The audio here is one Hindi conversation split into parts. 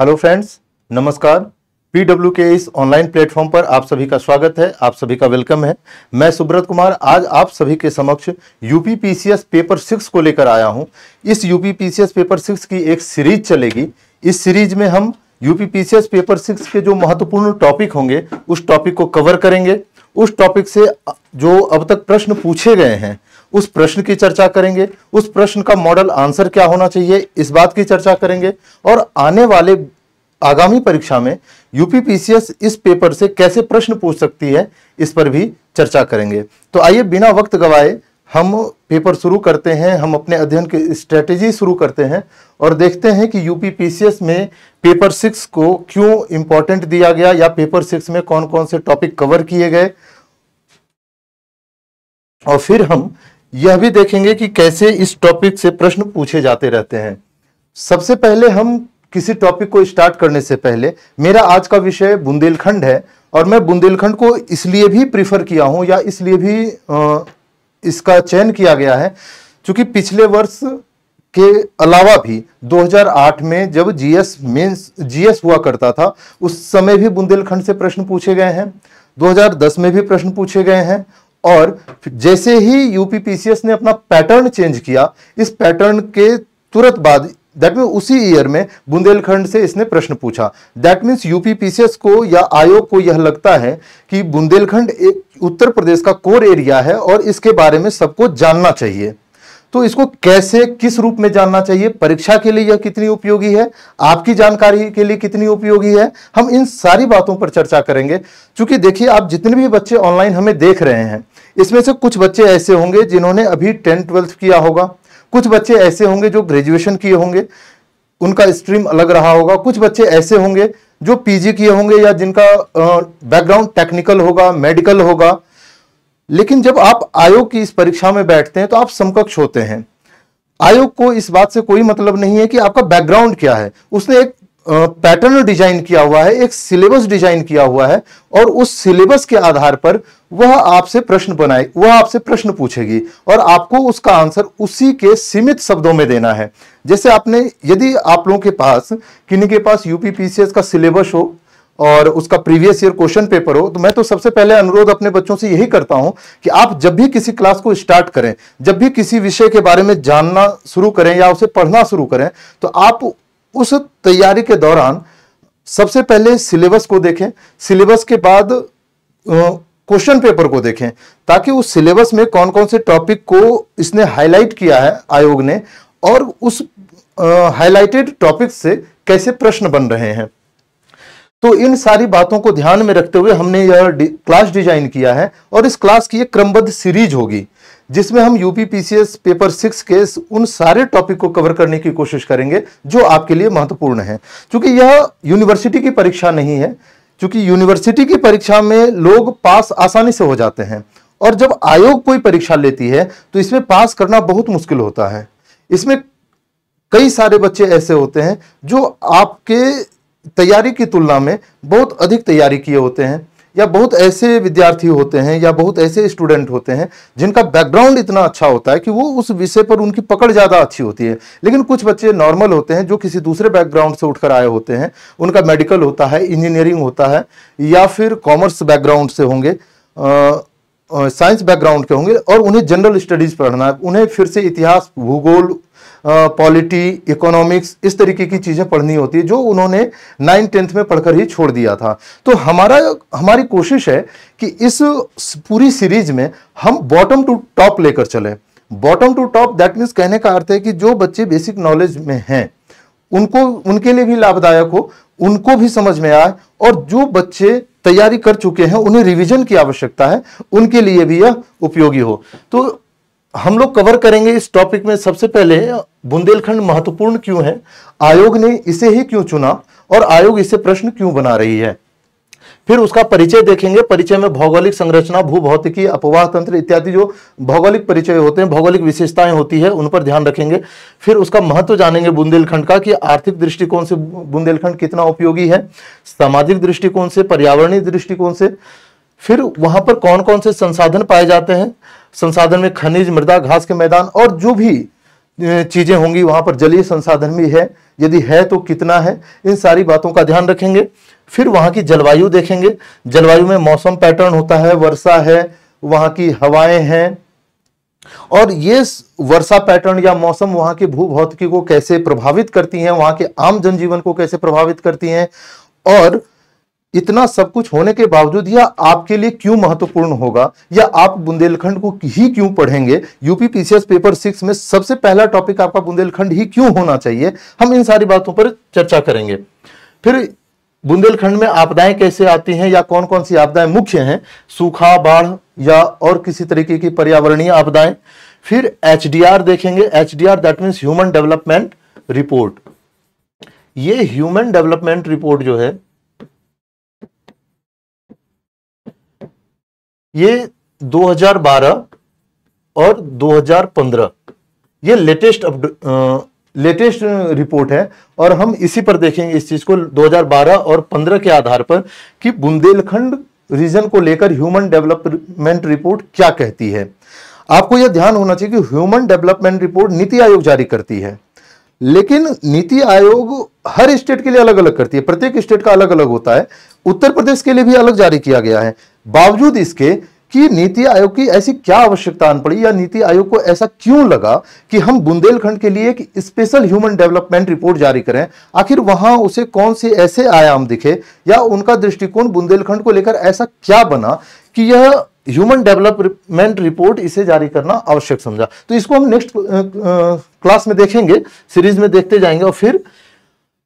हेलो फ्रेंड्स नमस्कार पीडब्ल्यू के इस ऑनलाइन प्लेटफॉर्म पर आप सभी का स्वागत है आप सभी का वेलकम है मैं सुब्रत कुमार आज आप सभी के समक्ष यूपी पीसीएस पेपर सिक्स को लेकर आया हूं इस यूपी पीसीएस पेपर सिक्स की एक सीरीज चलेगी इस सीरीज में हम यूपी पीसीएस पेपर सिक्स के जो महत्वपूर्ण टॉपिक होंगे उस टॉपिक को कवर करेंगे उस टॉपिक से जो अब तक प्रश्न पूछे गए हैं उस प्रश्न की चर्चा करेंगे उस प्रश्न का मॉडल आंसर क्या होना चाहिए इस बात की चर्चा करेंगे और आने वाले आगामी परीक्षा में यूपीपीसीएस इस पेपर से कैसे प्रश्न पूछ सकती है इस पर भी चर्चा करेंगे तो आइए बिना वक्त गवाए हम पेपर शुरू करते हैं हम अपने अध्ययन की स्ट्रेटेजी शुरू करते हैं और देखते हैं कि यूपीपीसीएस में पेपर सिक्स को क्यों इम्पोर्टेंट दिया गया या पेपर सिक्स में कौन कौन से टॉपिक कवर किए गए और फिर हम यह भी देखेंगे कि कैसे इस टॉपिक से प्रश्न पूछे जाते रहते हैं सबसे पहले हम किसी टॉपिक को स्टार्ट करने से पहले मेरा आज का विषय बुंदेलखंड है और मैं बुंदेलखंड को इसलिए भी प्रिफर किया हूं या इसलिए भी इसका चयन किया गया है क्योंकि पिछले वर्ष के अलावा भी 2008 में जब जीएस मेंस जीएस हुआ करता था उस समय भी बुंदेलखंड से प्रश्न पूछे गए हैं 2010 में भी प्रश्न पूछे गए हैं और जैसे ही यूपीपीसीएस ने अपना पैटर्न चेंज किया इस पैटर्न के तुरंत बाद दैट मीन उसी ईयर में बुंदेलखंड से इसने प्रश्न पूछा दैट मीन्स यूपीपीसीएस को या आयोग को यह लगता है कि बुंदेलखंड एक उत्तर प्रदेश का कोर एरिया है और इसके बारे में सबको जानना चाहिए तो इसको कैसे किस रूप में जानना चाहिए परीक्षा के लिए यह कितनी उपयोगी है आपकी जानकारी के लिए कितनी उपयोगी है हम इन सारी बातों पर चर्चा करेंगे क्योंकि देखिए आप जितने भी बच्चे ऑनलाइन हमें देख रहे हैं इसमें से कुछ बच्चे ऐसे होंगे जिन्होंने अभी टेंथ ट्वेल्थ किया होगा कुछ बच्चे ऐसे होंगे जो ग्रेजुएशन किए होंगे उनका स्ट्रीम अलग रहा होगा कुछ बच्चे ऐसे होंगे जो पीजी किए होंगे या जिनका बैकग्राउंड टेक्निकल होगा मेडिकल होगा लेकिन जब आप आयोग की इस परीक्षा में बैठते हैं तो आप समकक्ष होते हैं आयोग को इस बात से कोई मतलब नहीं है कि आपका बैकग्राउंड क्या है उसने एक पैटर्न डिजाइन किया हुआ है एक सिलेबस डिजाइन किया हुआ है और उस सिलेबस के आधार पर वह आपसे प्रश्न बनाए वह आपसे प्रश्न पूछेगी और आपको उसका आंसर उसी के सीमित शब्दों में देना है जैसे आपने यदि आप लोगों के पास किन्हीं के पास यूपीपीसीएस का सिलेबस हो और उसका प्रीवियस ईयर क्वेश्चन पेपर हो तो मैं तो सबसे पहले अनुरोध अपने बच्चों से यही करता हूं कि आप जब भी किसी क्लास को स्टार्ट करें जब भी किसी विषय के बारे में जानना शुरू करें या उसे पढ़ना शुरू करें तो आप उस तैयारी के दौरान सबसे पहले सिलेबस को देखें सिलेबस के बाद क्वेश्चन पेपर को देखें ताकि उस सिलेबस में कौन कौन से टॉपिक को इसने हाईलाइट किया है आयोग ने और उस हाईलाइटेड टॉपिक से कैसे प्रश्न बन रहे हैं तो इन सारी बातों को ध्यान में रखते हुए हमने यह क्लास डिजाइन किया है और इस क्लास की एक क्रमबद्ध सीरीज होगी जिसमें हम यूपी पीसीएस पेपर सिक्स के उन सारे टॉपिक को कवर करने की कोशिश करेंगे जो आपके लिए महत्वपूर्ण है क्योंकि यह यूनिवर्सिटी की परीक्षा नहीं है क्योंकि यूनिवर्सिटी की परीक्षा में लोग पास आसानी से हो जाते हैं और जब आयोग कोई परीक्षा लेती है तो इसमें पास करना बहुत मुश्किल होता है इसमें कई सारे बच्चे ऐसे होते हैं जो आपके तैयारी की तुलना में बहुत अधिक तैयारी किए होते हैं या बहुत ऐसे विद्यार्थी होते हैं या बहुत ऐसे स्टूडेंट होते हैं जिनका बैकग्राउंड इतना अच्छा होता है कि वो उस विषय पर उनकी पकड़ ज़्यादा अच्छी होती है लेकिन कुछ बच्चे नॉर्मल होते हैं जो किसी दूसरे बैकग्राउंड से उठकर आए होते हैं उनका मेडिकल होता है इंजीनियरिंग होता है या फिर कॉमर्स बैकग्राउंड से होंगे साइंस बैकग्राउंड के होंगे और उन्हें जनरल स्टडीज़ पढ़ना है उन्हें फिर से इतिहास भूगोल पॉलिटी इकोनॉमिक्स इस तरीके की चीज़ें पढ़नी होती है जो उन्होंने नाइन टेंथ में पढ़कर ही छोड़ दिया था तो हमारा हमारी कोशिश है कि इस पूरी सीरीज में हम बॉटम टू टॉप लेकर चलें bottom to top that means कहने का अर्थ है कि जो बच्चे बेसिक नॉलेज में हैं उनको उनके लिए भी लाभदायक हो उनको भी समझ में आए और जो बच्चे तैयारी कर चुके हैं उन्हें रिवीजन की आवश्यकता है उनके लिए भी यह उपयोगी हो तो हम लोग कवर करेंगे इस टॉपिक में सबसे पहले बुंदेलखंड महत्वपूर्ण क्यों है आयोग ने इसे ही क्यों चुना और आयोग इसे प्रश्न क्यों बना रही है फिर उसका परिचय देखेंगे परिचय में भौगोलिक संरचना भू भौतिकी अपवाह तंत्र इत्यादि जो भौगोलिक परिचय होते हैं भौगोलिक विशेषताएं होती है उन पर ध्यान रखेंगे फिर उसका महत्व जानेंगे बुंदेलखंड का कि आर्थिक दृष्टिकोण से बुंदेलखंड कितना उपयोगी है सामाजिक दृष्टिकोण से पर्यावरणीय दृष्टिकोण से फिर वहां पर कौन कौन से संसाधन पाए जाते हैं संसाधन में खनिज मृदा घास के मैदान और जो भी चीज़ें होंगी वहां पर जलीय संसाधन भी है यदि है तो कितना है इन सारी बातों का ध्यान रखेंगे फिर वहाँ की जलवायु देखेंगे जलवायु में मौसम पैटर्न होता है वर्षा है वहाँ की हवाएं हैं और ये वर्षा पैटर्न या मौसम वहाँ की भू भौतिकी को कैसे प्रभावित करती हैं वहाँ के आम जनजीवन को कैसे प्रभावित करती हैं और इतना सब कुछ होने के बावजूद यह आपके लिए क्यों महत्वपूर्ण होगा या आप बुंदेलखंड को ही क्यों पढ़ेंगे यूपी पीसीएस पेपर सिक्स में सबसे पहला टॉपिक आपका बुंदेलखंड ही क्यों होना चाहिए हम इन सारी बातों पर चर्चा करेंगे फिर बुंदेलखंड में आपदाएं कैसे आती हैं या कौन कौन सी आपदाएं मुख्य हैं सूखा बाढ़ या और किसी तरीके की पर्यावरणीय आपदाएं फिर एच देखेंगे H D R that means human development report ये ह्यूमन डेवलपमेंट रिपोर्ट जो है ये 2012 और 2015 ये लेटेस्ट लेटेस्ट रिपोर्ट है और हम इसी पर देखेंगे इस चीज को 2012 और 15 के आधार पर कि बुंदेलखंड रीजन को लेकर ह्यूमन डेवलपमेंट रिपोर्ट क्या कहती है आपको यह ध्यान होना चाहिए कि ह्यूमन डेवलपमेंट रिपोर्ट नीति आयोग जारी करती है लेकिन नीति आयोग हर स्टेट के लिए अलग अलग करती है प्रत्येक स्टेट का अलग अलग होता है उत्तर प्रदेश के लिए भी अलग जारी किया गया है बावजूद इसके कि नीति आयोग की ऐसी क्या आवश्यकता अन पड़ी या नीति आयोग को ऐसा क्यों लगा कि हम बुंदेलखंड के लिए एक स्पेशल ह्यूमन डेवलपमेंट रिपोर्ट जारी करें आखिर वहां उसे कौन से ऐसे आयाम दिखे या उनका दृष्टिकोण बुंदेलखंड को लेकर ऐसा क्या बना कि यह ह्यूमन डेवलपमेंट रिपोर्ट इसे जारी करना आवश्यक समझा तो इसको हम नेक्स्ट क्लास में देखेंगे सीरीज में देखते जाएंगे और फिर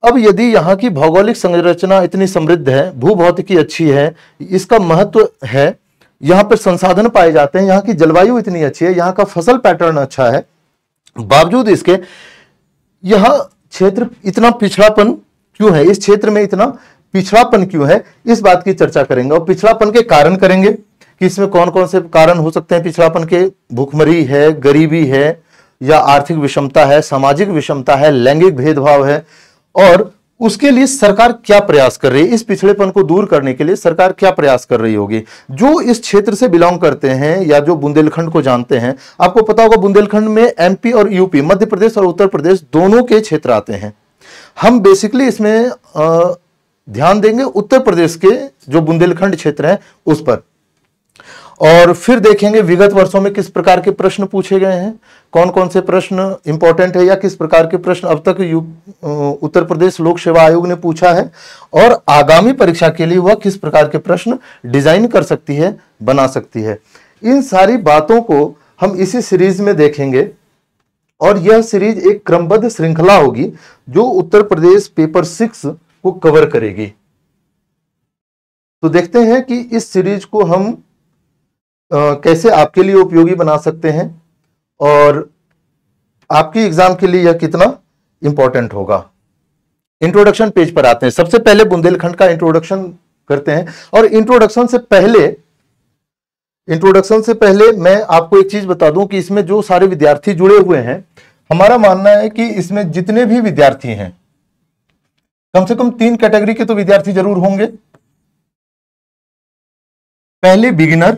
अब यदि यहाँ की भौगोलिक संरचना इतनी समृद्ध है भौतिकी अच्छी है इसका महत्व है यहाँ पर संसाधन पाए जाते हैं यहाँ की जलवायु इतनी अच्छी है यहाँ का फसल पैटर्न अच्छा है बावजूद इसके यहाँ क्षेत्र इतना पिछड़ापन क्यों है इस क्षेत्र में इतना पिछड़ापन क्यों है इस बात की चर्चा करेंगे और पिछड़ापन के कारण करेंगे कि इसमें कौन कौन से कारण हो सकते हैं पिछड़ापन के भूखमरी है गरीबी है या आर्थिक विषमता है सामाजिक विषमता है लैंगिक भेदभाव है और उसके लिए सरकार क्या प्रयास कर रही है इस पिछड़ेपन को दूर करने के लिए सरकार क्या प्रयास कर रही होगी जो इस क्षेत्र से बिलोंग करते हैं या जो बुंदेलखंड को जानते हैं आपको पता होगा बुंदेलखंड में एमपी और यूपी मध्य प्रदेश और उत्तर प्रदेश दोनों के क्षेत्र आते हैं हम बेसिकली इसमें आ, ध्यान देंगे उत्तर प्रदेश के जो बुंदेलखंड क्षेत्र है उस पर और फिर देखेंगे विगत वर्षों में किस प्रकार के प्रश्न पूछे गए हैं कौन कौन से प्रश्न इंपॉर्टेंट है या किस प्रकार के प्रश्न अब तक उत्तर प्रदेश लोक सेवा आयोग ने पूछा है और आगामी परीक्षा के लिए वह किस प्रकार के प्रश्न डिजाइन कर सकती है बना सकती है इन सारी बातों को हम इसी सीरीज में देखेंगे और यह सीरीज एक क्रमबद्ध श्रृंखला होगी जो उत्तर प्रदेश पेपर सिक्स को कवर करेगी तो देखते हैं कि इस सीरीज को हम कैसे आपके लिए उपयोगी बना सकते हैं और आपकी एग्जाम के लिए यह कितना इंपॉर्टेंट होगा इंट्रोडक्शन पेज पर आते हैं सबसे पहले बुंदेलखंड का इंट्रोडक्शन करते हैं और इंट्रोडक्शन से पहले इंट्रोडक्शन से पहले मैं आपको एक चीज बता दूं कि इसमें जो सारे विद्यार्थी जुड़े हुए हैं हमारा मानना है कि इसमें जितने भी विद्यार्थी हैं कम से कम तीन कैटेगरी के तो विद्यार्थी जरूर होंगे पहले बिगिनर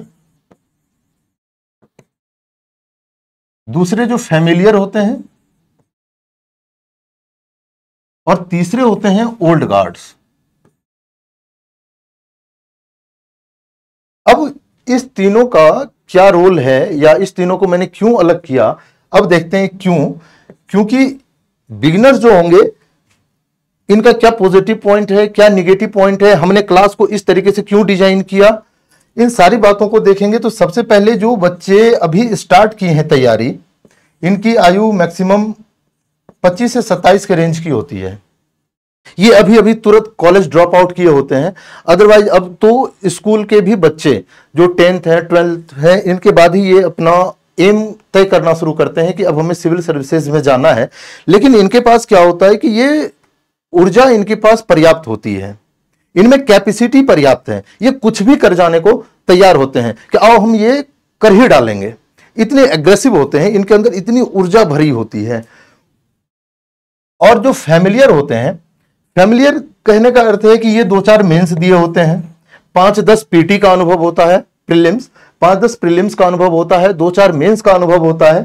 दूसरे जो फेमिलियर होते हैं और तीसरे होते हैं ओल्ड गार्ड्स अब इस तीनों का क्या रोल है या इस तीनों को मैंने क्यों अलग किया अब देखते हैं क्यों क्योंकि बिगनर्स जो होंगे इनका क्या पॉजिटिव पॉइंट है क्या निगेटिव पॉइंट है हमने क्लास को इस तरीके से क्यों डिजाइन किया इन सारी बातों को देखेंगे तो सबसे पहले जो बच्चे अभी स्टार्ट किए हैं तैयारी इनकी आयु मैक्सिमम 25 से 27 के रेंज की होती है ये अभी अभी तुरंत कॉलेज ड्रॉप आउट किए होते हैं अदरवाइज अब तो स्कूल के भी बच्चे जो टेंथ है ट्वेल्थ है इनके बाद ही ये अपना एम तय करना शुरू करते हैं कि अब हमें सिविल सर्विसेज में जाना है लेकिन इनके पास क्या होता है कि ये ऊर्जा इनके पास पर्याप्त होती है इनमें कैपेसिटी पर्याप्त है ये कुछ भी कर जाने को तैयार होते हैं कि आओ हम ये कर ही डालेंगे इतने एग्रेसिव होते हैं इनके अंदर इतनी ऊर्जा भरी होती है और जो फैमिलियर होते हैं फैमिलियर कहने का अर्थ है कि ये दो चार मेंस दिए होते हैं पांच दस पीटी का अनुभव होता है प्रिलिम्स पांच दस प्रिलिम्स का अनुभव होता है दो चार मेंस का अनुभव होता है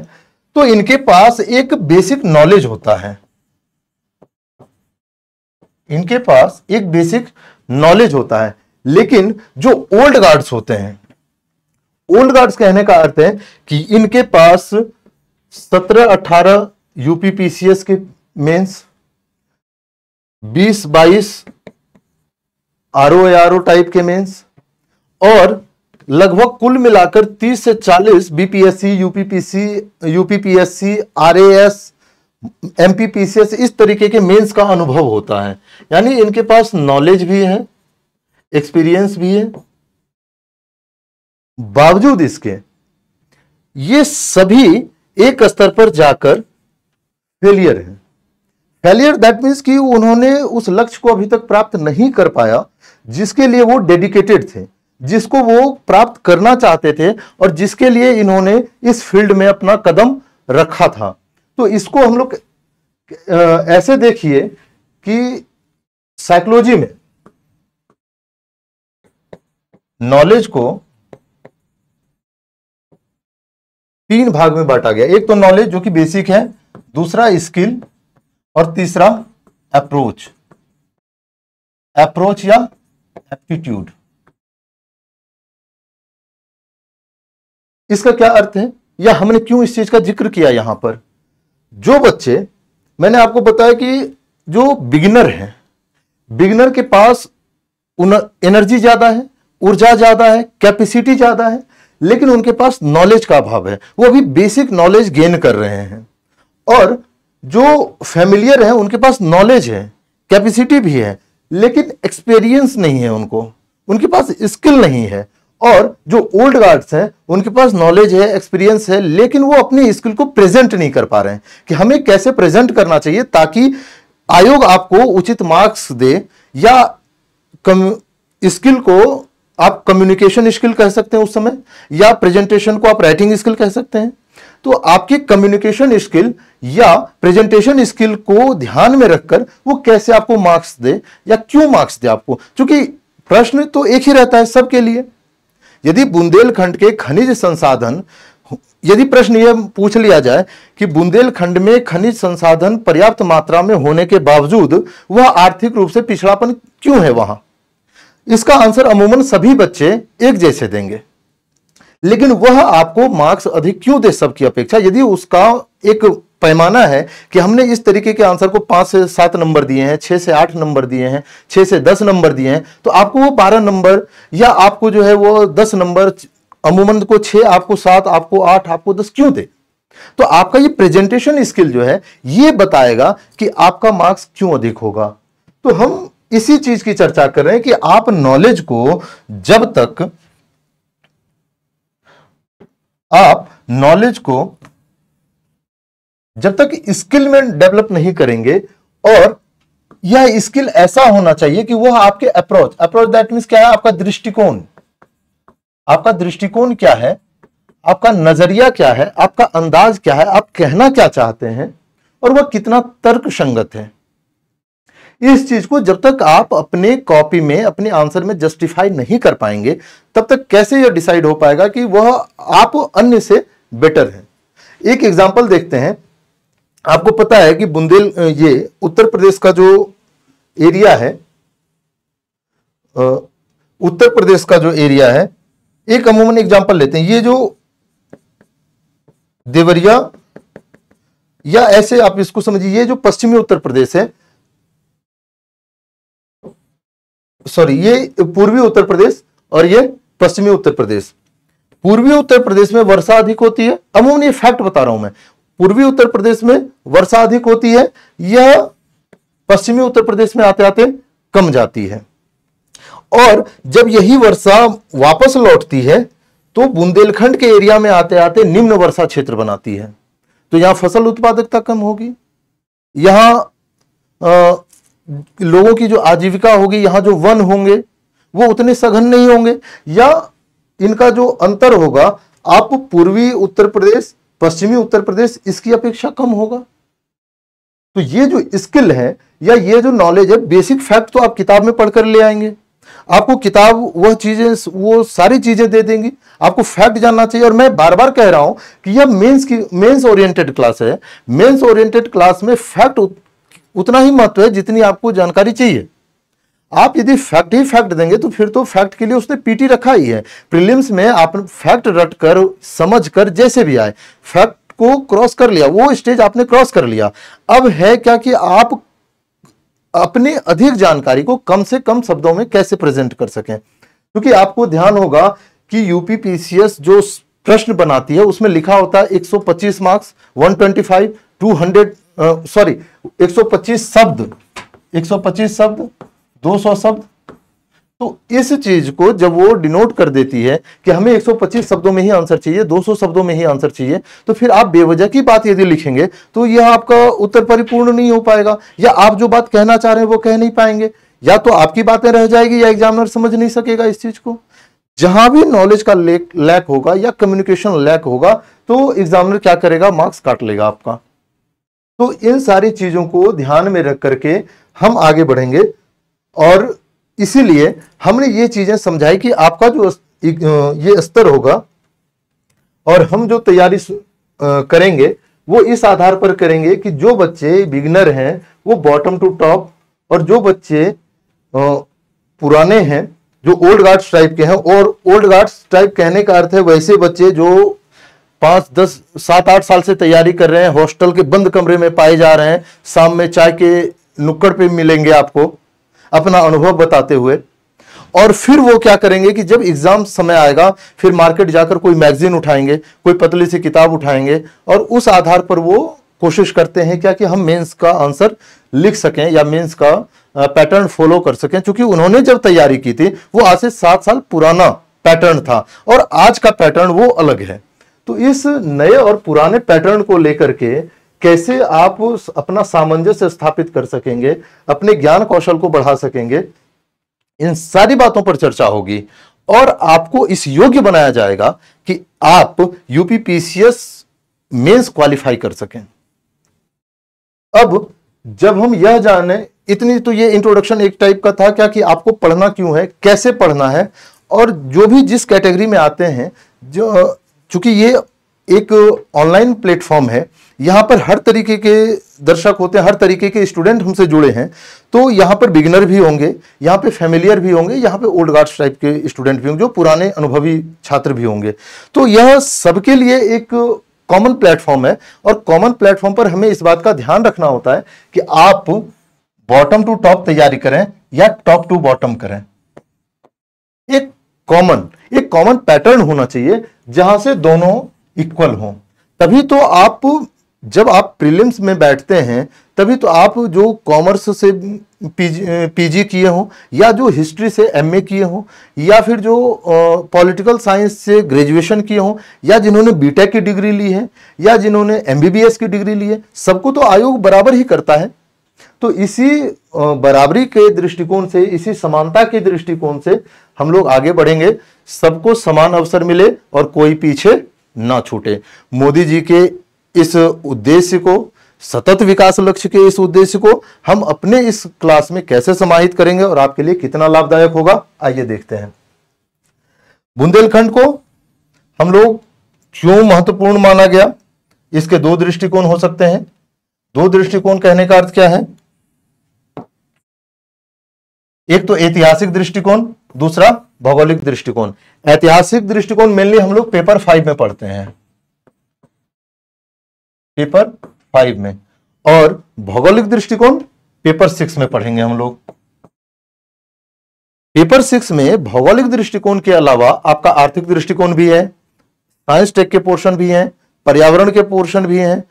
तो इनके पास एक बेसिक नॉलेज होता है इनके पास एक बेसिक नॉलेज होता है लेकिन जो ओल्ड गार्ड्स होते हैं ओल्ड गार्ड्स कहने का अर्थ है कि इनके पास सत्रह अठारह यूपीपीसीएस के मेंस बीस बाईस R O R O type के मेंस और लगभग कुल मिलाकर 30 से 40 BPSC UPPC UPPSC RAS M इस तरीके के मेंस का अनुभव होता है यानी इनके पास नॉलेज भी है एक्सपीरियंस भी है बावजूद इसके ये सभी एक स्तर पर जाकर फेलियर है फेलियर दैट मीन्स कि उन्होंने उस लक्ष्य को अभी तक प्राप्त नहीं कर पाया जिसके लिए वो डेडिकेटेड थे जिसको वो प्राप्त करना चाहते थे और जिसके लिए इन्होंने इस फील्ड में अपना कदम रखा था तो इसको हम लोग ऐसे देखिए कि साइकोलॉजी में नॉलेज को तीन भाग में बांटा गया एक तो नॉलेज जो कि बेसिक है दूसरा स्किल और तीसरा अप्रोच अप्रोच या एप्टीट्यूड इसका क्या अर्थ है या हमने क्यों इस चीज का जिक्र किया यहां पर जो बच्चे मैंने आपको बताया कि जो बिगिनर हैं बिगिनर के पास एनर्जी ज़्यादा है ऊर्जा ज़्यादा है कैपेसिटी ज़्यादा है लेकिन उनके पास नॉलेज का अभाव है वो अभी बेसिक नॉलेज गेन कर रहे हैं और जो फैमिलियर हैं उनके पास नॉलेज है कैपेसिटी भी है लेकिन एक्सपीरियंस नहीं है उनको उनके पास स्किल नहीं है और जो ओल्ड गार्ड्स हैं उनके पास नॉलेज है एक्सपीरियंस है लेकिन वो अपने स्किल को प्रेजेंट नहीं कर पा रहे हैं कि हमें कैसे प्रेजेंट करना चाहिए ताकि आयोग आपको उचित मार्क्स दे या स्किल को आप कम्युनिकेशन स्किल कह सकते हैं उस समय या प्रेजेंटेशन को आप राइटिंग स्किल कह सकते हैं तो आपके कम्युनिकेशन स्किल या प्रेजेंटेशन स्किल को ध्यान में रखकर वो कैसे आपको मार्क्स दे या क्यों मार्क्स दे आपको क्योंकि प्रश्न तो एक ही रहता है सबके लिए यदि बुंदेलखंड के खनिज संसाधन यदि प्रश्न यह पूछ लिया जाए कि बुंदेलखंड में खनिज संसाधन पर्याप्त मात्रा में होने के बावजूद वह आर्थिक रूप से पिछड़ापन क्यों है वहां इसका आंसर अमूमन सभी बच्चे एक जैसे देंगे लेकिन वह आपको मार्क्स अधिक क्यों दे सबकी अपेक्षा यदि उसका एक पैमाना है कि हमने इस तरीके के आंसर को पांच से सात नंबर दिए हैं छह से आठ नंबर दिए हैं छह से दस नंबर दिए हैं तो आपको वो बारह नंबर या आपको जो है वो दस नंबर अमूमन को छह आपको सात आपको आठ आपको दस क्यों दे तो आपका ये प्रेजेंटेशन स्किल जो है ये बताएगा कि आपका मार्क्स क्यों अधिक होगा तो हम इसी चीज की चर्चा कर रहे हैं कि आप नॉलेज को जब तक आप नॉलेज को जब तक स्किल में डेवलप नहीं करेंगे और यह स्किल ऐसा होना चाहिए कि वह आपके अप्रोच अप्रोच दैट मीन क्या है आपका दृष्टिकोण आपका दृष्टिकोण क्या है आपका नजरिया क्या है आपका अंदाज क्या है आप कहना क्या चाहते हैं और वह कितना तर्क संगत है इस चीज को जब तक आप अपने कॉपी में अपने आंसर में जस्टिफाई नहीं कर पाएंगे तब तक कैसे यह डिसाइड हो पाएगा कि वह आप अन्य से बेटर है एक एग्जाम्पल देखते हैं आपको पता है कि बुंदेल ये उत्तर प्रदेश का जो एरिया है उत्तर प्रदेश का जो एरिया है एक अमूमन एग्जाम्पल लेते हैं ये जो देवरिया या ऐसे आप इसको समझिए ये जो पश्चिमी उत्तर प्रदेश है सॉरी ये पूर्वी उत्तर प्रदेश और ये पश्चिमी उत्तर प्रदेश पूर्वी उत्तर प्रदेश में वर्षा अधिक होती है अमूमन ये फैक्ट बता रहा हूं मैं पूर्वी उत्तर प्रदेश में वर्षा अधिक होती है यह पश्चिमी उत्तर प्रदेश में आते आते कम जाती है और जब यही वर्षा वापस लौटती है तो बुंदेलखंड के एरिया में आते आते निम्न वर्षा क्षेत्र बनाती है तो यहां फसल उत्पादकता कम होगी यहां लोगों की जो आजीविका होगी यहां जो वन होंगे वो उतने सघन नहीं होंगे या इनका जो अंतर होगा आप पूर्वी उत्तर प्रदेश पश्चिमी उत्तर प्रदेश इसकी अपेक्षा कम होगा तो ये जो स्किल है या ये जो नॉलेज है बेसिक फैक्ट तो आप किताब में पढ़कर ले आएंगे आपको किताब वह चीज़ें वो सारी चीज़ें दे देंगी आपको फैक्ट जानना चाहिए और मैं बार बार कह रहा हूं कि यह मेंस की मेंस ओरिएंटेड क्लास है मेंस ओरिएंटेड क्लास में फैक्ट उतना ही महत्व है जितनी आपको जानकारी चाहिए आप यदि फैक्ट ही फैक्ट देंगे तो फिर तो फैक्ट के लिए उसने पीटी रखा ही है प्रीलिम्स में आप फैक्ट रट कर समझ कर जैसे भी आए फैक्ट को क्रॉस कर लिया वो स्टेज आपने क्रॉस कर लिया अब है क्या कि आप अपने अधिक जानकारी को कम से कम शब्दों में कैसे प्रेजेंट कर सकें क्योंकि आपको ध्यान होगा कि यूपीपीसीएस जो प्रश्न बनाती है उसमें लिखा होता है एक मार्क्स वन ट्वेंटी सॉरी एक शब्द 125 शब्द 200 शब्द तो इस चीज को जब वो डिनोट कर देती है कि हमें 125 शब्दों में ही आंसर चाहिए 200 शब्दों में ही आंसर चाहिए तो फिर आप बेवजह की बात यदि लिखेंगे तो यह आपका उत्तर परिपूर्ण नहीं हो पाएगा या आप जो बात कहना चाह रहे हैं वो कह नहीं पाएंगे या तो आपकी बातें रह जाएगी या एग्जामिनर समझ नहीं सकेगा इस चीज को जहां भी नॉलेज का लैक होगा या कम्युनिकेशन लैक होगा तो एग्जामिनर क्या करेगा मार्क्स काट लेगा आपका तो इन सारी चीजों को ध्यान में रख करके हम आगे बढ़ेंगे और इसीलिए हमने ये चीज़ें समझाई कि आपका जो ये स्तर होगा और हम जो तैयारी करेंगे वो इस आधार पर करेंगे कि जो बच्चे बिगनर हैं वो बॉटम टू टॉप और जो बच्चे पुराने हैं जो ओल्ड गार्ड्स टाइप के हैं और ओल्ड गार्ड्स टाइप कहने का अर्थ है वैसे बच्चे जो पाँच दस सात आठ साल से तैयारी कर रहे हैं हॉस्टल के बंद कमरे में पाए जा रहे हैं शाम में चाय के नुक्कड़ पे मिलेंगे आपको अपना अनुभव बताते हुए और फिर वो क्या करेंगे कि जब एग्जाम समय आएगा फिर मार्केट जाकर कोई मैगजीन उठाएंगे कोई पतली सी किताब उठाएंगे और उस आधार पर वो कोशिश करते हैं क्या कि हम मेंस का आंसर लिख सकें या मेंस का पैटर्न फॉलो कर सकें क्योंकि उन्होंने जब तैयारी की थी वो आज से सात साल पुराना पैटर्न था और आज का पैटर्न वो अलग है तो इस नए और पुराने पैटर्न को लेकर के कैसे आप अपना सामंजस्य स्थापित कर सकेंगे अपने ज्ञान कौशल को बढ़ा सकेंगे इन सारी बातों पर चर्चा होगी और आपको इस योग्य बनाया जाएगा कि आप यूपीपीसीएस मेंस क्वालिफाई कर सकें अब जब हम यह जाने इतनी तो ये इंट्रोडक्शन एक टाइप का था क्या कि आपको पढ़ना क्यों है कैसे पढ़ना है और जो भी जिस कैटेगरी में आते हैं जो चूंकि ये एक ऑनलाइन प्लेटफॉर्म है यहाँ पर हर तरीके के दर्शक होते हैं हर तरीके के स्टूडेंट हमसे जुड़े हैं तो यहाँ पर बिगिनर भी होंगे यहाँ पे फैमिलियर भी होंगे यहाँ पे ओल्ड गार्ड्स टाइप के स्टूडेंट भी होंगे जो पुराने अनुभवी छात्र भी होंगे तो यह सबके लिए एक कॉमन प्लेटफॉर्म है और कॉमन प्लेटफॉर्म पर हमें इस बात का ध्यान रखना होता है कि आप बॉटम टू टॉप तैयारी करें या टॉप टू बॉटम करें एक कॉमन एक कॉमन पैटर्न होना चाहिए जहां से दोनों इक्वल हों तभी तो आप जब आप प्रीलिम्स में बैठते हैं तभी तो आप जो कॉमर्स से पीजी, पीजी किए हों या जो हिस्ट्री से एमए किए हों या फिर जो पॉलिटिकल साइंस से ग्रेजुएशन किए हों या जिन्होंने बीटेक की डिग्री ली है या जिन्होंने एमबीबीएस की डिग्री ली है सबको तो आयोग बराबर ही करता है तो इसी बराबरी के दृष्टिकोण से इसी समानता के दृष्टिकोण से हम लोग आगे बढ़ेंगे सबको समान अवसर मिले और कोई पीछे ना छूटे मोदी जी के इस उद्देश्य को सतत विकास लक्ष्य के इस उद्देश्य को हम अपने इस क्लास में कैसे समाहित करेंगे और आपके लिए कितना लाभदायक होगा आइए देखते हैं बुंदेलखंड को हम लोग क्यों महत्वपूर्ण माना गया इसके दो दृष्टिकोण हो सकते हैं दो दृष्टिकोण कहने का अर्थ क्या है एक तो ऐतिहासिक दृष्टिकोण दूसरा भौगोलिक दृष्टिकोण ऐतिहासिक दृष्टिकोण मेनली हम लोग पेपर फाइव में पढ़ते हैं पेपर फाइव में और भौगोलिक दृष्टिकोण पेपर सिक्स में पढ़ेंगे हम लोग पेपर सिक्स में भौगोलिक दृष्टिकोण के अलावा आपका आर्थिक दृष्टिकोण भी है साइंस टेक के पोर्शन भी हैं पर्यावरण के पोर्शन भी हैं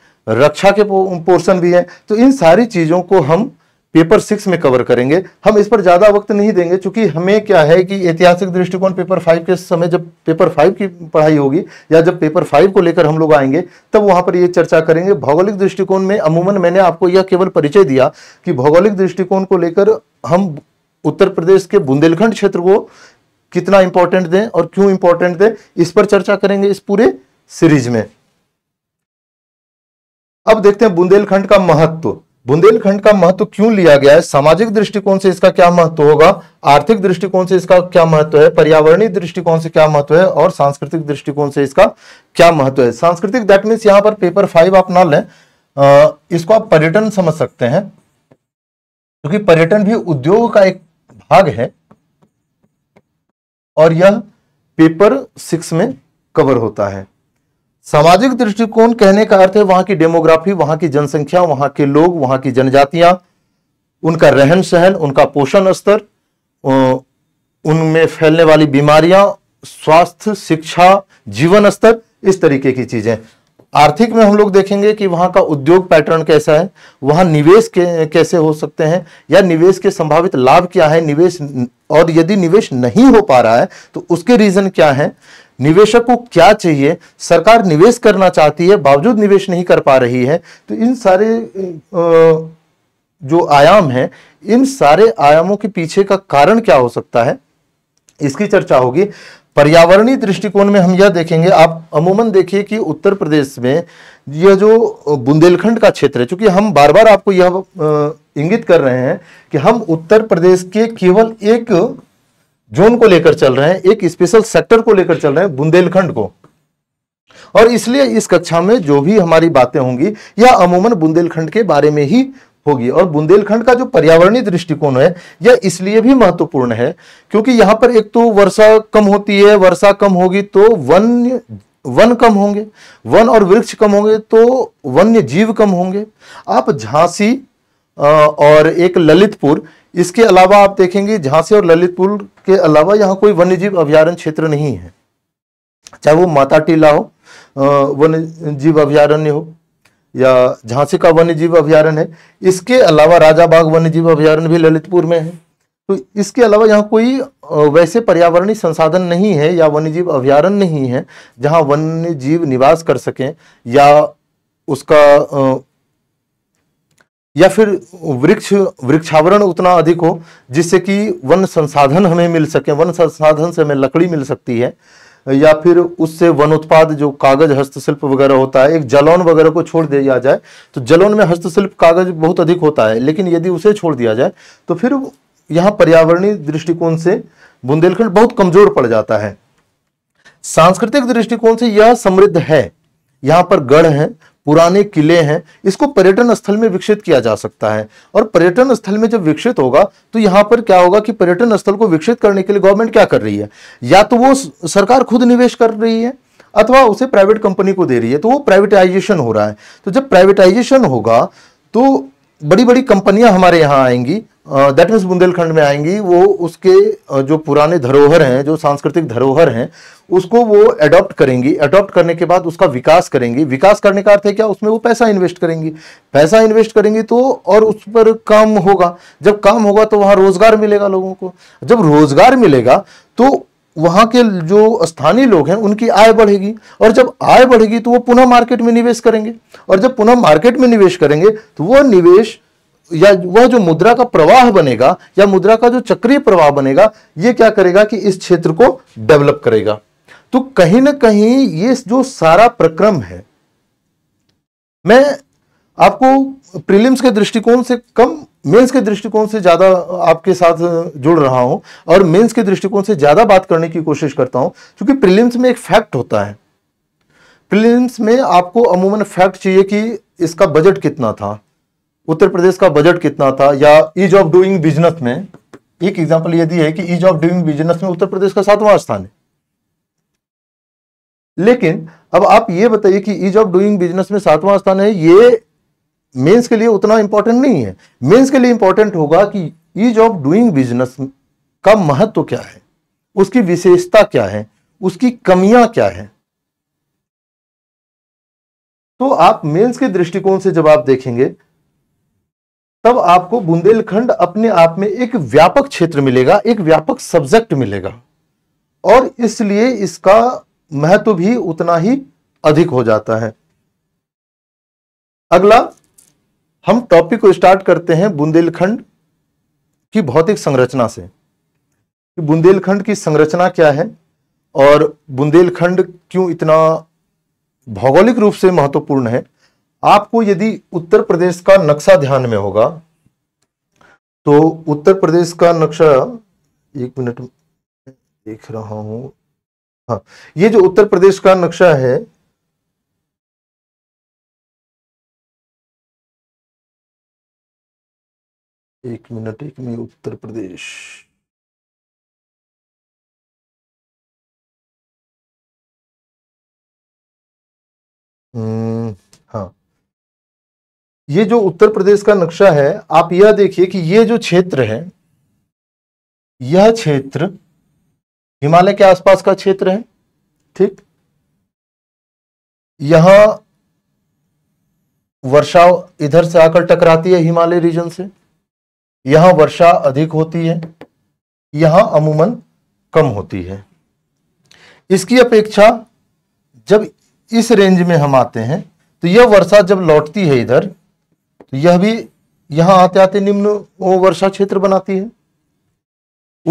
रक्षा के पोर्शन भी हैं तो इन सारी चीजों को हम पेपर सिक्स में कवर करेंगे हम इस पर ज़्यादा वक्त नहीं देंगे क्योंकि हमें क्या है कि ऐतिहासिक दृष्टिकोण पेपर फाइव के समय जब पेपर फाइव की पढ़ाई होगी या जब पेपर फाइव को लेकर हम लोग आएंगे तब वहां पर ये चर्चा करेंगे भौगोलिक दृष्टिकोण में अमूमन मैंने आपको यह केवल परिचय दिया कि भौगोलिक दृष्टिकोण को लेकर हम उत्तर प्रदेश के बुंदेलखंड क्षेत्र को कितना इंपॉर्टेंट दें और क्यों इंपॉर्टेंट दें इस पर चर्चा करेंगे इस पूरे सीरीज में अब देखते हैं बुंदेलखंड का महत्व बुंदेलखंड का महत्व क्यों लिया गया है सामाजिक दृष्टिकोण से इसका क्या महत्व होगा आर्थिक दृष्टिकोण से इसका क्या महत्व है पर्यावरणीय दृष्टिकोण से क्या महत्व है और सांस्कृतिक दृष्टिकोण से इसका क्या महत्व है सांस्कृतिक दैट मीन्स यहां पर पेपर फाइव आप ना लें इसको आप पर्यटन समझ सकते हैं क्योंकि तो पर्यटन भी उद्योग का एक भाग है और यह पेपर सिक्स में कवर होता है सामाजिक दृष्टिकोण कहने का अर्थ है वहां की डेमोग्राफी वहां की जनसंख्या वहां के लोग वहां की जनजातियां उनका रहन सहन उनका पोषण स्तर उनमें फैलने वाली बीमारियां स्वास्थ्य शिक्षा जीवन स्तर इस तरीके की चीजें आर्थिक में हम लोग देखेंगे कि वहां का उद्योग पैटर्न कैसा है वहां निवेश के, कैसे हो सकते हैं या निवेश के संभावित लाभ क्या है निवेश और यदि निवेश नहीं हो पा रहा है तो उसके रीजन क्या है निवेशक को क्या चाहिए सरकार निवेश करना चाहती है बावजूद निवेश नहीं कर पा रही है तो इन सारे जो आयाम है इन सारे आयामों के पीछे का कारण क्या हो सकता है इसकी चर्चा होगी पर्यावरणीय दृष्टिकोण में हम यह देखेंगे आप अमूमन देखिए कि उत्तर प्रदेश में यह जो बुंदेलखंड का क्षेत्र है चूंकि हम बार बार आपको यह इंगित कर रहे हैं कि हम उत्तर प्रदेश के केवल एक जोन को लेकर चल रहे हैं एक स्पेशल सेक्टर को लेकर चल रहे हैं बुंदेलखंड को और इसलिए इस कक्षा में जो भी हमारी बातें होंगी यह अमूमन बुंदेलखंड के बारे में ही होगी और बुंदेलखंड का जो पर्यावरणीय दृष्टिकोण है यह इसलिए भी महत्वपूर्ण है क्योंकि यहां पर एक तो वर्षा कम होती है वर्षा कम होगी तो वन वन कम होंगे वन और वृक्ष कम होंगे तो वन्य जीव कम होंगे आप झांसी और एक ललितपुर इसके अलावा आप देखेंगे झांसी और ललितपुर के अलावा यहाँ कोई वन्यजीव अभ्यारण्य क्षेत्र नहीं है चाहे वो माता टीला हो वन्य जीव अभ्यारण्य हो या झांसी का वन्य जीव अभ्यारण है इसके अलावा राजा बाग वन्य जीव अभ्यारण्य भी ललितपुर में है तो इसके अलावा यहाँ कोई वैसे पर्यावरणीय संसाधन नहीं है या वन्यजीव अभ्यारण नहीं है जहाँ वन्य जीव निवास कर सकें या उसका या फिर वृक्ष वृक्षावरण उतना अधिक हो जिससे कि वन संसाधन हमें मिल सके वन संसाधन से हमें लकड़ी मिल सकती है या फिर उससे वन उत्पाद जो कागज हस्तशिल्प वगैरह होता है एक जलौन वगैरह को छोड़ दिया जाए तो जलौन में हस्तशिल्प कागज बहुत अधिक होता है लेकिन यदि उसे छोड़ दिया जाए तो फिर यहाँ पर्यावरणीय दृष्टिकोण से बुंदेलखंड बहुत कमजोर पड़ जाता है सांस्कृतिक दृष्टिकोण से यह समृद्ध है यहाँ पर गढ़ है पुराने किले हैं इसको पर्यटन स्थल में विकसित किया जा सकता है और पर्यटन स्थल में जब विकसित होगा तो यहाँ पर क्या होगा कि पर्यटन स्थल को विकसित करने के लिए गवर्नमेंट क्या कर रही है या तो वो सरकार खुद निवेश कर रही है अथवा उसे प्राइवेट कंपनी को दे रही है तो वो प्राइवेटाइजेशन हो रहा है तो जब प्राइवेटाइजेशन होगा तो बड़ी बड़ी कंपनियां हमारे यहाँ आएंगी दैट मीन्स बुंदेलखंड में आएंगी वो उसके जो पुराने धरोहर हैं जो सांस्कृतिक धरोहर हैं उसको वो अडॉप्ट करेंगी अडॉप्ट करने के बाद उसका विकास करेंगी विकास करने का अर्थ है क्या उसमें वो पैसा इन्वेस्ट करेंगी पैसा इन्वेस्ट करेंगी तो और उस पर काम होगा जब काम होगा तो वहाँ रोज़गार मिलेगा लोगों को जब रोज़गार मिलेगा तो वहां के जो स्थानीय लोग हैं उनकी आय बढ़ेगी और जब आय बढ़ेगी तो वो पुनः मार्केट में निवेश करेंगे और जब पुनः मार्केट में निवेश करेंगे तो वह निवेश या वह जो मुद्रा का प्रवाह बनेगा या मुद्रा का जो चक्रीय प्रवाह बनेगा यह क्या करेगा कि इस क्षेत्र को डेवलप करेगा तो कहीं ना कहीं ये जो सारा प्रक्रम है मैं आपको प्रीलिम्स के दृष्टिकोण से कम मेंस के दृष्टिकोण से ज़्यादा आपके साथ जुड़ रहा हूं और मेंस के दृष्टिकोण से ज़्यादा बात करने की कोशिश करता हूं क्योंकि प्रीलिम्स में एक फैक्ट होता है प्रीलिम्स में आपको अमूमन फैक्ट चाहिए कि इसका बजट कितना था उत्तर प्रदेश का बजट कितना था या ईज ऑफ डूइंग बिजनेस में एक एग्जाम्पल यदि है कि ईज ऑफ डूइंग बिजनेस में उत्तर प्रदेश का सातवां स्थान है लेकिन अब आप ये बताइए कि ईज ऑफ डूइंग बिजनेस में सातवां स्थान है ये मेंस के लिए उतना इंपॉर्टेंट नहीं है मेंस के लिए इंपॉर्टेंट होगा कि ईज ऑफ डूइंग बिजनेस का महत्व तो क्या है उसकी विशेषता क्या है उसकी कमियां क्या है तो आप मेंस के दृष्टिकोण से जब आप देखेंगे तब आपको बुंदेलखंड अपने आप में एक व्यापक क्षेत्र मिलेगा एक व्यापक सब्जेक्ट मिलेगा और इसलिए इसका महत्व भी उतना ही अधिक हो जाता है अगला हम टॉपिक को स्टार्ट करते हैं बुंदेलखंड की भौतिक संरचना से कि बुंदेलखंड की संरचना क्या है और बुंदेलखंड क्यों इतना भौगोलिक रूप से महत्वपूर्ण है आपको यदि उत्तर प्रदेश का नक्शा ध्यान में होगा तो उत्तर प्रदेश का नक्शा एक मिनट देख रहा हूं हाँ ये जो उत्तर प्रदेश का नक्शा है एक मिनट एक में उत्तर प्रदेश हम्म, हाँ ये जो उत्तर प्रदेश का नक्शा है आप यह देखिए कि ये जो क्षेत्र है यह क्षेत्र हिमालय के आसपास का क्षेत्र है ठीक यहां वर्षा इधर से आकर टकराती है हिमालय रीजन से यहां वर्षा अधिक होती है यहां अमूमन कम होती है इसकी अपेक्षा जब इस रेंज में हम आते हैं तो यह वर्षा जब लौटती है इधर तो यह भी यहां आते आते निम्न वर्षा क्षेत्र बनाती है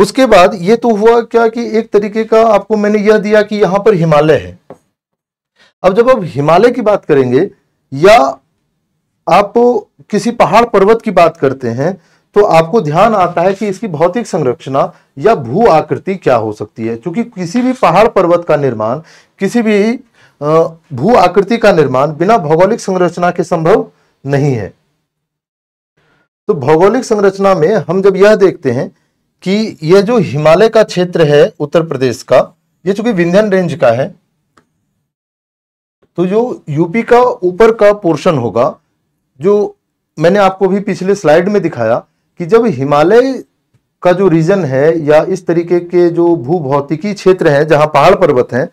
उसके बाद यह तो हुआ क्या कि एक तरीके का आपको मैंने यह दिया कि यहां पर हिमालय है अब जब आप हिमालय की बात करेंगे या आप किसी पहाड़ पर्वत की बात करते हैं तो आपको ध्यान आता है कि इसकी भौतिक संरचना या भू आकृति क्या हो सकती है क्योंकि किसी भी पहाड़ पर्वत का निर्माण किसी भी भू आकृति का निर्माण बिना भौगोलिक संरचना के संभव नहीं है तो भौगोलिक संरचना में हम जब यह देखते हैं कि यह जो हिमालय का क्षेत्र है उत्तर प्रदेश का यह चूंकि विंध्यन रेंज का है तो जो यूपी का ऊपर का पोर्शन होगा जो मैंने आपको भी पिछले स्लाइड में दिखाया कि जब हिमालय का जो रीजन है या इस तरीके के जो भू भौतिकी क्षेत्र है जहां पहाड़ पर्वत हैं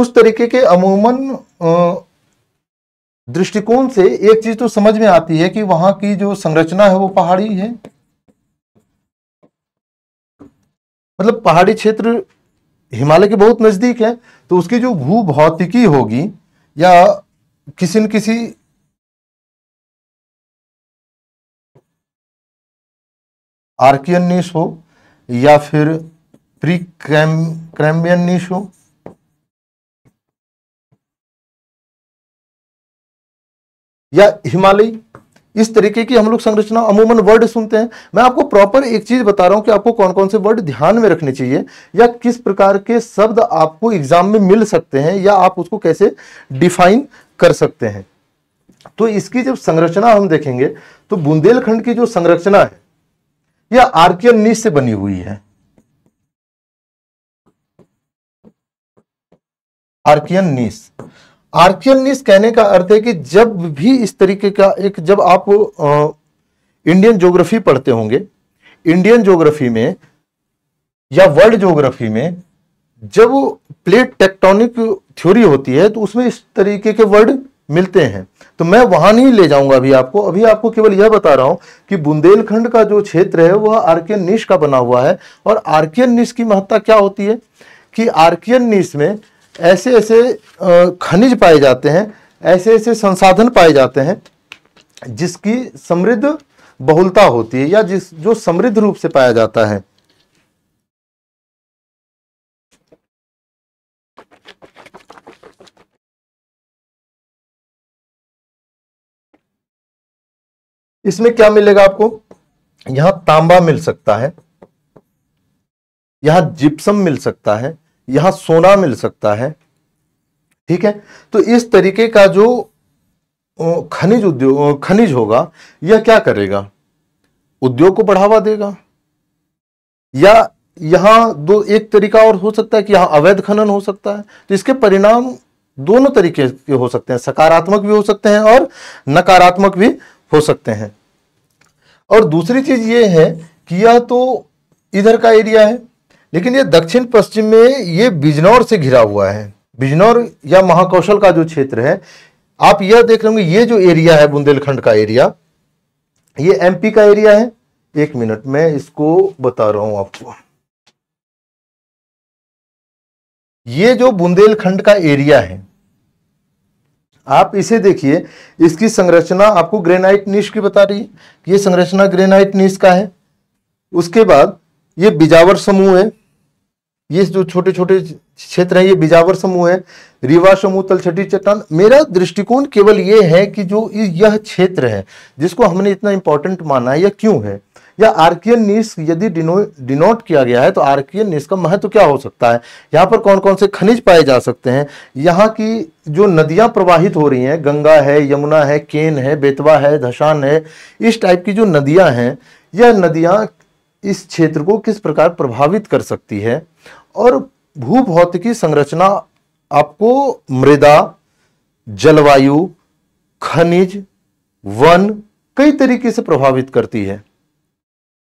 उस तरीके के अमूमन दृष्टिकोण से एक चीज तो समझ में आती है कि वहां की जो संरचना है वो पहाड़ी है मतलब पहाड़ी क्षेत्र हिमालय के बहुत नजदीक है तो उसकी जो भू भौतिकी होगी या किसी न किसी आर्कियनिस हो या फिर प्री क्रैम क्रैम्बियनिस हो या हिमालयी इस तरीके की हम लोग संरचना अमूमन वर्ड सुनते हैं मैं आपको प्रॉपर एक चीज बता रहा हूं कि आपको कौन कौन से वर्ड ध्यान में रखने चाहिए या किस प्रकार के शब्द आपको एग्जाम में मिल सकते हैं या आप उसको कैसे डिफाइन कर सकते हैं तो इसकी जब संरचना हम देखेंगे तो बुंदेलखंड की जो संरचना है यह आर्कियन नीच से बनी हुई है आर्कियन नीस आर्कियन नीस कहने का अर्थ है कि जब भी इस तरीके का एक जब आप इंडियन ज्योग्राफी पढ़ते होंगे इंडियन ज्योग्राफी में या वर्ल्ड ज्योग्राफी में जब प्लेट टेक्टोनिक थ्योरी होती है तो उसमें इस तरीके के वर्ड मिलते हैं तो मैं वहाँ नहीं ले जाऊँगा अभी आपको अभी आपको केवल यह बता रहा हूँ कि बुंदेलखंड का जो क्षेत्र है वह आर्कियन निश का बना हुआ है और आर्कियन निश की महत्ता क्या होती है कि आर्कियन निश में ऐसे ऐसे खनिज पाए जाते हैं ऐसे ऐसे संसाधन पाए जाते हैं जिसकी समृद्ध बहुलता होती है या जिस जो समृद्ध रूप से पाया जाता है इसमें क्या मिलेगा आपको यहां तांबा मिल सकता है यहां जिप्सम मिल सकता है यहां सोना मिल सकता है ठीक है तो इस तरीके का जो खनिज उद्योग खनिज होगा यह क्या करेगा उद्योग को बढ़ावा देगा या यहां दो एक तरीका और हो सकता है कि यहां अवैध खनन हो सकता है तो इसके परिणाम दोनों तरीके के हो सकते हैं सकारात्मक भी हो सकते हैं और नकारात्मक भी हो सकते हैं और दूसरी चीज़ ये है कि यह तो इधर का एरिया है लेकिन यह दक्षिण पश्चिम में ये बिजनौर से घिरा हुआ है बिजनौर या महाकौशल का जो क्षेत्र है आप यह देख रहे होंगे ये जो एरिया है बुंदेलखंड का एरिया ये एमपी का एरिया है एक मिनट मैं इसको बता रहा हूं आपको ये जो बुंदेलखंड का एरिया है आप इसे देखिए इसकी संरचना आपको ग्रेनाइट निश की बता रही है ये संरचना ग्रेनाइट निश का है उसके बाद ये बिजावर समूह है ये जो छोटे छोटे क्षेत्र हैं ये बिजावर समूह है रीवा समूह तलछटी चट्टान मेरा दृष्टिकोण केवल ये है कि जो यह क्षेत्र है जिसको हमने इतना इंपॉर्टेंट माना है यह क्यों है या आर्कियन नीस यदि डिनोट किया गया है तो आर्कियन नीस का महत्व क्या हो सकता है यहाँ पर कौन कौन से खनिज पाए जा सकते हैं यहाँ की जो नदियाँ प्रवाहित हो रही हैं गंगा है यमुना है केन है बेतवा है धशान है इस टाइप की जो नदियाँ हैं यह नदियाँ इस क्षेत्र को किस प्रकार प्रभावित कर सकती है और भू भौतिकी संरचना आपको मृदा जलवायु खनिज वन कई तरीके से प्रभावित करती है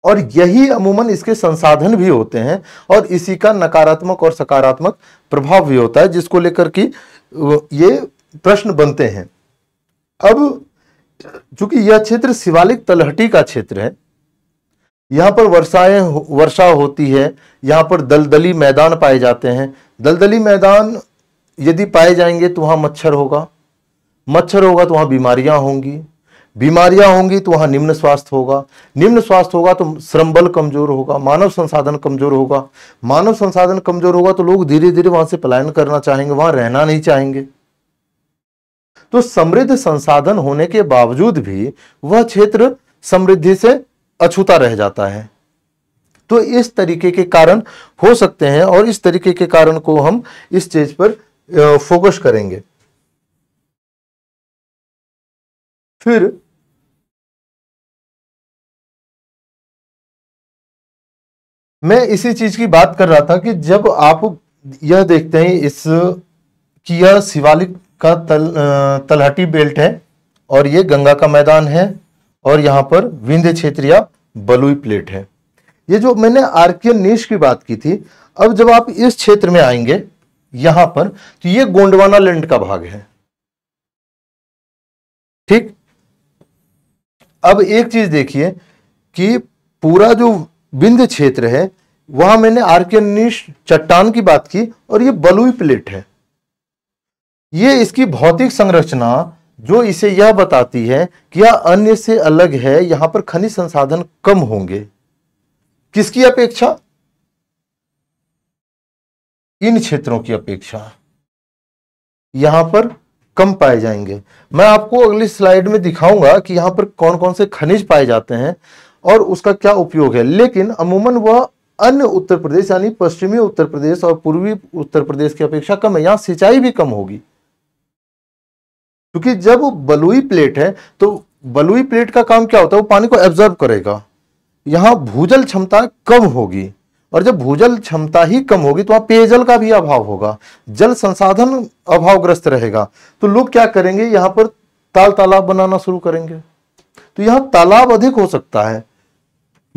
और यही अमूमन इसके संसाधन भी होते हैं और इसी का नकारात्मक और सकारात्मक प्रभाव भी होता है जिसको लेकर कि ये प्रश्न बनते हैं अब चूंकि यह क्षेत्र शिवालिक तलहटी का क्षेत्र है यहाँ पर वर्षाएं वर्षा होती है यहाँ पर दलदली मैदान पाए जाते हैं दलदली मैदान यदि पाए जाएंगे तो वहाँ मच्छर होगा मच्छर होगा तो वहाँ बीमारियाँ होंगी बीमारियां होंगी तो वहां निम्न स्वास्थ्य होगा निम्न स्वास्थ्य होगा तो श्रम बल कमजोर होगा मानव संसाधन कमजोर होगा मानव संसाधन कमजोर होगा तो लोग धीरे धीरे वहां से पलायन करना चाहेंगे वहां रहना नहीं चाहेंगे तो समृद्ध संसाधन होने के बावजूद भी वह क्षेत्र समृद्धि से अछूता रह जाता है तो इस तरीके के कारण हो सकते हैं और इस तरीके के कारण को हम इस चीज पर फोकस करेंगे फिर मैं इसी चीज की बात कर रहा था कि जब आप यह देखते हैं इस कि यह शिवालिक का तल तलहटी बेल्ट है और ये गंगा का मैदान है और यहां पर विंध्य क्षेत्र या बलुई प्लेट है ये जो मैंने आर्कियन नीश की बात की थी अब जब आप इस क्षेत्र में आएंगे यहां पर तो ये गोंडवाना लैंड का भाग है ठीक अब एक चीज़ देखिए कि पूरा जो बिंद क्षेत्र है वहां मैंने आर्कनिश चट्टान की बात की और ये बलुई प्लेट है ये इसकी भौतिक संरचना जो इसे यह बताती है कि यह अन्य से अलग है यहां पर खनिज संसाधन कम होंगे किसकी अपेक्षा इन क्षेत्रों की अपेक्षा यहां पर कम पाए जाएंगे मैं आपको अगली स्लाइड में दिखाऊंगा कि यहाँ पर कौन कौन से खनिज पाए जाते हैं और उसका क्या उपयोग है लेकिन अमूमन वह अन्य उत्तर प्रदेश यानी पश्चिमी उत्तर प्रदेश और पूर्वी उत्तर प्रदेश की अपेक्षा कम है यहाँ सिंचाई भी कम होगी क्योंकि जब बलुई प्लेट है तो बलुई प्लेट का काम क्या होता है वो पानी को एब्जॉर्ब करेगा यहाँ भूजल क्षमता कम होगी और जब भूजल क्षमता ही कम होगी तो वहां पेयजल का भी अभाव होगा जल संसाधन अभावग्रस्त रहेगा तो लोग क्या करेंगे यहां पर ताल तालाब बनाना शुरू करेंगे तो यहां तालाब अधिक हो सकता है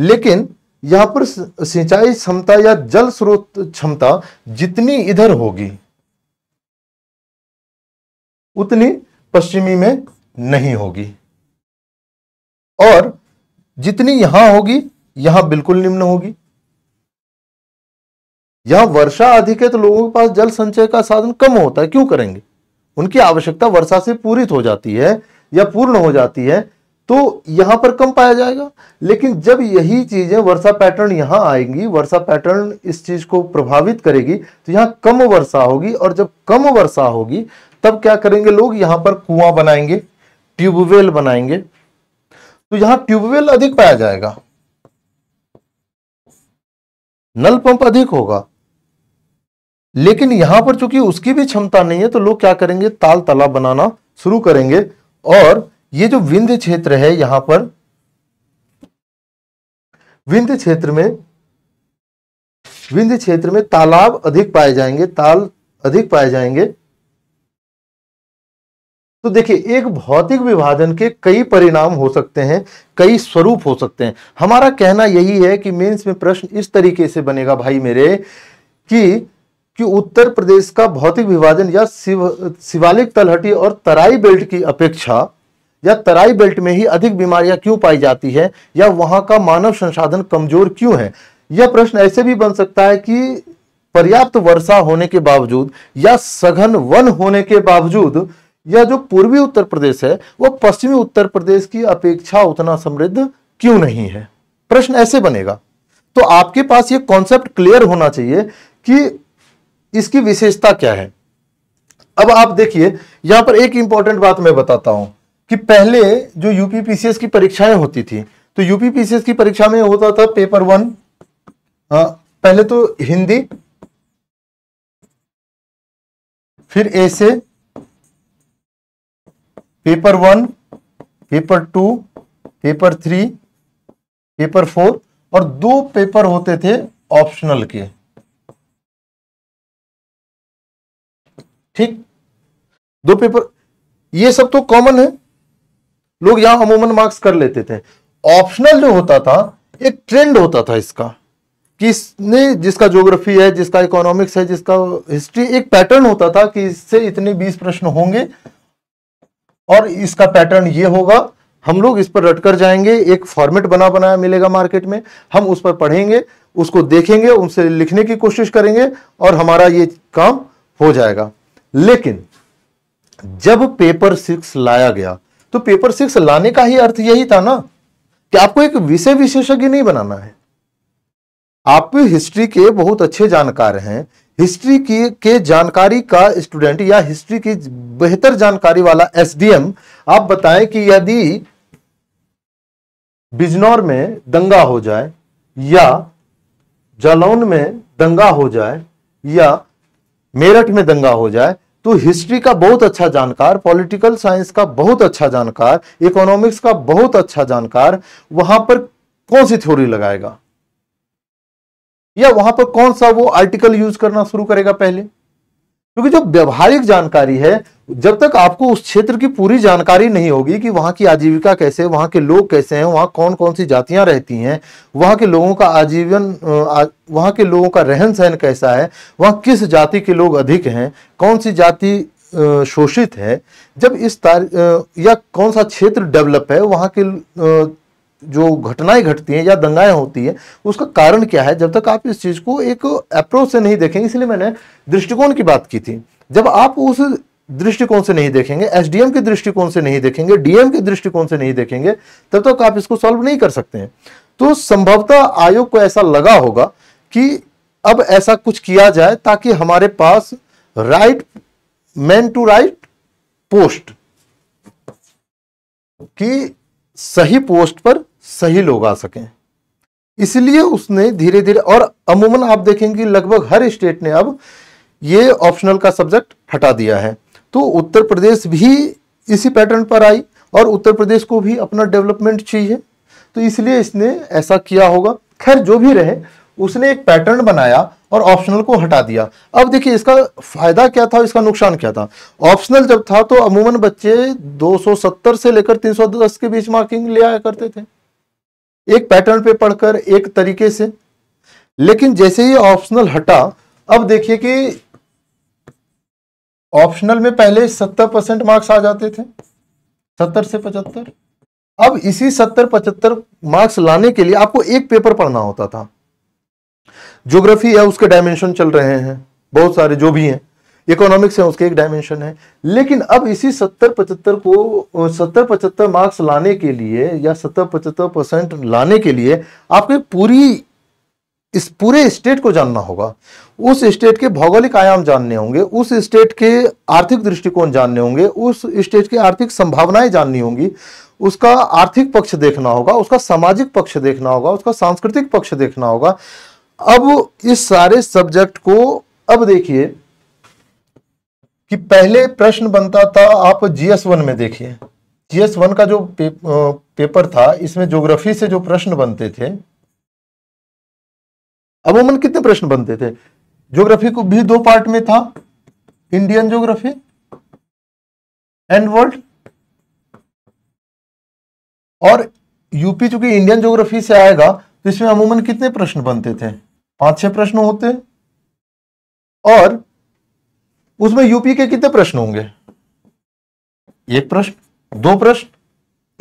लेकिन यहां पर सिंचाई क्षमता या जल स्रोत क्षमता जितनी इधर होगी उतनी पश्चिमी में नहीं होगी और जितनी यहां होगी यहां बिल्कुल निम्न होगी यहां वर्षा अधिक है तो लोगों के पास जल संचय का साधन कम होता है क्यों करेंगे उनकी आवश्यकता वर्षा से पूरित हो जाती है या पूर्ण हो जाती है तो यहां पर कम पाया जाएगा लेकिन जब यही चीजें वर्षा पैटर्न यहां आएंगी वर्षा पैटर्न इस चीज को प्रभावित करेगी तो यहां कम वर्षा होगी और जब कम वर्षा होगी तब क्या करेंगे लोग यहां पर कुआं बनाएंगे ट्यूबवेल बनाएंगे तो यहां ट्यूबवेल अधिक पाया जाएगा नल पंप अधिक होगा लेकिन यहां पर चूंकि उसकी भी क्षमता नहीं है तो लोग क्या करेंगे ताल तालाब बनाना शुरू करेंगे और ये जो विंध्य क्षेत्र है यहां पर विंध्य क्षेत्र में विंध्य क्षेत्र में तालाब अधिक पाए जाएंगे ताल अधिक पाए जाएंगे तो देखिए एक भौतिक विभाजन के कई परिणाम हो सकते हैं कई स्वरूप हो सकते हैं हमारा कहना यही है कि मेंस में प्रश्न इस तरीके से बनेगा भाई मेरे कि कि उत्तर प्रदेश का भौतिक विभाजन या शिव शिवालिक तलहटी और तराई बेल्ट की अपेक्षा या तराई बेल्ट में ही अधिक बीमारियां क्यों पाई जाती है या वहां का मानव संसाधन कमजोर क्यों है यह प्रश्न ऐसे भी बन सकता है कि पर्याप्त वर्षा होने के बावजूद या सघन वन होने के बावजूद या जो पूर्वी उत्तर प्रदेश है वह पश्चिमी उत्तर प्रदेश की अपेक्षा उतना समृद्ध क्यों नहीं है प्रश्न ऐसे बनेगा तो आपके पास ये कॉन्सेप्ट क्लियर होना चाहिए कि इसकी विशेषता क्या है अब आप देखिए यहां पर एक इंपॉर्टेंट बात मैं बताता हूं कि पहले जो यूपीपीसीएस की परीक्षाएं होती थी तो यूपीपीसीएस की परीक्षा में होता था पेपर वन पहले तो हिंदी फिर ऐसे paper one paper two paper three paper four और दो पेपर होते थे ऑप्शनल के ठीक दो पेपर ये सब तो कॉमन है लोग यहां अमूमन मार्क्स कर लेते थे ऑप्शनल जो होता था एक ट्रेंड होता था इसका किसने जिसका ज्योग्राफी है जिसका इकोनॉमिक्स है जिसका हिस्ट्री एक पैटर्न होता था कि इससे इतने बीस प्रश्न होंगे और इसका पैटर्न ये होगा हम लोग इस पर रटकर जाएंगे एक फॉर्मेट बना बनाया मिलेगा मार्केट में हम उस पर पढ़ेंगे उसको देखेंगे उनसे लिखने की कोशिश करेंगे और हमारा ये काम हो जाएगा लेकिन जब पेपर सिक्स लाया गया तो पेपर सिक्स लाने का ही अर्थ यही था ना कि आपको एक विषय विशेषज्ञ नहीं बनाना है आप हिस्ट्री के बहुत अच्छे जानकार हैं हिस्ट्री की के जानकारी का स्टूडेंट या हिस्ट्री की बेहतर जानकारी वाला एसडीएम आप बताएं कि यदि बिजनौर में दंगा हो जाए या जालौन में दंगा हो जाए या मेरठ में दंगा हो जाए तो हिस्ट्री का बहुत अच्छा जानकार पॉलिटिकल साइंस का बहुत अच्छा जानकार इकोनॉमिक्स का बहुत अच्छा जानकार वहां पर कौन सी थ्योरी लगाएगा या वहां पर कौन सा वो आर्टिकल यूज करना शुरू करेगा पहले क्योंकि जो व्यवहारिक जानकारी है जब तक आपको उस क्षेत्र की पूरी जानकारी नहीं होगी कि वहाँ की आजीविका कैसे वहाँ के लोग कैसे हैं वहाँ कौन कौन सी जातियाँ रहती हैं वहाँ के लोगों का आजीवन वहाँ के लोगों का रहन सहन कैसा है वहाँ किस जाति के लोग अधिक हैं कौन सी जाति शोषित है जब इस तार या कौन सा क्षेत्र डेवलप है वहाँ के जो घटनाएं घटती हैं या दंगाएं होती हैं उसका कारण क्या है जब तक आप इस चीज़ को एक अप्रोच से नहीं देखेंगे इसलिए मैंने दृष्टिकोण की बात की थी जब आप उस दृष्टिकोण से नहीं देखेंगे एसडीएम के दृष्टिकोण से नहीं देखेंगे डीएम के दृष्टिकोण से नहीं देखेंगे तब तक आप इसको सॉल्व नहीं कर सकते हैं तो संभवतः आयोग को ऐसा लगा होगा कि अब ऐसा कुछ किया जाए ताकि हमारे पास right man to right post की सही पोस्ट पर सही लोग आ सकें इसलिए उसने धीरे धीरे और अमूमन आप देखेंगे लगभग हर स्टेट ने अब ये ऑप्शनल का सब्जेक्ट हटा दिया है तो उत्तर प्रदेश भी इसी पैटर्न पर आई और उत्तर प्रदेश को भी अपना डेवलपमेंट चाहिए तो इसलिए इसने ऐसा किया होगा खैर जो भी रहे उसने एक पैटर्न बनाया और ऑप्शनल को हटा दिया अब देखिए इसका फायदा क्या था इसका नुकसान क्या था ऑप्शनल जब था तो अमूमन बच्चे 270 से लेकर 310 के बीच मार्किंग ले आया करते थे एक पैटर्न पे पढ़कर एक तरीके से लेकिन जैसे ही ऑप्शनल हटा अब देखिए कि ऑप्शनल में पहले सत्तर परसेंट मार्क्स आ जाते थे सत्तर से पचहत्तर अब इसी सत्तर पचहत्तर मार्क्स लाने के लिए आपको एक पेपर पढ़ना होता था ज्योग्राफी है उसके डायमेंशन चल रहे हैं बहुत सारे जो भी हैं इकोनॉमिक्स है उसके एक डायमेंशन है लेकिन अब इसी सत्तर पचहत्तर को सत्तर पचहत्तर मार्क्स लाने के लिए या सत्तर पचहत्तर परसेंट लाने के लिए आपको पूरी इस पूरे स्टेट को जानना होगा उस स्टेट के भौगोलिक आयाम जानने होंगे उस स्टेट के आर्थिक दृष्टिकोण जानने होंगे उस स्टेट की आर्थिक संभावनाएं जाननी होंगी उसका आर्थिक पक्ष देखना होगा उसका सामाजिक पक्ष देखना होगा उसका सांस्कृतिक पक्ष देखना होगा अब इस सारे सब्जेक्ट को अब देखिए कि पहले प्रश्न बनता था आप जीएस वन में देखिए जीएस वन का जो पे, पेपर था इसमें ज्योग्राफी से जो प्रश्न बनते थे अमूमन कितने प्रश्न बनते थे ज्योग्राफी को भी दो पार्ट में था इंडियन ज्योग्राफी एंड वर्ल्ड और यूपी चूंकि इंडियन ज्योग्राफी से आएगा तो इसमें अमूमन कितने प्रश्न बनते थे पांच छह प्रश्न होते और उसमें यूपी के कितने प्रश्न होंगे एक प्रश्न दो प्रश्न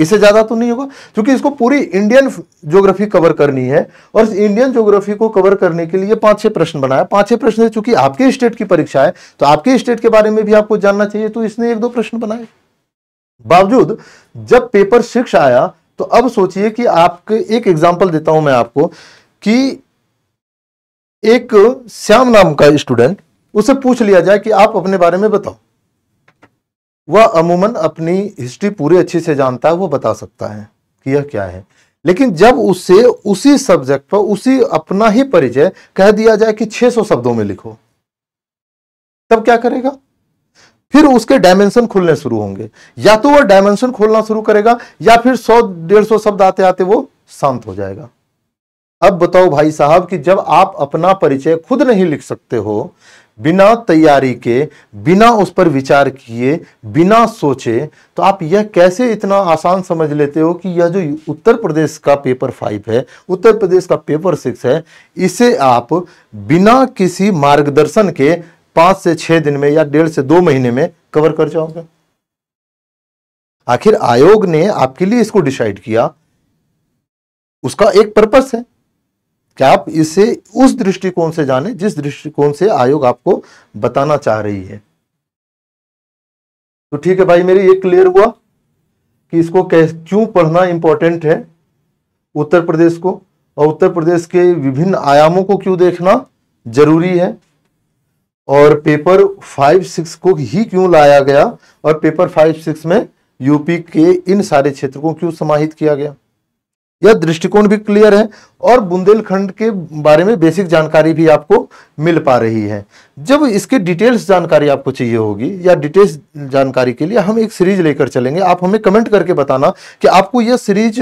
इससे ज्यादा तो नहीं होगा क्योंकि इसको पूरी इंडियन ज्योग्राफी कवर करनी है और इस इंडियन ज्योग्राफी को कवर करने के लिए पांच छह प्रश्न बनाया पांच छह प्रश्न चूंकि आपके स्टेट की परीक्षा है तो आपके स्टेट के बारे में भी आपको जानना चाहिए तो इसने एक दो प्रश्न बनाए बावजूद जब पेपर सिक्स आया तो अब सोचिए कि आपके एक एग्जाम्पल देता हूं मैं आपको कि एक श्याम नाम का स्टूडेंट उसे पूछ लिया जाए कि आप अपने बारे में बताओ वह अमूमन अपनी हिस्ट्री पूरी अच्छी से जानता है वो बता सकता है कि यह क्या है लेकिन जब उसे उसी सब्जेक्ट पर उसी अपना ही परिचय कह दिया जाए कि 600 शब्दों में लिखो तब क्या करेगा फिर उसके डायमेंशन खुलने शुरू होंगे या तो वह डायमेंशन खोलना शुरू करेगा या फिर सौ डेढ़ सौ शब्द आते आते वो शांत हो जाएगा अब बताओ भाई साहब कि जब आप अपना परिचय खुद नहीं लिख सकते हो बिना तैयारी के बिना उस पर विचार किए बिना सोचे तो आप यह कैसे इतना आसान समझ लेते हो कि यह जो उत्तर प्रदेश का पेपर फाइव है उत्तर प्रदेश का पेपर सिक्स है इसे आप बिना किसी मार्गदर्शन के पांच से छह दिन में या डेढ़ से दो महीने में कवर कर जाओगे आखिर आयोग ने आपके लिए इसको डिसाइड किया उसका एक पर्पस है कि आप इसे उस दृष्टिकोण से जाने जिस दृष्टिकोण से आयोग आपको बताना चाह रही है तो ठीक है भाई मेरे ये क्लियर हुआ कि इसको क्यों पढ़ना इंपॉर्टेंट है उत्तर प्रदेश को और उत्तर प्रदेश के विभिन्न आयामों को क्यों देखना जरूरी है और पेपर फाइव सिक्स को ही क्यों लाया गया और पेपर फाइव सिक्स में यूपी के इन सारे क्षेत्र को क्यों समाहित किया गया यह दृष्टिकोण भी क्लियर है और बुंदेलखंड के बारे में बेसिक जानकारी भी आपको मिल पा रही है जब इसके डिटेल्स जानकारी आपको चाहिए होगी या डिटेल्स जानकारी के लिए हम एक सीरीज लेकर चलेंगे आप हमें कमेंट करके बताना कि आपको यह सीरीज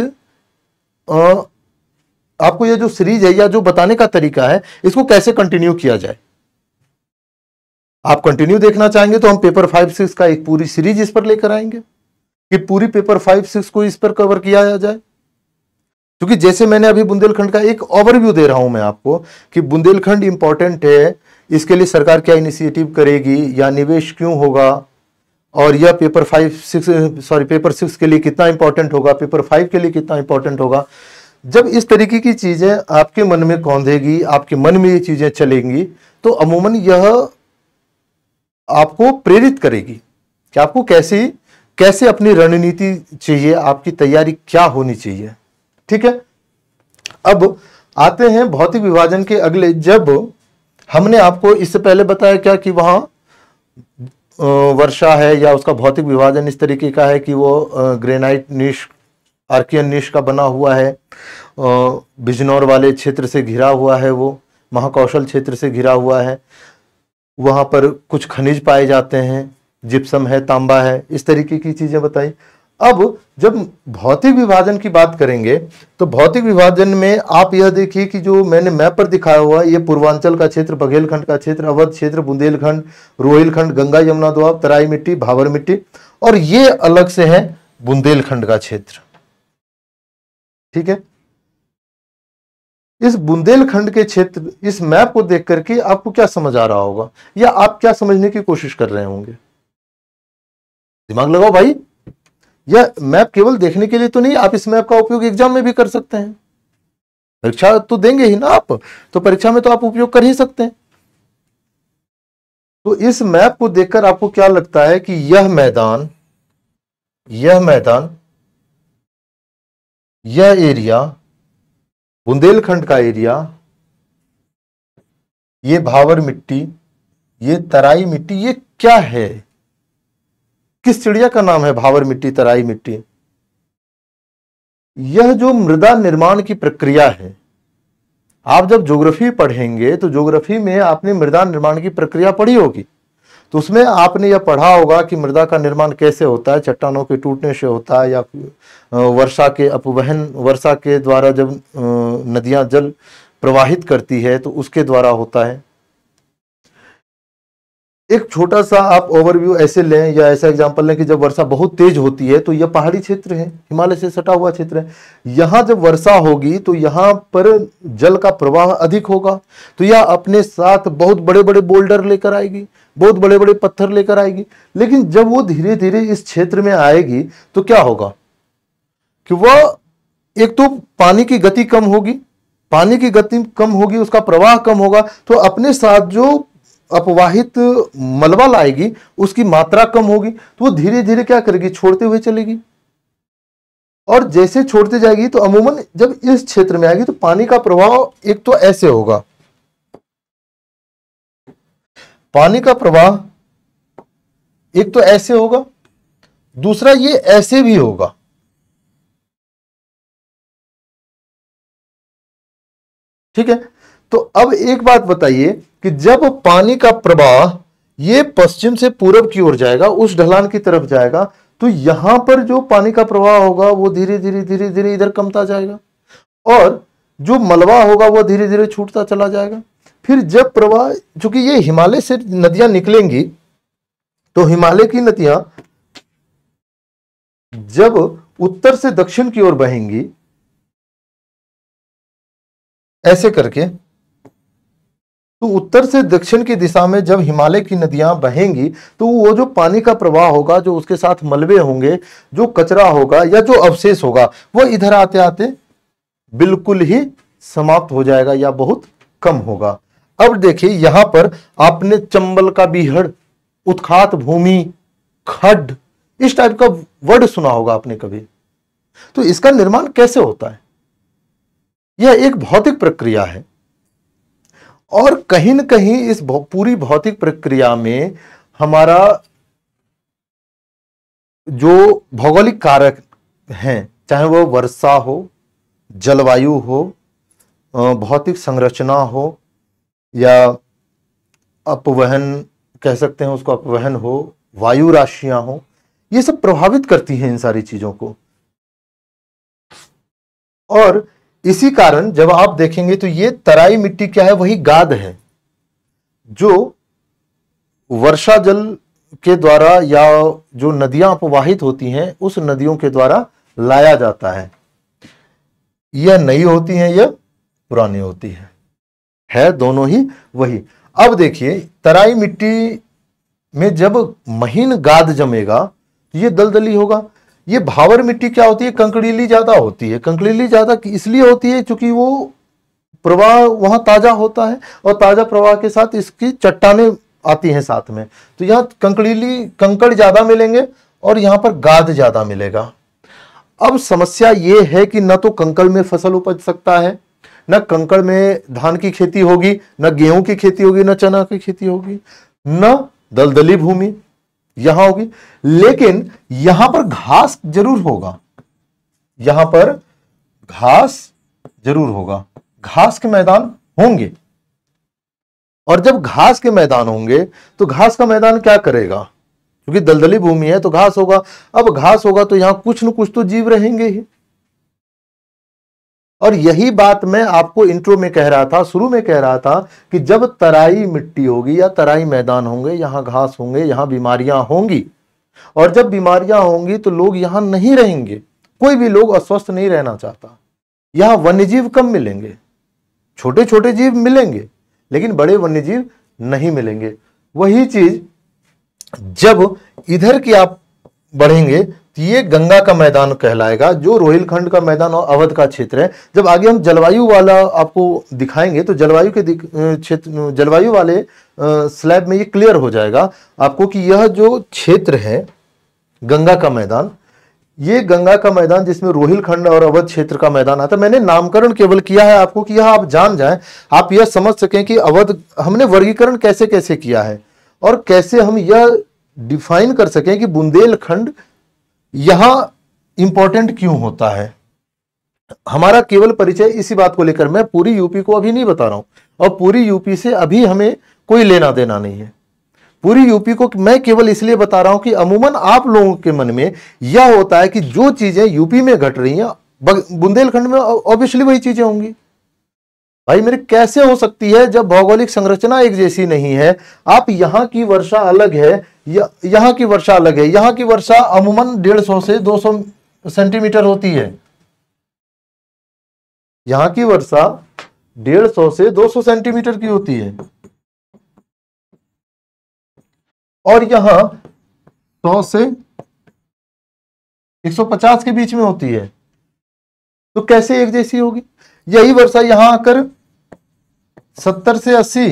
आपको यह जो सीरीज है या जो बताने का तरीका है इसको कैसे कंटिन्यू किया जाए आप कंटिन्यू देखना चाहेंगे तो हम पेपर फाइव सिक्स का एक पूरी सीरीज इस पर लेकर आएंगे कि पूरी पेपर फाइव सिक्स को इस पर कवर किया जाए क्योंकि जैसे मैंने अभी बुंदेलखंड का एक ओवरव्यू दे रहा हूं मैं आपको कि बुंदेलखंड इंपॉर्टेंट है इसके लिए सरकार क्या इनिशिएटिव करेगी या निवेश क्यों होगा और यह paper five six sorry paper six के लिए कितना इंपॉर्टेंट होगा पेपर फाइव के लिए कितना इंपॉर्टेंट होगा जब इस तरीके की चीज़ें आपके मन में देगी आपके मन में ये चीज़ें चलेंगी तो अमूमन यह आपको प्रेरित करेगी कि आपको कैसे कैसे अपनी रणनीति चाहिए आपकी तैयारी क्या होनी चाहिए ठीक है अब आते हैं भौतिक विभाजन के अगले जब हमने आपको इससे पहले बताया क्या कि वहां वर्षा है या उसका भौतिक विभाजन इस तरीके का है कि वो ग्रेनाइट निश आर्कियन निश का बना हुआ है बिजनौर वाले क्षेत्र से घिरा हुआ है वो महाकौशल क्षेत्र से घिरा हुआ है वहां पर कुछ खनिज पाए जाते हैं जिप्सम है तांबा है इस तरीके की चीज़ें बताई अब जब भौतिक विभाजन की बात करेंगे तो भौतिक विभाजन में आप यह देखिए कि जो मैंने मैप पर दिखाया हुआ ये पूर्वांचल का क्षेत्र बघेलखंड का क्षेत्र अवध क्षेत्र बुंदेलखंड रोहिलखंड गंगा यमुना दुआब तराई मिट्टी भावर मिट्टी और ये अलग से है बुंदेलखंड का क्षेत्र ठीक है इस बुंदेलखंड के क्षेत्र इस मैप को देख करके आपको क्या समझ आ रहा होगा या आप क्या समझने की कोशिश कर रहे होंगे दिमाग लगाओ भाई यह मैप केवल देखने के लिए तो नहीं आप इस मैप का उपयोग एग्जाम में भी कर सकते हैं परीक्षा तो देंगे ही ना आप तो परीक्षा में तो आप उपयोग कर ही सकते हैं तो इस मैप को देखकर आपको क्या लगता है कि यह मैदान यह मैदान यह एरिया बुंदेलखंड का एरिया ये भावर मिट्टी ये तराई मिट्टी ये क्या है किस चिड़िया का नाम है भावर मिट्टी तराई मिट्टी यह जो मृदा निर्माण की प्रक्रिया है आप जब ज्योग्राफी पढ़ेंगे तो ज्योग्राफी में आपने मृदा निर्माण की प्रक्रिया पढ़ी होगी तो उसमें आपने यह पढ़ा होगा कि मृदा का निर्माण कैसे होता है चट्टानों के टूटने से होता है या वर्षा के अपवहन वर्षा के द्वारा जब नदियां जल प्रवाहित करती है तो उसके द्वारा होता है एक छोटा सा आप ओवरव्यू ऐसे लें या ऐसा एग्जांपल लें कि जब वर्षा बहुत तेज होती है तो यह पहाड़ी क्षेत्र है हिमालय से सटा हुआ क्षेत्र है यहां जब वर्षा होगी तो यहां पर जल का प्रवाह अधिक होगा तो यह अपने साथ बहुत बड़े बड़े बोल्डर लेकर आएगी बहुत बड़े बड़े पत्थर लेकर आएगी लेकिन जब वो धीरे धीरे इस क्षेत्र में आएगी तो क्या होगा कि वह एक तो पानी की गति कम होगी पानी की गति कम होगी उसका प्रवाह कम होगा तो अपने साथ जो अपवाहित मलबा लाएगी उसकी मात्रा कम होगी तो वो धीरे धीरे क्या करेगी छोड़ते हुए चलेगी और जैसे छोड़ते जाएगी तो अमूमन जब इस क्षेत्र में आएगी तो पानी का प्रवाह एक तो ऐसे होगा पानी का प्रवाह एक तो ऐसे होगा दूसरा ये ऐसे भी होगा ठीक है तो अब एक बात बताइए कि जब पानी का प्रवाह ये पश्चिम से पूर्व की ओर जाएगा उस ढलान की तरफ जाएगा तो यहां पर जो पानी का प्रवाह होगा वो धीरे धीरे धीरे धीरे इधर कमता जाएगा और जो मलबा होगा वो धीरे धीरे छूटता चला जाएगा फिर जब प्रवाह चूंकि ये हिमालय से नदियां निकलेंगी तो हिमालय की नदियां जब उत्तर से दक्षिण की ओर बहेंगी ऐसे करके तो उत्तर से दक्षिण की दिशा में जब हिमालय की नदियां बहेंगी तो वो जो पानी का प्रवाह होगा जो उसके साथ मलबे होंगे जो कचरा होगा या जो अवशेष होगा वो इधर आते आते बिल्कुल ही समाप्त हो जाएगा या बहुत कम होगा अब देखिए यहां पर आपने चंबल का बीहड़ उत्खात भूमि खड इस टाइप का वर्ड सुना होगा आपने कभी तो इसका निर्माण कैसे होता है यह एक भौतिक प्रक्रिया है और कहीं ना कहीं इस पूरी भौतिक प्रक्रिया में हमारा जो भौगोलिक कारक हैं चाहे वो वर्षा हो जलवायु हो भौतिक संरचना हो या अपवहन कह सकते हैं उसको अपवहन हो वायु राशियां हो ये सब प्रभावित करती हैं इन सारी चीज़ों को और इसी कारण जब आप देखेंगे तो ये तराई मिट्टी क्या है वही गाद है जो वर्षा जल के द्वारा या जो नदियां अपवाहित होती हैं उस नदियों के द्वारा लाया जाता है यह नई होती है यह पुरानी होती है है दोनों ही वही अब देखिए तराई मिट्टी में जब महीन गाद जमेगा तो ये दलदली होगा ये भावर मिट्टी क्या होती है कंकड़ीली ज्यादा होती है कंकड़ीली ज्यादा इसलिए होती है क्योंकि वो प्रवाह वहां ताजा होता है और ताजा प्रवाह के साथ इसकी चट्टाने आती हैं साथ में तो यहाँ कंकड़ीली कंकड़ ज्यादा मिलेंगे और यहाँ पर गाद ज्यादा मिलेगा अब समस्या ये है कि न तो कंकड़ में फसल उपज सकता है न कंकड़ में धान की खेती होगी न गेहूं की खेती होगी न चना की खेती होगी न दलदली भूमि यहां होगी लेकिन यहां पर घास जरूर होगा यहां पर घास जरूर होगा घास के मैदान होंगे और जब घास के मैदान होंगे तो घास का मैदान क्या करेगा क्योंकि दलदली भूमि है तो घास होगा अब घास होगा तो यहां कुछ न कुछ तो जीव रहेंगे ही और यही बात मैं आपको इंट्रो में कह रहा था शुरू में कह रहा था कि जब तराई मिट्टी होगी या तराई मैदान होंगे यहां घास होंगे यहां बीमारियां होंगी और जब बीमारियां होंगी तो लोग यहां नहीं रहेंगे कोई भी लोग अस्वस्थ नहीं रहना चाहता वन्य वन्यजीव कम मिलेंगे छोटे छोटे जीव मिलेंगे लेकिन बड़े वन्यजीव नहीं मिलेंगे वही चीज जब इधर की आप बढ़ेंगे ये गंगा का मैदान कहलाएगा जो रोहिलखंड का मैदान और अवध का क्षेत्र है जब आगे हम जलवायु वाला आपको दिखाएंगे तो जलवायु के क्षेत्र जलवायु वाले स्लैब में ये क्लियर हो जाएगा आपको कि यह जो क्षेत्र है गंगा का मैदान ये गंगा का मैदान जिसमें रोहिलखंड और अवध क्षेत्र का मैदान आता है मैंने नामकरण केवल किया है आपको कि यह आप जान जाए आप यह समझ सकें कि अवध हमने वर्गीकरण कैसे कैसे किया है और कैसे हम यह डिफाइन कर सकें कि बुंदेलखंड यहां इंपॉर्टेंट क्यों होता है हमारा केवल परिचय इसी बात को लेकर मैं पूरी यूपी को अभी नहीं बता रहा हूं और पूरी यूपी से अभी हमें कोई लेना देना नहीं है पूरी यूपी को मैं केवल इसलिए बता रहा हूं कि अमूमन आप लोगों के मन में यह होता है कि जो चीजें यूपी में घट रही हैं बुंदेलखंड में ऑब्वियसली वही चीजें होंगी भाई मेरे कैसे हो सकती है जब भौगोलिक संरचना एक जैसी नहीं है आप यहाँ की वर्षा अलग है या यहाँ की वर्षा अलग है यहाँ की वर्षा अमूमन डेढ़ सौ से दो सौ सेंटीमीटर होती है यहाँ की वर्षा डेढ़ सौ से दो सौ सेंटीमीटर की होती है और यहाँ सौ से 150 के बीच में होती है तो कैसे एक जैसी होगी यही वर्षा यहां आकर सत्तर से अस्सी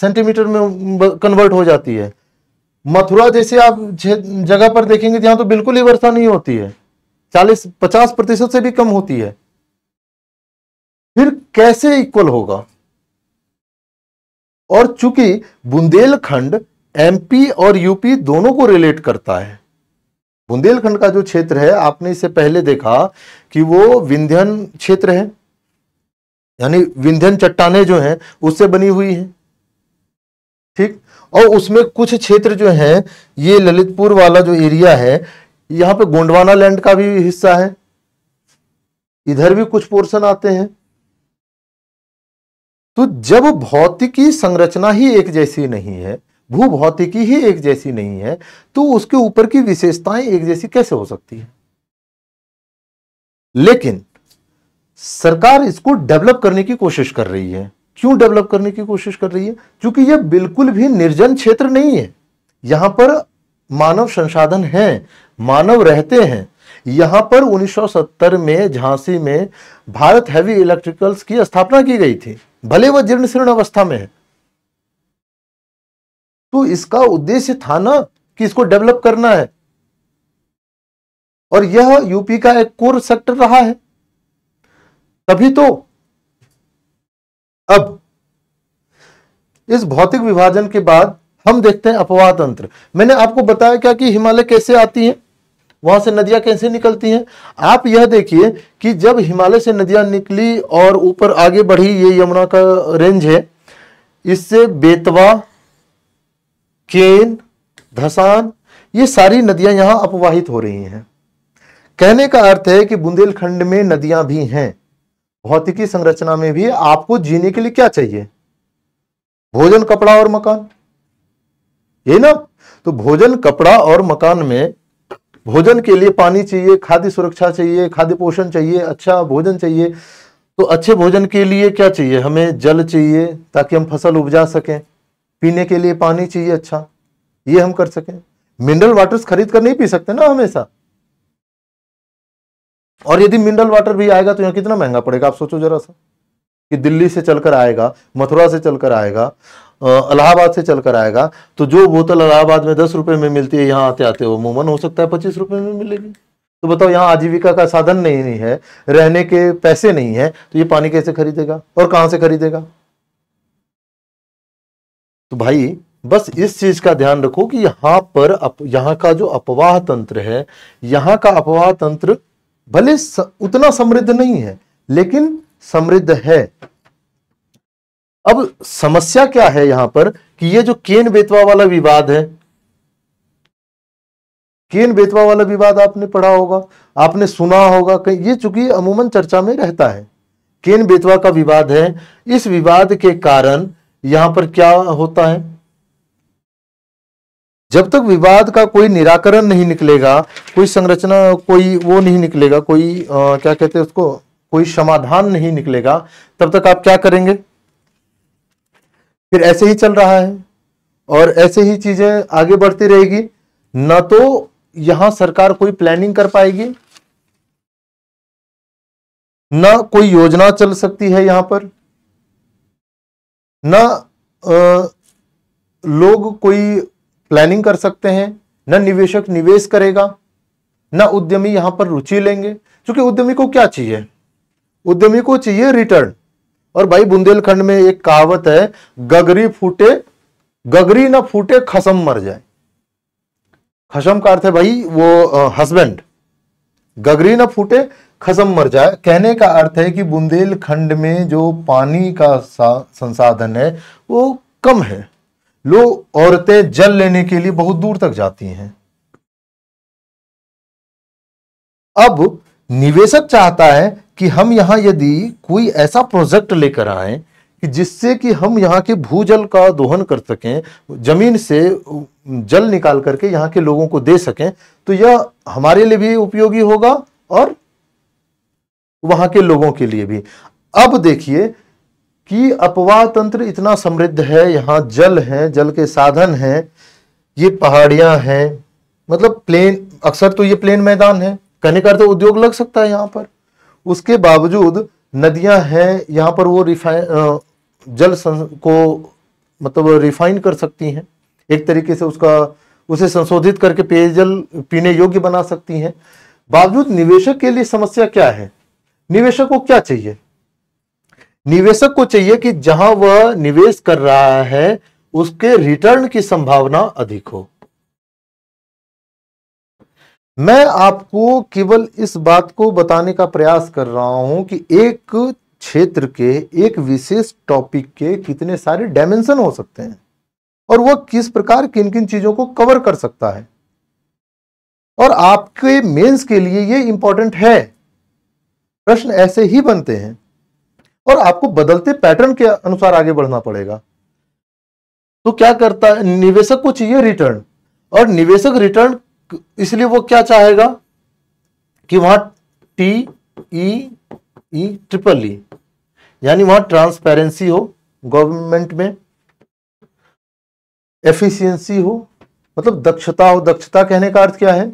सेंटीमीटर में कन्वर्ट हो जाती है मथुरा जैसे आप जगह पर देखेंगे जहां तो, तो बिल्कुल ही वर्षा नहीं होती है चालीस पचास प्रतिशत से भी कम होती है फिर कैसे इक्वल होगा और चूंकि बुंदेलखंड एमपी और यूपी दोनों को रिलेट करता है बुंदेलखंड का जो क्षेत्र है आपने इससे पहले देखा कि वो विंध्यन क्षेत्र है यानी विंध्यन चट्टाने जो हैं उससे बनी हुई है ठीक और उसमें कुछ क्षेत्र जो हैं ये ललितपुर वाला जो एरिया है यहां पे गोंडवाना लैंड का भी हिस्सा है इधर भी कुछ पोर्शन आते हैं तो जब भौतिकी संरचना ही एक जैसी नहीं है भू भौतिकी ही एक जैसी नहीं है तो उसके ऊपर की विशेषताएं एक जैसी कैसे हो सकती है लेकिन सरकार इसको डेवलप करने की कोशिश कर रही है क्यों डेवलप करने की कोशिश कर रही है क्योंकि यह बिल्कुल भी निर्जन क्षेत्र नहीं है यहां पर मानव संसाधन है मानव रहते हैं यहां पर 1970 में झांसी में भारत हैवी इलेक्ट्रिकल्स की स्थापना की गई थी भले वह जीर्ण शीर्ण अवस्था में है तो इसका उद्देश्य था ना कि इसको डेवलप करना है और यह यूपी का एक कोर सेक्टर रहा है तभी तो अब इस भौतिक विभाजन के बाद हम देखते हैं अपवाह तंत्र मैंने आपको बताया क्या कि हिमालय कैसे आती है वहां से नदियां कैसे निकलती हैं आप यह देखिए कि जब हिमालय से नदियां निकली और ऊपर आगे बढ़ी ये यमुना का रेंज है इससे बेतवा केन धसान ये सारी नदियां यहां अपवाहित हो रही हैं कहने का अर्थ है कि बुंदेलखंड में नदियां भी हैं भौतिकी संरचना में भी आपको जीने के लिए क्या चाहिए भोजन कपड़ा और मकान ये ना तो भोजन कपड़ा और मकान में भोजन के लिए पानी चाहिए खाद्य सुरक्षा चाहिए खाद्य पोषण चाहिए अच्छा भोजन चाहिए तो अच्छे भोजन के लिए क्या चाहिए हमें जल चाहिए ताकि हम फसल उपजा सकें पीने के लिए पानी चाहिए अच्छा ये हम कर सकें मिनरल वाटर्स खरीद कर नहीं पी सकते ना हमेशा और यदि मिनरल वाटर भी आएगा तो यहाँ कितना महंगा पड़ेगा आप सोचो जरा सा कि दिल्ली से चलकर आएगा मथुरा से चलकर आएगा अलाहाबाद से चलकर आएगा तो जो बोतल अलाहाबाद में दस रुपए में मिलती है यहाँ आते आते मुमन हो सकता है पच्चीस रुपए में मिलेगी तो बताओ यहाँ आजीविका का साधन नहीं है रहने के पैसे नहीं है तो ये पानी कैसे खरीदेगा और कहाँ से खरीदेगा तो भाई बस इस चीज का ध्यान रखो कि यहाँ पर अप, यहाँ का जो अपवाह तंत्र है यहाँ का अपवाह तंत्र भले स, उतना समृद्ध नहीं है लेकिन समृद्ध है अब समस्या क्या है यहां पर कि ये जो केन बेतवा वाला विवाद है केन बेतवा वाला विवाद आपने पढ़ा होगा आपने सुना होगा कहीं ये चूंकि अमूमन चर्चा में रहता है केन बेतवा का विवाद है इस विवाद के कारण यहां पर क्या होता है जब तक विवाद का कोई निराकरण नहीं निकलेगा कोई संरचना कोई वो नहीं निकलेगा कोई आ, क्या कहते हैं उसको कोई समाधान नहीं निकलेगा तब तक आप क्या करेंगे फिर ऐसे ही चल रहा है और ऐसे ही चीजें आगे बढ़ती रहेगी ना तो यहां सरकार कोई प्लानिंग कर पाएगी ना कोई योजना चल सकती है यहां पर ना आ, लोग कोई प्लानिंग कर सकते हैं न निवेशक निवेश करेगा न उद्यमी यहां पर रुचि लेंगे क्योंकि उद्यमी को क्या चाहिए उद्यमी को चाहिए रिटर्न और भाई बुंदेलखंड में एक कहावत है गगरी फूटे गगरी ना फूटे खसम मर जाए खसम का अर्थ है भाई वो हस्बैंड गगरी ना फूटे खसम मर जाए कहने का अर्थ है कि बुंदेलखंड में जो पानी का संसाधन है वो कम है लोग औरतें जल लेने के लिए बहुत दूर तक जाती हैं अब निवेशक चाहता है कि हम यहां यदि कोई ऐसा प्रोजेक्ट लेकर आए कि जिससे कि हम यहाँ के भूजल का दोहन कर सकें जमीन से जल निकाल करके यहाँ के लोगों को दे सकें तो यह हमारे लिए भी उपयोगी होगा और वहां के लोगों के लिए भी अब देखिए कि अपवाह तंत्र इतना समृद्ध है यहाँ जल है जल के साधन हैं ये पहाड़ियाँ हैं मतलब प्लेन अक्सर तो ये प्लेन मैदान है कहने का तो उद्योग लग सकता है यहाँ पर उसके बावजूद नदियाँ हैं यहाँ पर वो रिफाइन जल को मतलब रिफाइन कर सकती हैं एक तरीके से उसका उसे संशोधित करके पेयजल पीने योग्य बना सकती हैं बावजूद निवेशक के लिए समस्या क्या है निवेशक को क्या चाहिए निवेशक को चाहिए कि जहां वह निवेश कर रहा है उसके रिटर्न की संभावना अधिक हो मैं आपको केवल इस बात को बताने का प्रयास कर रहा हूं कि एक क्षेत्र के एक विशेष टॉपिक के कितने सारे डायमेंशन हो सकते हैं और वह किस प्रकार किन किन चीजों को कवर कर सकता है और आपके मेंस के लिए यह इंपॉर्टेंट है प्रश्न ऐसे ही बनते हैं और आपको बदलते पैटर्न के अनुसार आगे बढ़ना पड़ेगा तो क्या करता है निवेशक को चाहिए रिटर्न और निवेशक रिटर्न इसलिए वो क्या चाहेगा कि वहां T E E triple E यानी वहां ट्रांसपेरेंसी हो गवर्नमेंट में एफिशिएंसी हो मतलब दक्षता हो दक्षता कहने का अर्थ क्या है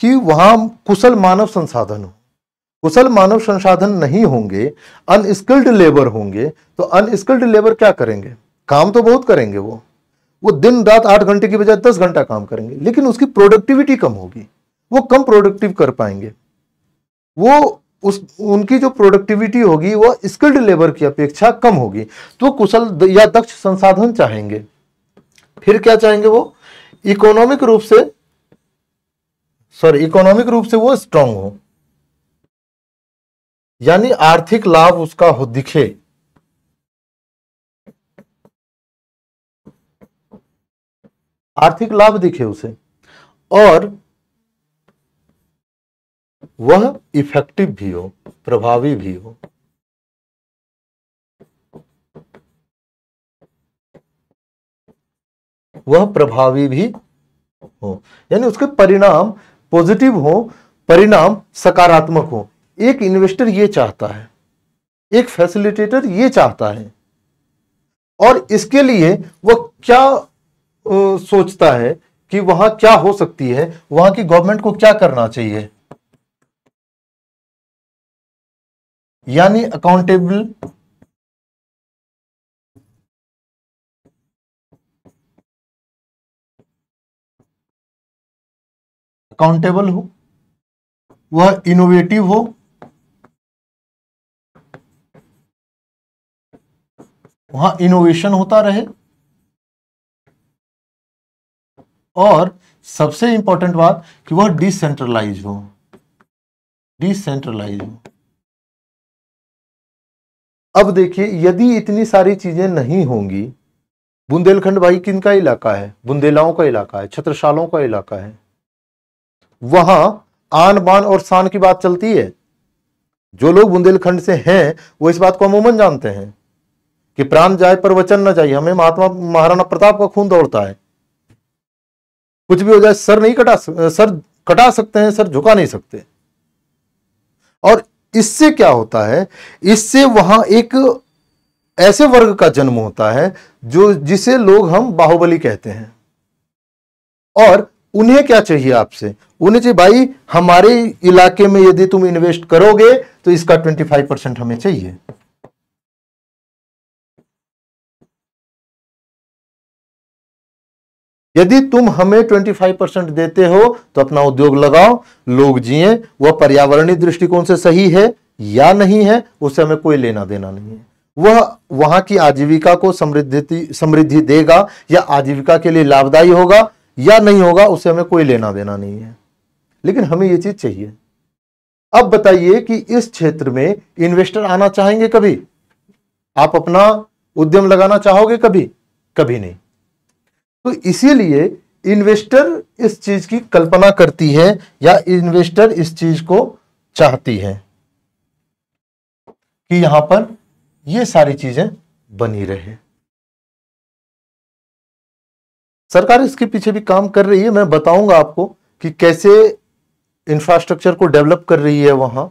कि वहां कुशल मानव संसाधन हो कुशल मानव संसाधन नहीं होंगे अनस्किल्ड लेबर होंगे तो अनस्किल्ड लेबर क्या करेंगे काम तो बहुत करेंगे वो वो दिन रात आठ घंटे की बजाय दस घंटा काम करेंगे लेकिन उसकी प्रोडक्टिविटी कम होगी वो कम प्रोडक्टिव कर पाएंगे वो उस उनकी जो प्रोडक्टिविटी होगी वो स्किल्ड लेबर की अपेक्षा कम होगी तो कुशल या दक्ष संसाधन चाहेंगे फिर क्या चाहेंगे वो इकोनॉमिक रूप से सॉरी इकोनॉमिक रूप से वो स्ट्रांग हो यानी आर्थिक लाभ उसका हो दिखे आर्थिक लाभ दिखे उसे और वह इफेक्टिव भी हो प्रभावी भी हो वह प्रभावी भी हो यानी उसके परिणाम पॉजिटिव हो परिणाम सकारात्मक हो एक इन्वेस्टर ये चाहता है एक फैसिलिटेटर ये चाहता है और इसके लिए वह क्या आ, सोचता है कि वहां क्या हो सकती है वहां की गवर्नमेंट को क्या करना चाहिए यानी अकाउंटेबल अकाउंटेबल हो वह इनोवेटिव हो वहां इनोवेशन होता रहे और सबसे इंपॉर्टेंट बात कि वह डिसेंट्रलाइज हो डिसेंट्रलाइज हो अब देखिए यदि इतनी सारी चीजें नहीं होंगी बुंदेलखंड भाई किन का इलाका है बुंदेलाओं का इलाका है छत्रशालों का इलाका है वहां आन बान और शान की बात चलती है जो लोग बुंदेलखंड से हैं वो इस बात को अमूमन जानते हैं कि प्राण जाए पर वचन न जाए हमें महात्मा महाराणा प्रताप का खून दौड़ता है कुछ भी हो जाए सर नहीं कटा सर कटा सकते हैं सर झुका नहीं सकते और इससे क्या होता है इससे वहां एक ऐसे वर्ग का जन्म होता है जो जिसे लोग हम बाहुबली कहते हैं और उन्हें क्या चाहिए आपसे उन्हें चाहिए भाई हमारे इलाके में यदि तुम इन्वेस्ट करोगे तो इसका ट्वेंटी फाइव परसेंट हमें चाहिए यदि तुम हमें 25 परसेंट देते हो तो अपना उद्योग लगाओ लोग जिए वह पर्यावरणीय दृष्टिकोण से सही है या नहीं है उससे हमें कोई लेना देना नहीं है वह वहां की आजीविका को समृद्धि समृद्धि देगा या आजीविका के लिए लाभदायी होगा या नहीं होगा उसे हमें कोई लेना देना नहीं है लेकिन हमें ये चीज चाहिए अब बताइए कि इस क्षेत्र में इन्वेस्टर आना चाहेंगे कभी आप अपना उद्यम लगाना चाहोगे कभी कभी नहीं तो इसीलिए इन्वेस्टर इस चीज की कल्पना करती है या इन्वेस्टर इस चीज को चाहती है कि यहां पर ये सारी चीजें बनी रहे सरकार इसके पीछे भी काम कर रही है मैं बताऊंगा आपको कि कैसे इंफ्रास्ट्रक्चर को डेवलप कर रही है वहां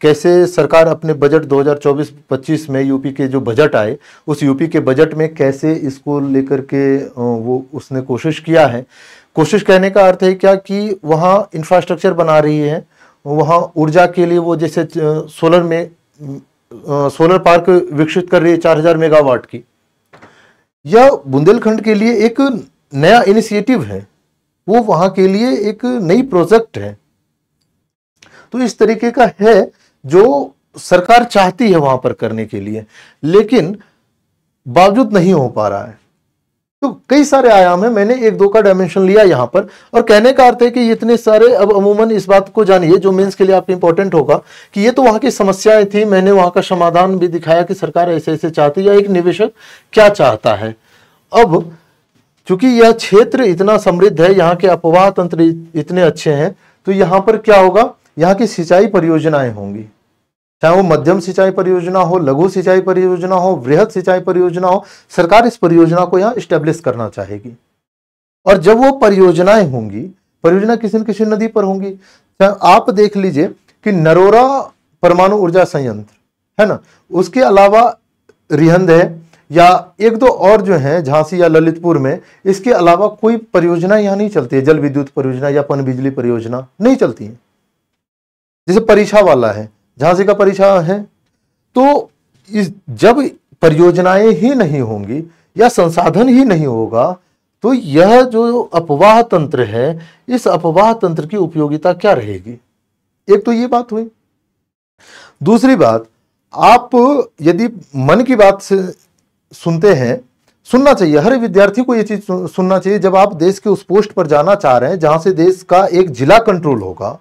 कैसे सरकार अपने बजट 2024-25 में यूपी के जो बजट आए उस यूपी के बजट में कैसे इसको लेकर के वो उसने कोशिश किया है कोशिश कहने का अर्थ है क्या कि वहाँ इंफ्रास्ट्रक्चर बना रही है वहाँ ऊर्जा के लिए वो जैसे सोलर में सोलर पार्क विकसित कर रही है चार हज़ार मेगावाट की यह बुंदेलखंड के लिए एक नया इनिशिएटिव है वो वहाँ के लिए एक नई प्रोजेक्ट है तो इस तरीके का है जो सरकार चाहती है वहां पर करने के लिए लेकिन बावजूद नहीं हो पा रहा है तो कई सारे आयाम है मैंने एक दो का डायमेंशन लिया यहां पर और कहने का अर्थ है कि इतने सारे अब अमूमन इस बात को जानिए जो मेंस के लिए आपके इंपॉर्टेंट होगा कि ये तो वहां की समस्याएं थी मैंने वहां का समाधान भी दिखाया कि सरकार ऐसे ऐसे चाहती है या एक निवेशक क्या चाहता है अब चूंकि यह क्षेत्र इतना समृद्ध है यहाँ के अपवाह तंत्र इतने अच्छे हैं तो यहां पर क्या होगा यहाँ की सिंचाई परियोजनाएं होंगी चाहे वो मध्यम सिंचाई परियोजना हो लघु सिंचाई परियोजना हो वृहद सिंचाई परियोजना हो सरकार इस परियोजना को यहाँ स्टेब्लिश करना चाहेगी और जब वो परियोजनाएं होंगी परियोजना किसी न किसी नदी पर होंगी तो आप देख लीजिए कि नरोरा परमाणु ऊर्जा संयंत्र है ना उसके अलावा रिहंद है या एक दो और जो है झांसी या ललितपुर में इसके अलावा कोई परियोजना यहाँ नहीं चलती है जल विद्युत परियोजना या पनबिजली परियोजना नहीं चलती है जैसे परीक्षा वाला है झांसी का परिचय है तो इस जब परियोजनाएं ही नहीं होंगी या संसाधन ही नहीं होगा तो यह जो अपवाह तंत्र है इस अपवाह तंत्र की उपयोगिता क्या रहेगी एक तो ये बात हुई दूसरी बात आप यदि मन की बात से सुनते हैं सुनना चाहिए हर विद्यार्थी को ये चीज सुनना चाहिए जब आप देश के उस पोस्ट पर जाना चाह रहे हैं जहां से देश का एक जिला कंट्रोल होगा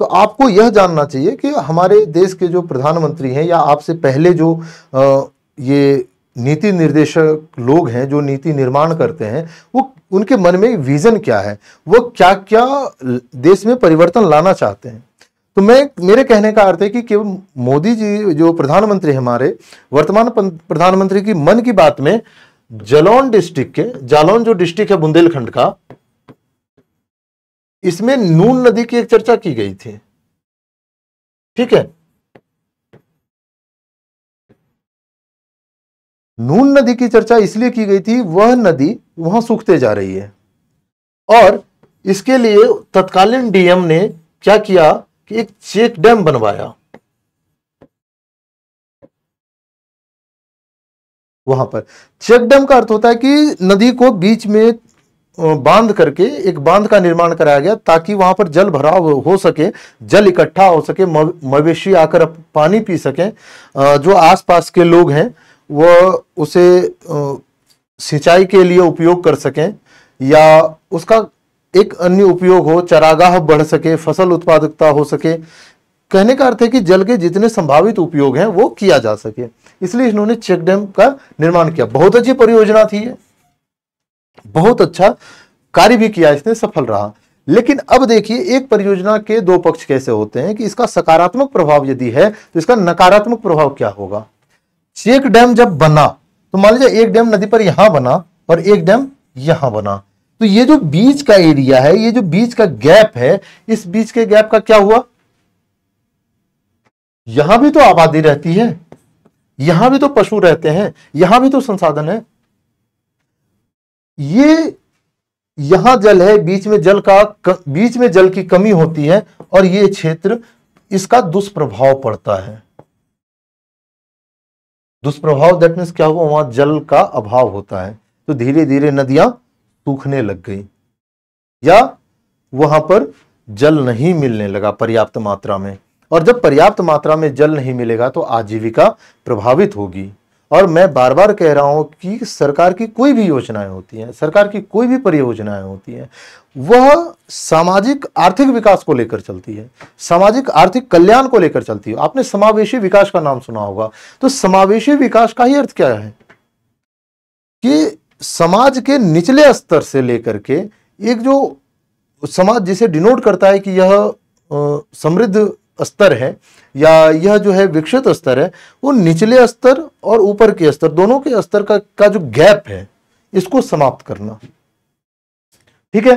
तो आपको यह जानना चाहिए कि हमारे देश के जो प्रधानमंत्री हैं या आपसे पहले जो आ, ये नीति निर्देशक लोग हैं जो नीति निर्माण करते हैं वो उनके मन में विजन क्या है वो क्या क्या देश में परिवर्तन लाना चाहते हैं तो मैं मेरे कहने का अर्थ है कि केवल मोदी जी जो प्रधानमंत्री हमारे वर्तमान प्रधानमंत्री की मन की बात में जलौन डिस्ट्रिक्ट के जालौन जो डिस्ट्रिक्ट है बुंदेलखंड का इसमें नून नदी की एक चर्चा की गई थी ठीक है नून नदी की चर्चा इसलिए की गई थी वह नदी वहां सूखते जा रही है और इसके लिए तत्कालीन डीएम ने क्या किया कि एक चेक डैम बनवाया वहां पर चेक डैम का अर्थ होता है कि नदी को बीच में बांध करके एक बांध का निर्माण कराया गया ताकि वहां पर जल भराव हो सके जल इकट्ठा हो सके मवेशी आकर पानी पी सकें जो आसपास के लोग हैं वह उसे सिंचाई के लिए उपयोग कर सकें या उसका एक अन्य उपयोग हो चरागाह बढ़ सके फसल उत्पादकता हो सके कहने का अर्थ है कि जल के जितने संभावित उपयोग हैं वो किया जा सके इसलिए इन्होंने चेक डैम का निर्माण किया बहुत अच्छी परियोजना थी ये बहुत अच्छा कार्य भी किया इसने सफल रहा लेकिन अब देखिए एक परियोजना के दो पक्ष कैसे होते हैं कि इसका सकारात्मक प्रभाव यदि है तो इसका नकारात्मक प्रभाव क्या होगा चेक डैम जब बना तो मान लीजिए एक डैम नदी पर यहां बना और एक डैम यहां बना तो ये जो बीच का एरिया है ये जो बीच का गैप है इस बीच के गैप का क्या हुआ यहां भी तो आबादी रहती है यहां भी तो पशु रहते हैं यहां भी तो संसाधन है ये यहां जल है बीच में जल का बीच में जल की कमी होती है और ये क्षेत्र इसका दुष्प्रभाव पड़ता है दुष्प्रभाव दैट मीन्स क्या हुआ वहां जल का अभाव होता है तो धीरे धीरे नदियां सूखने लग गई या वहां पर जल नहीं मिलने लगा पर्याप्त मात्रा में और जब पर्याप्त मात्रा में जल नहीं मिलेगा तो आजीविका प्रभावित होगी और मैं बार बार कह रहा हूँ कि सरकार की कोई भी योजनाएं होती हैं सरकार की कोई भी परियोजनाएं होती हैं वह सामाजिक आर्थिक विकास को लेकर चलती है सामाजिक आर्थिक कल्याण को लेकर चलती है आपने समावेशी विकास का नाम सुना होगा तो समावेशी विकास का ही अर्थ क्या है कि समाज के निचले स्तर से लेकर के एक जो समाज जिसे डिनोट करता है कि यह समृद्ध स्तर है या यह जो है विकसित स्तर है वो निचले स्तर और ऊपर के स्तर दोनों के स्तर का का जो गैप है इसको समाप्त करना ठीक है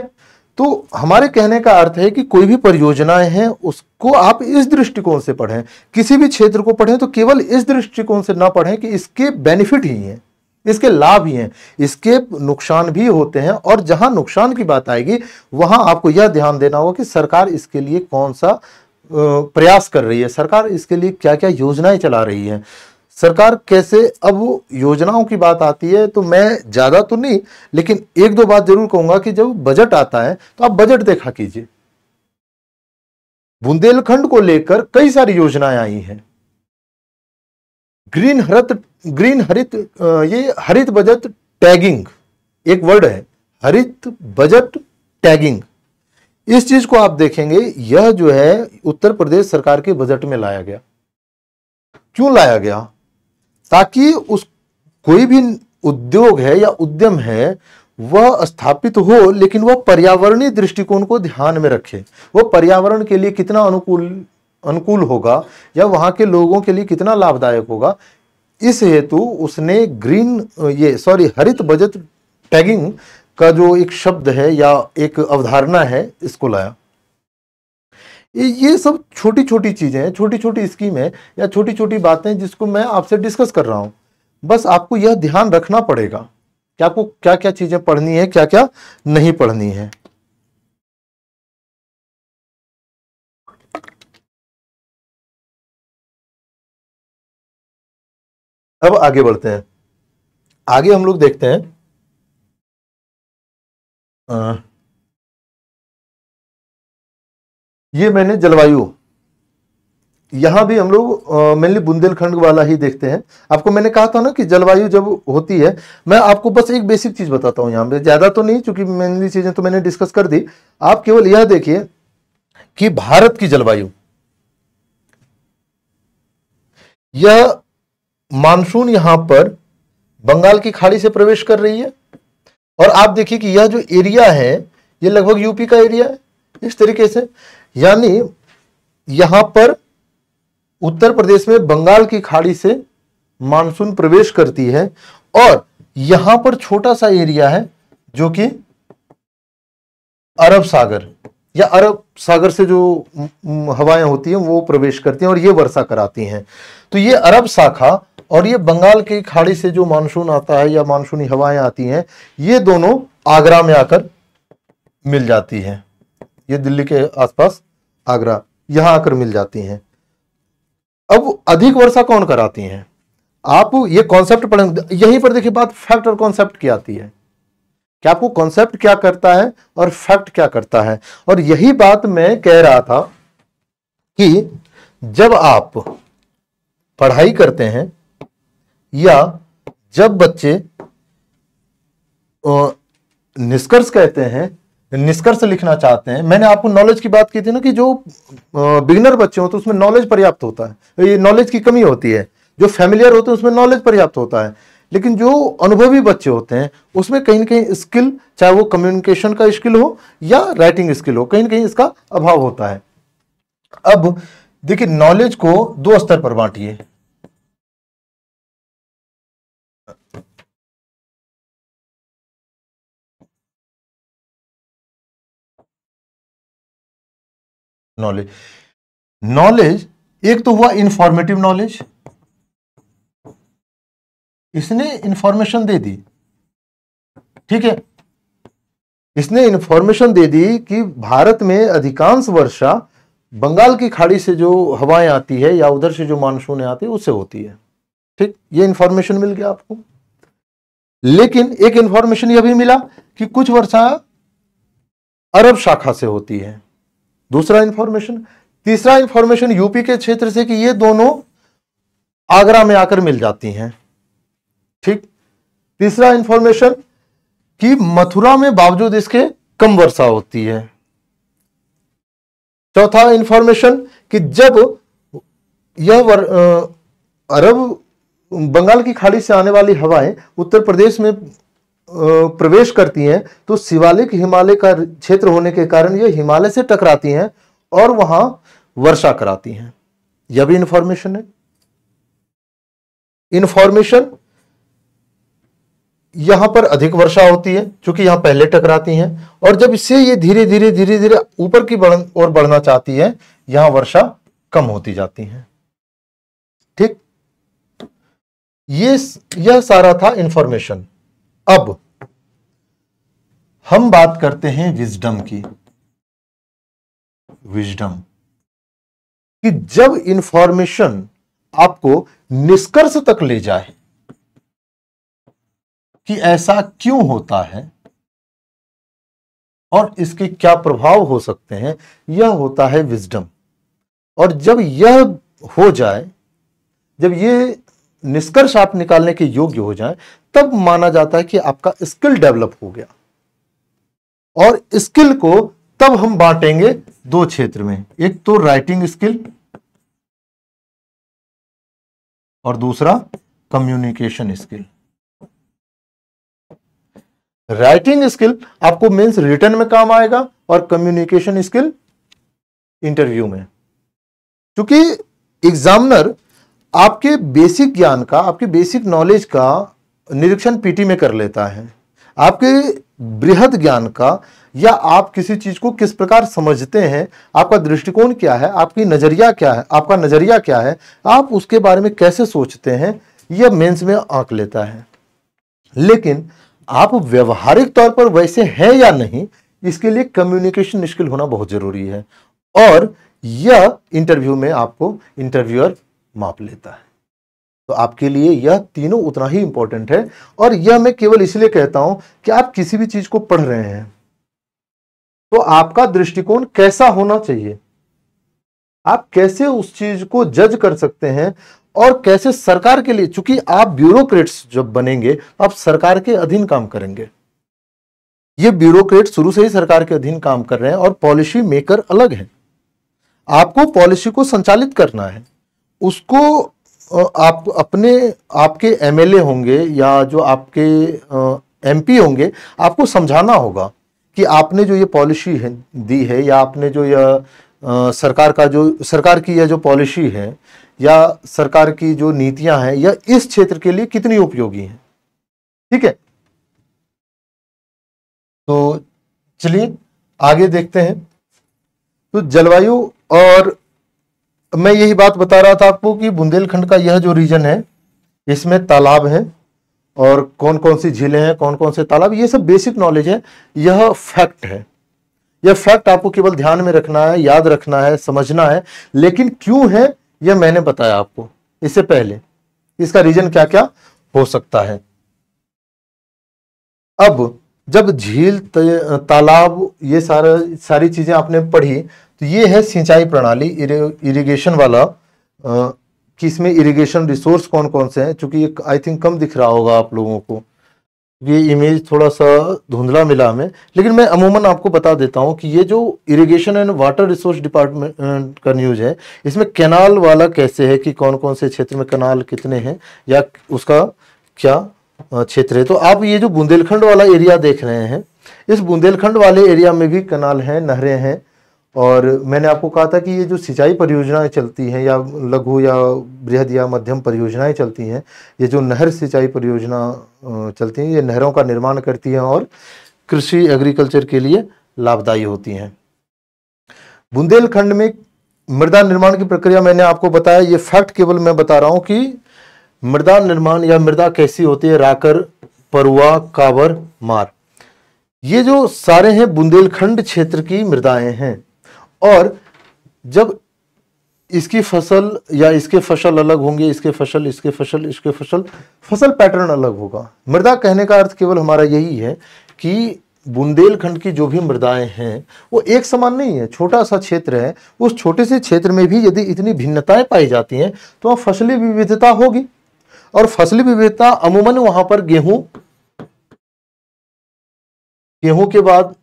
तो हमारे कहने का अर्थ है कि कोई भी परियोजनाएं हैं उसको आप इस दृष्टिकोण से पढ़ें किसी भी क्षेत्र को पढ़ें तो केवल इस दृष्टिकोण से ना पढ़ें कि इसके बेनिफिट ही हैं इसके लाभ ही हैं इसके नुकसान भी होते हैं और जहां नुकसान की बात आएगी वहां आपको यह ध्यान देना होगा कि सरकार इसके लिए कौन सा प्रयास कर रही है सरकार इसके लिए क्या क्या योजनाएं चला रही है सरकार कैसे अब योजनाओं की बात आती है तो मैं ज़्यादा तो नहीं लेकिन एक दो बात जरूर कहूंगा कि जब बजट आता है तो आप बजट देखा कीजिए बुंदेलखंड को लेकर कई सारी योजनाएं आई हैं ग्रीन हरित ग्रीन हरित ये हरित बजट टैगिंग एक वर्ड है हरित बजट टैगिंग इस चीज को आप देखेंगे यह जो है उत्तर प्रदेश सरकार के बजट में लाया गया क्यों लाया गया ताकि उस कोई भी उद्योग है या उद्यम है वह स्थापित हो लेकिन वह पर्यावरणीय दृष्टिकोण को ध्यान में रखे वह पर्यावरण के लिए कितना अनुकूल अनुकूल होगा या वहां के लोगों के लिए कितना लाभदायक होगा इस हेतु उसने ग्रीन ये सॉरी हरित बजट टैगिंग का जो एक शब्द है या एक अवधारणा है इसको लाया ये सब छोटी छोटी चीज़ें हैं छोटी छोटी स्कीम है या छोटी छोटी बातें जिसको मैं आपसे डिस्कस कर रहा हूं बस आपको यह ध्यान रखना पड़ेगा कि आपको क्या क्या चीज़ें पढ़नी है क्या क्या नहीं पढ़नी है अब आगे बढ़ते हैं आगे हम लोग देखते हैं आ, ये मैंने जलवायु यहां भी हम लोग मेनली बुंदेलखंड वाला ही देखते हैं आपको मैंने कहा था ना कि जलवायु जब होती है मैं आपको बस एक बेसिक चीज़ बताता हूं यहां पे ज़्यादा तो नहीं चूंकि मेनली चीज़ें तो मैंने डिस्कस कर दी आप केवल यह देखिए कि भारत की जलवायु यह मानसून यहां पर बंगाल की खाड़ी से प्रवेश कर रही है और आप देखिए कि यह जो एरिया है ये लगभग यूपी का एरिया है इस तरीके से यानी यहां पर उत्तर प्रदेश में बंगाल की खाड़ी से मानसून प्रवेश करती है और यहां पर छोटा सा एरिया है जो कि अरब सागर या अरब सागर से जो हवाएं होती हैं वो प्रवेश करती हैं और ये वर्षा कराती हैं तो ये अरब शाखा और ये बंगाल की खाड़ी से जो मानसून आता है या मानसूनी हवाएं आती हैं ये दोनों आगरा में आकर मिल जाती हैं ये दिल्ली के आसपास आगरा यहां आकर मिल जाती हैं अब अधिक वर्षा कौन कराती हैं आप ये कॉन्सेप्ट पढ़ेंगे यहीं पर देखिए बात फैक्ट और कॉन्सेप्ट की आती है कि आपको कॉन्सेप्ट क्या करता है और फैक्ट क्या करता है और यही बात मैं कह रहा था कि जब आप पढ़ाई करते हैं या जब बच्चे निष्कर्ष कहते हैं निष्कर्ष लिखना चाहते हैं मैंने आपको नॉलेज की बात की थी ना कि जो बिगिनर बच्चे होते हैं उसमें नॉलेज पर्याप्त होता है ये नॉलेज की कमी होती है जो फैमिलियर होते हैं उसमें नॉलेज पर्याप्त होता है लेकिन जो अनुभवी बच्चे होते हैं उसमें कहीं ना कहीं स्किल चाहे वो कम्युनिकेशन का स्किल हो या राइटिंग स्किल हो कहीं ना कहीं इसका अभाव होता है अब देखिए नॉलेज को दो स्तर पर बांटिए नॉलेज नॉलेज एक तो हुआ इंफॉर्मेटिव नॉलेज इसने इंफॉर्मेशन दे दी ठीक है इसने इंफॉर्मेशन दे दी कि भारत में अधिकांश वर्षा बंगाल की खाड़ी से जो हवाएं आती है या उधर से जो मानसून आती है उससे होती है ठीक ये इंफॉर्मेशन मिल गया आपको लेकिन एक इंफॉर्मेशन यह भी मिला कि कुछ वर्षा अरब शाखा से होती है दूसरा इंफॉर्मेशन तीसरा इंफॉर्मेशन यूपी के क्षेत्र से कि ये दोनों आगरा में आकर मिल जाती हैं ठीक तीसरा इंफॉर्मेशन कि मथुरा में बावजूद इसके कम वर्षा होती है चौथा इंफॉर्मेशन कि जब यह वर, अरब बंगाल की खाड़ी से आने वाली हवाएं उत्तर प्रदेश में प्रवेश करती हैं तो शिवालिक हिमालय का क्षेत्र होने के कारण ये हिमालय से टकराती हैं और वहां वर्षा कराती हैं यह भी इंफॉर्मेशन है इंफॉर्मेशन यहां पर अधिक वर्षा होती है क्योंकि यहां पहले टकराती हैं और जब इससे ये धीरे धीरे धीरे धीरे ऊपर की बढ़न, और बढ़ना चाहती है यहां वर्षा कम होती जाती है ठीक ये यह सारा था इंफॉर्मेशन अब हम बात करते हैं विजडम की विजडम कि जब इंफॉर्मेशन आपको निष्कर्ष तक ले जाए कि ऐसा क्यों होता है और इसके क्या प्रभाव हो सकते हैं यह होता है विजडम और जब यह हो जाए जब ये निष्कर्ष आप निकालने के योग्य हो जाए तब माना जाता है कि आपका स्किल डेवलप हो गया और स्किल को तब हम बांटेंगे दो क्षेत्र में एक तो राइटिंग स्किल और दूसरा कम्युनिकेशन स्किल राइटिंग स्किल आपको मीन्स रिटर्न में काम आएगा और कम्युनिकेशन स्किल इंटरव्यू में क्योंकि एग्जामिनर आपके बेसिक ज्ञान का आपके बेसिक नॉलेज का निरीक्षण पीटी में कर लेता है आपके बृहद ज्ञान का या आप किसी चीज को किस प्रकार समझते हैं आपका दृष्टिकोण क्या है आपकी नजरिया क्या है आपका नजरिया क्या है आप उसके बारे में कैसे सोचते हैं यह मेंस में आंक लेता है लेकिन आप व्यवहारिक तौर पर वैसे हैं या नहीं इसके लिए कम्युनिकेशन स्किल होना बहुत जरूरी है और यह इंटरव्यू में आपको इंटरव्यूअर माप लेता है तो आपके लिए यह तीनों उतना ही इंपॉर्टेंट है और यह मैं केवल इसलिए कहता हूं कि आप किसी भी चीज को पढ़ रहे हैं तो आपका दृष्टिकोण कैसा होना चाहिए आप कैसे उस चीज को जज कर सकते हैं और कैसे सरकार के लिए चूंकि आप ब्यूरोक्रेट्स जब बनेंगे तो आप सरकार के अधीन काम करेंगे ये ब्यूरोक्रेट शुरू से ही सरकार के अधीन काम कर रहे हैं और पॉलिसी मेकर अलग है आपको पॉलिसी को संचालित करना है उसको आप अपने आपके एमएलए होंगे या जो आपके एमपी होंगे आपको समझाना होगा कि आपने जो ये पॉलिसी है दी है या आपने जो यह सरकार का जो सरकार की यह जो पॉलिसी है या सरकार की जो नीतियां हैं या इस क्षेत्र के लिए कितनी उपयोगी हैं ठीक है तो चलिए आगे देखते हैं तो जलवायु और मैं यही बात बता रहा था आपको कि बुंदेलखंड का यह जो रीजन है इसमें तालाब है और कौन कौन सी झीलें हैं कौन कौन से तालाब ये सब बेसिक नॉलेज है यह फैक्ट है यह फैक्ट आपको केवल ध्यान में रखना है याद रखना है समझना है लेकिन क्यों है यह मैंने बताया आपको इससे पहले इसका रीजन क्या क्या हो सकता है अब जब झील तालाब ये सारा सारी चीज़ें आपने पढ़ी तो ये है सिंचाई प्रणाली इरिगेशन वाला कि इसमें इरिगेशन रिसोर्स कौन कौन से हैं चूंकि ये आई थिंक कम दिख रहा होगा आप लोगों को ये इमेज थोड़ा सा धुंधला मिला हमें लेकिन मैं अमूमन आपको बता देता हूँ कि ये जो irrigation and water resource department का न्यूज है इसमें कैनाल वाला कैसे है कि कौन कौन से क्षेत्र में कनाल कितने हैं या उसका क्या क्षेत्र है तो आप ये जो बुंदेलखंड वाला एरिया देख रहे हैं इस बुंदेलखंड वाले एरिया में भी कनाल हैं नहरें हैं और मैंने आपको कहा था कि ये जो सिंचाई परियोजनाएं चलती हैं या लघु या बृहद या मध्यम परियोजनाएं चलती हैं ये जो नहर सिंचाई परियोजना चलती हैं ये नहरों का निर्माण करती हैं और कृषि एग्रीकल्चर के लिए लाभदायी होती हैं बुंदेलखंड में मृदा निर्माण की प्रक्रिया मैंने आपको बताया ये फैक्ट केवल मैं बता रहा हूँ कि मृदा निर्माण या मृदा कैसी होती है राकर परुआ कावर मार ये जो सारे हैं बुंदेलखंड क्षेत्र की मृदाएं हैं और जब इसकी फसल या इसके फसल अलग होंगे इसके फसल इसके फसल इसके फसल फसल पैटर्न अलग होगा मृदा कहने का अर्थ केवल हमारा यही है कि बुंदेलखंड की जो भी मृदाएं हैं वो एक समान नहीं है छोटा सा क्षेत्र है उस छोटे से क्षेत्र में भी यदि इतनी भिन्नताएं पाई जाती हैं तो वहाँ फसली विविधता होगी और फसली विविधता अमूमन वहां पर गेहूं गेहूं के बाद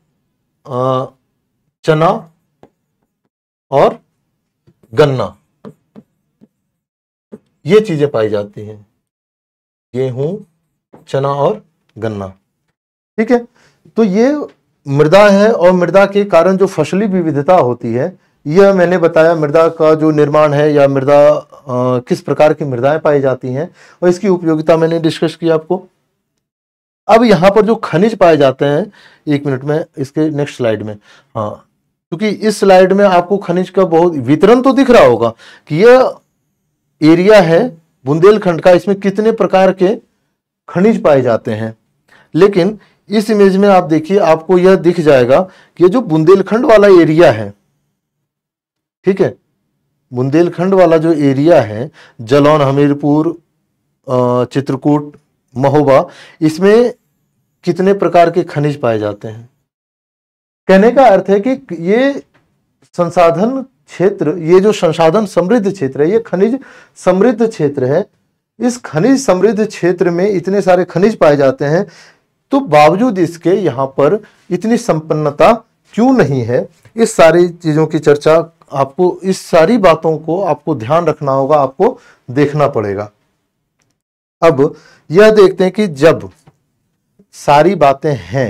चना और गन्ना ये चीजें पाई जाती हैं गेहूं चना और गन्ना ठीक है तो ये मृदा है और मृदा के कारण जो फसली विविधता होती है यह मैंने बताया मृदा का जो निर्माण है या मृदा किस प्रकार की मृदाएं पाई जाती हैं और इसकी उपयोगिता मैंने डिस्कस किया आपको अब यहां पर जो खनिज पाए जाते हैं एक मिनट में इसके नेक्स्ट स्लाइड में हाँ क्योंकि इस स्लाइड में आपको खनिज का बहुत वितरण तो दिख रहा होगा कि यह एरिया है बुंदेलखंड का इसमें कितने प्रकार के खनिज पाए जाते हैं लेकिन इस इमेज में आप देखिए आपको यह दिख जाएगा कि यह जो बुंदेलखंड वाला एरिया है ठीक है बुंदेलखंड वाला जो एरिया है जलौन हमीरपुर चित्रकूट महोबा इसमें कितने प्रकार के खनिज पाए जाते हैं कहने का अर्थ है कि ये संसाधन क्षेत्र ये जो संसाधन समृद्ध क्षेत्र है ये खनिज समृद्ध क्षेत्र है इस खनिज समृद्ध क्षेत्र में इतने सारे खनिज पाए जाते हैं तो बावजूद इसके यहाँ पर इतनी संपन्नता क्यों नहीं है इस सारी चीज़ों की चर्चा आपको इस सारी बातों को आपको ध्यान रखना होगा आपको देखना पड़ेगा अब यह देखते हैं कि जब सारी बातें हैं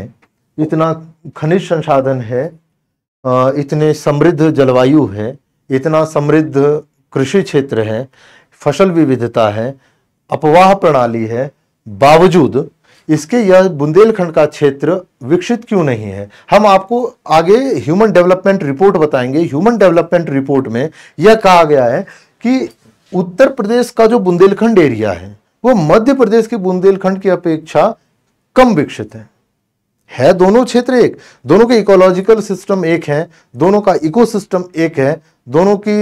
इतना खनिज संसाधन है इतने समृद्ध जलवायु है इतना समृद्ध कृषि क्षेत्र है फसल विविधता है अपवाह प्रणाली है बावजूद इसके यह बुंदेलखंड का क्षेत्र विकसित क्यों नहीं है हम आपको आगे ह्यूमन डेवलपमेंट रिपोर्ट बताएंगे ह्यूमन डेवलपमेंट रिपोर्ट में यह कहा गया है कि उत्तर प्रदेश का जो बुंदेलखंड एरिया है वो मध्य प्रदेश के बुंदेलखंड की अपेक्षा कम विकसित है है दोनों क्षेत्र एक दोनों के इकोलॉजिकल सिस्टम एक है दोनों का इकोसिस्टम एक है दोनों की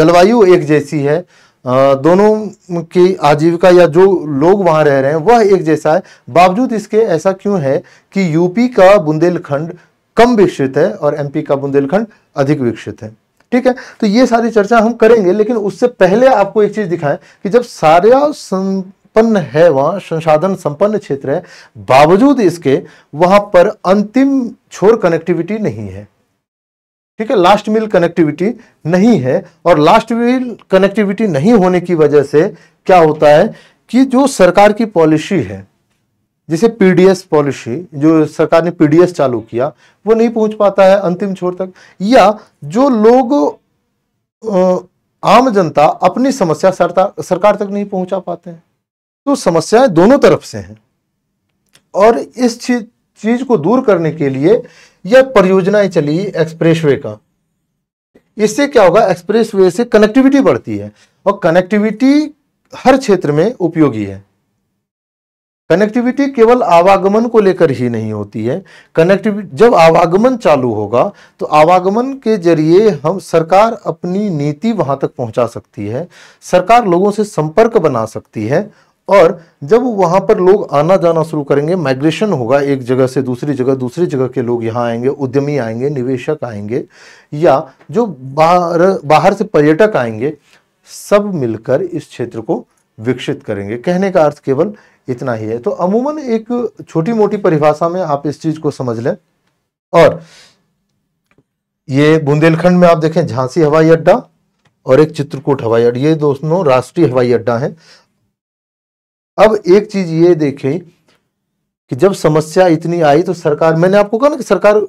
जलवायु एक जैसी है दोनों की आजीविका या जो लोग वहाँ रह रहे हैं वह एक जैसा है बावजूद इसके ऐसा क्यों है कि यूपी का बुंदेलखंड कम विकसित है और एमपी का बुंदेलखंड अधिक विकसित है ठीक है तो ये सारी चर्चा हम करेंगे लेकिन उससे पहले आपको एक चीज़ दिखाएं कि जब सारा संपन्न है वहाँ संसाधन संपन्न क्षेत्र है बावजूद इसके वहाँ पर अंतिम छोर कनेक्टिविटी नहीं है ठीक है लास्ट मील कनेक्टिविटी नहीं है और लास्ट मील कनेक्टिविटी नहीं होने की वजह से क्या होता है कि जो सरकार की पॉलिसी है जिसे पीडीएस पॉलिसी जो सरकार ने पीडीएस चालू किया वो नहीं पहुंच पाता है अंतिम छोर तक या जो लोग आम जनता अपनी समस्या सरकार तक नहीं पहुंचा पाते हैं तो समस्याएं दोनों तरफ से हैं और इस चीज चीज को दूर करने के लिए यह परियोजनाएं चली एक्सप्रेसवे का इससे क्या होगा एक्सप्रेसवे से कनेक्टिविटी बढ़ती है और कनेक्टिविटी हर क्षेत्र में उपयोगी है कनेक्टिविटी केवल आवागमन को लेकर ही नहीं होती है कनेक्टिविटी जब आवागमन चालू होगा तो आवागमन के जरिए हम सरकार अपनी नीति वहां तक पहुंचा सकती है सरकार लोगों से संपर्क बना सकती है और जब वहाँ पर लोग आना जाना शुरू करेंगे माइग्रेशन होगा एक जगह से दूसरी जगह दूसरी जगह के लोग यहाँ आएंगे उद्यमी आएंगे निवेशक आएंगे या जो बाहर बाहर से पर्यटक आएंगे सब मिलकर इस क्षेत्र को विकसित करेंगे कहने का अर्थ केवल इतना ही है तो अमूमन एक छोटी मोटी परिभाषा में आप इस चीज को समझ लें और ये बुंदेलखंड में आप देखें झांसी हवाई अड्डा और एक चित्रकूट हवाई अड्डा ये दोनों राष्ट्रीय हवाई अड्डा है अब एक चीज ये देखें कि जब समस्या इतनी आई तो सरकार मैंने आपको कहा ना कि सरकार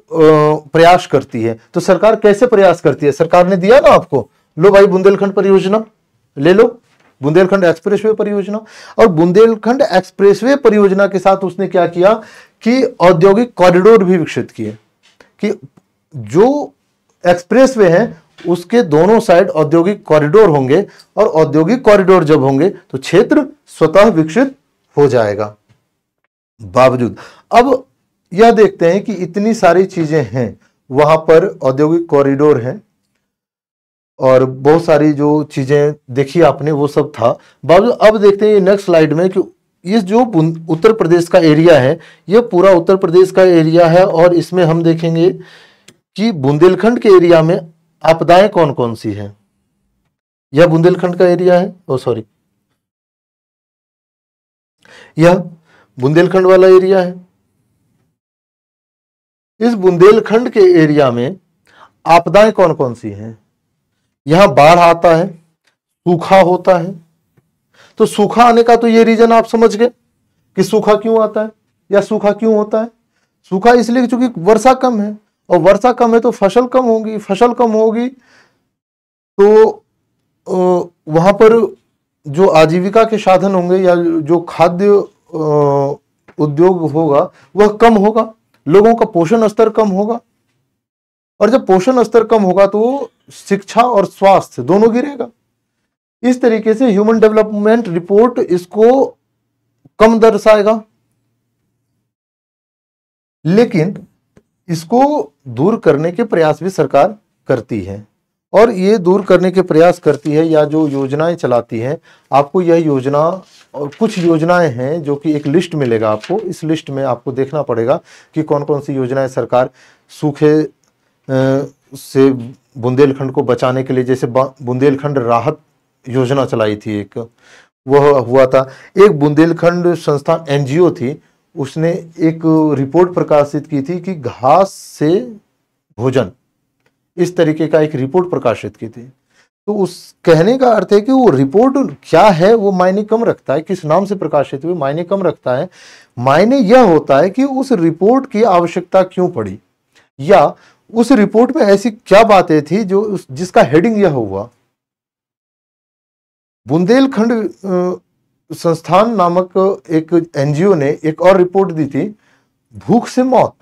प्रयास करती है तो सरकार कैसे प्रयास करती है सरकार ने दिया ना आपको लो भाई बुंदेलखंड परियोजना ले लो बुंदेलखंड एक्सप्रेसवे परियोजना और बुंदेलखंड एक्सप्रेसवे परियोजना के साथ उसने क्या किया कि औद्योगिक कॉरिडोर भी विकसित किए कि जो एक्सप्रेसवे हैं उसके दोनों साइड औद्योगिक कॉरिडोर होंगे और औद्योगिक कॉरिडोर जब होंगे तो क्षेत्र स्वतः विकसित हो जाएगा बावजूद अब यह देखते हैं कि इतनी सारी चीजें हैं वहां पर औद्योगिक कॉरिडोर है और बहुत सारी जो चीजें देखी आपने वो सब था बावजूद अब देखते हैं नेक्स्ट स्लाइड में कि ये जो उत्तर प्रदेश का एरिया है ये पूरा उत्तर प्रदेश का एरिया है और इसमें हम देखेंगे कि बुंदेलखंड के एरिया में आपदाएं कौन कौन सी हैं यह बुंदेलखंड का एरिया है ओ सॉरी यह बुंदेलखंड वाला एरिया है इस बुंदेलखंड के एरिया में आपदाएं कौन कौन सी हैं यहां बाढ़ आता है सूखा होता है तो सूखा आने का तो ये रीजन आप समझ गए कि सूखा क्यों आता है या सूखा क्यों होता है सूखा इसलिए क्योंकि वर्षा कम है और वर्षा कम है तो फसल कम होगी फसल कम होगी तो वहाँ पर जो आजीविका के साधन होंगे या जो खाद्य उद्योग होगा वह कम होगा लोगों का पोषण स्तर कम होगा और जब पोषण स्तर कम होगा तो शिक्षा और स्वास्थ्य दोनों गिरेगा इस तरीके से ह्यूमन डेवलपमेंट रिपोर्ट इसको कम दर्शाएगा लेकिन इसको दूर करने के प्रयास भी सरकार करती है और ये दूर करने के प्रयास करती है या जो योजनाएं चलाती है आपको यह योजना और कुछ योजनाएं हैं जो कि एक लिस्ट मिलेगा आपको इस लिस्ट में आपको देखना पड़ेगा कि कौन कौन सी योजनाएं सरकार सूखे से बुंदेलखंड को बचाने के लिए जैसे बुंदेलखंड राहत योजना चलाई थी एक वह हुआ था एक बुंदेलखंड संस्थान एनजीओ थी उसने एक रिपोर्ट प्रकाशित की थी कि घास से भोजन इस तरीके का एक रिपोर्ट प्रकाशित की थी तो उस कहने का अर्थ है कि वो रिपोर्ट क्या है वो मायने कम रखता है किस नाम से प्रकाशित हुए मायने कम रखता है मायने यह होता है कि उस रिपोर्ट की आवश्यकता क्यों पड़ी या उस रिपोर्ट में ऐसी क्या बातें थी जो जिसका हेडिंग यह हुआ बुंदेलखंड संस्थान नामक एक एनजीओ ने एक और रिपोर्ट दी थी भूख से मौत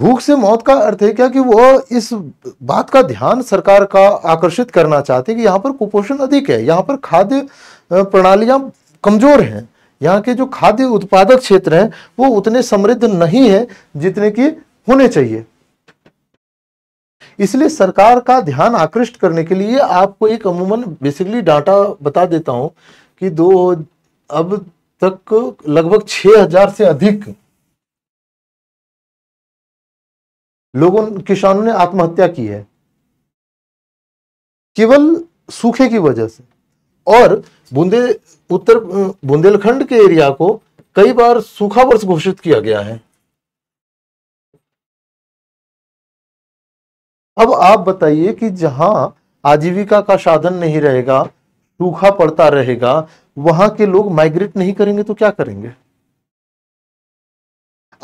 भूख से मौत का अर्थ है क्या कि वो इस बात का ध्यान सरकार का आकर्षित करना चाहते कि यहाँ पर कुपोषण अधिक है यहाँ पर खाद्य प्रणालियां कमजोर हैं यहाँ के जो खाद्य उत्पादक क्षेत्र हैं वो उतने समृद्ध नहीं है जितने की होने चाहिए इसलिए सरकार का ध्यान आकृष्ट करने के लिए आपको एक अमूमन बेसिकली डाटा बता देता हूं कि दो अब तक लगभग 6000 से अधिक लोगों किसानों ने आत्महत्या की है केवल सूखे की वजह से और बुंदे उत्तर बुंदेलखंड के एरिया को कई बार सूखा वर्ष घोषित किया गया है अब आप बताइए कि जहां आजीविका का साधन नहीं रहेगा सूखा पड़ता रहेगा वहां के लोग माइग्रेट नहीं करेंगे तो क्या करेंगे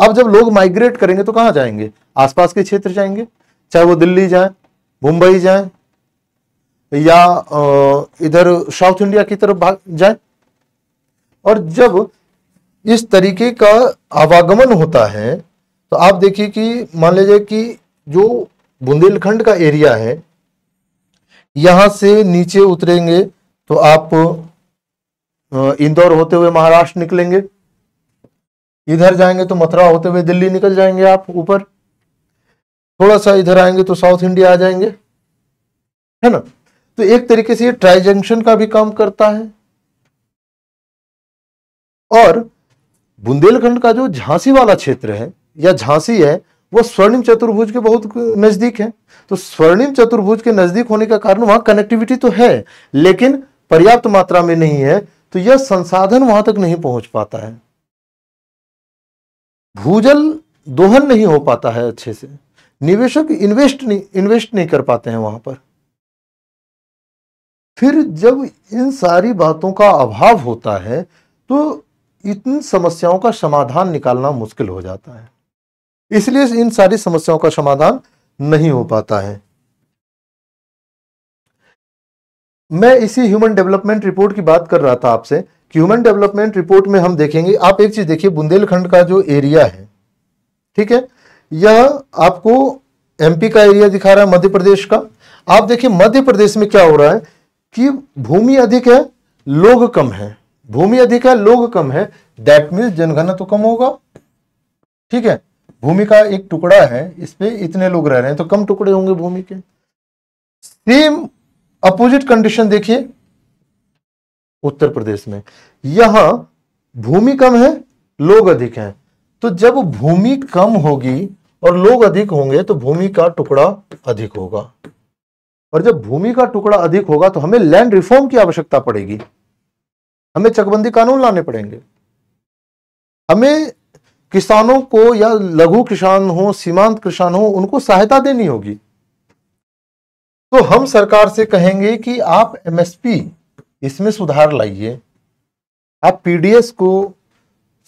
अब जब लोग माइग्रेट करेंगे तो कहां जाएंगे आसपास के क्षेत्र जाएंगे चाहे वो दिल्ली जाए मुंबई जाए या इधर साउथ इंडिया की तरफ भाग जाए और जब इस तरीके का आवागमन होता है तो आप देखिए कि मान लीजिए कि जो बुंदेलखंड का एरिया है यहां से नीचे उतरेंगे तो आप इंदौर होते हुए महाराष्ट्र निकलेंगे इधर जाएंगे तो मथुरा होते हुए दिल्ली निकल जाएंगे आप ऊपर थोड़ा सा इधर आएंगे तो साउथ इंडिया आ जाएंगे है ना तो एक तरीके से ये ट्राई जंक्शन का भी काम करता है और बुंदेलखंड का जो झांसी वाला क्षेत्र है या झांसी है वो स्वर्णिम चतुर्भुज के बहुत नज़दीक है तो स्वर्णिम चतुर्भुज के नज़दीक होने का कारण वहां कनेक्टिविटी तो है लेकिन पर्याप्त मात्रा में नहीं है तो यह संसाधन वहां तक नहीं पहुंच पाता है भूजल दोहन नहीं हो पाता है अच्छे से निवेशक इन्वेस्ट नहीं इन्वेस्ट नहीं कर पाते हैं वहां पर फिर जब इन सारी बातों का अभाव होता है तो इतनी समस्याओं का समाधान निकालना मुश्किल हो जाता है इसलिए इन सारी समस्याओं का समाधान नहीं हो पाता है मैं इसी ह्यूमन डेवलपमेंट रिपोर्ट की बात कर रहा था आपसे कि ह्यूमन डेवलपमेंट रिपोर्ट में हम देखेंगे आप एक चीज देखिए बुंदेलखंड का जो एरिया है ठीक है यह आपको एमपी का एरिया दिखा रहा है मध्य प्रदेश का आप देखिए मध्य प्रदेश में क्या हो रहा है कि भूमि अधिक है लोग कम है भूमि अधिक है लोग कम है दैट मीन्स जनगणना तो कम होगा ठीक है भूमि का एक टुकड़ा है इस पे इतने लोग रह रहे हैं तो कम टुकड़े होंगे भूमि के सेम अपोजिट कंडीशन देखिए उत्तर प्रदेश में यहां भूमि कम है लोग अधिक हैं तो जब भूमि कम होगी और लोग अधिक होंगे तो भूमि का टुकड़ा अधिक होगा और जब भूमि का टुकड़ा अधिक होगा तो हमें लैंड रिफॉर्म की आवश्यकता पड़ेगी हमें चकबंदी कानून लाने पड़ेंगे हमें किसानों को या लघु किसान हो सीमांत किसान हो उनको सहायता देनी होगी तो हम सरकार से कहेंगे कि आप एमएसपी इसमें सुधार लाइए आप पीडीएस को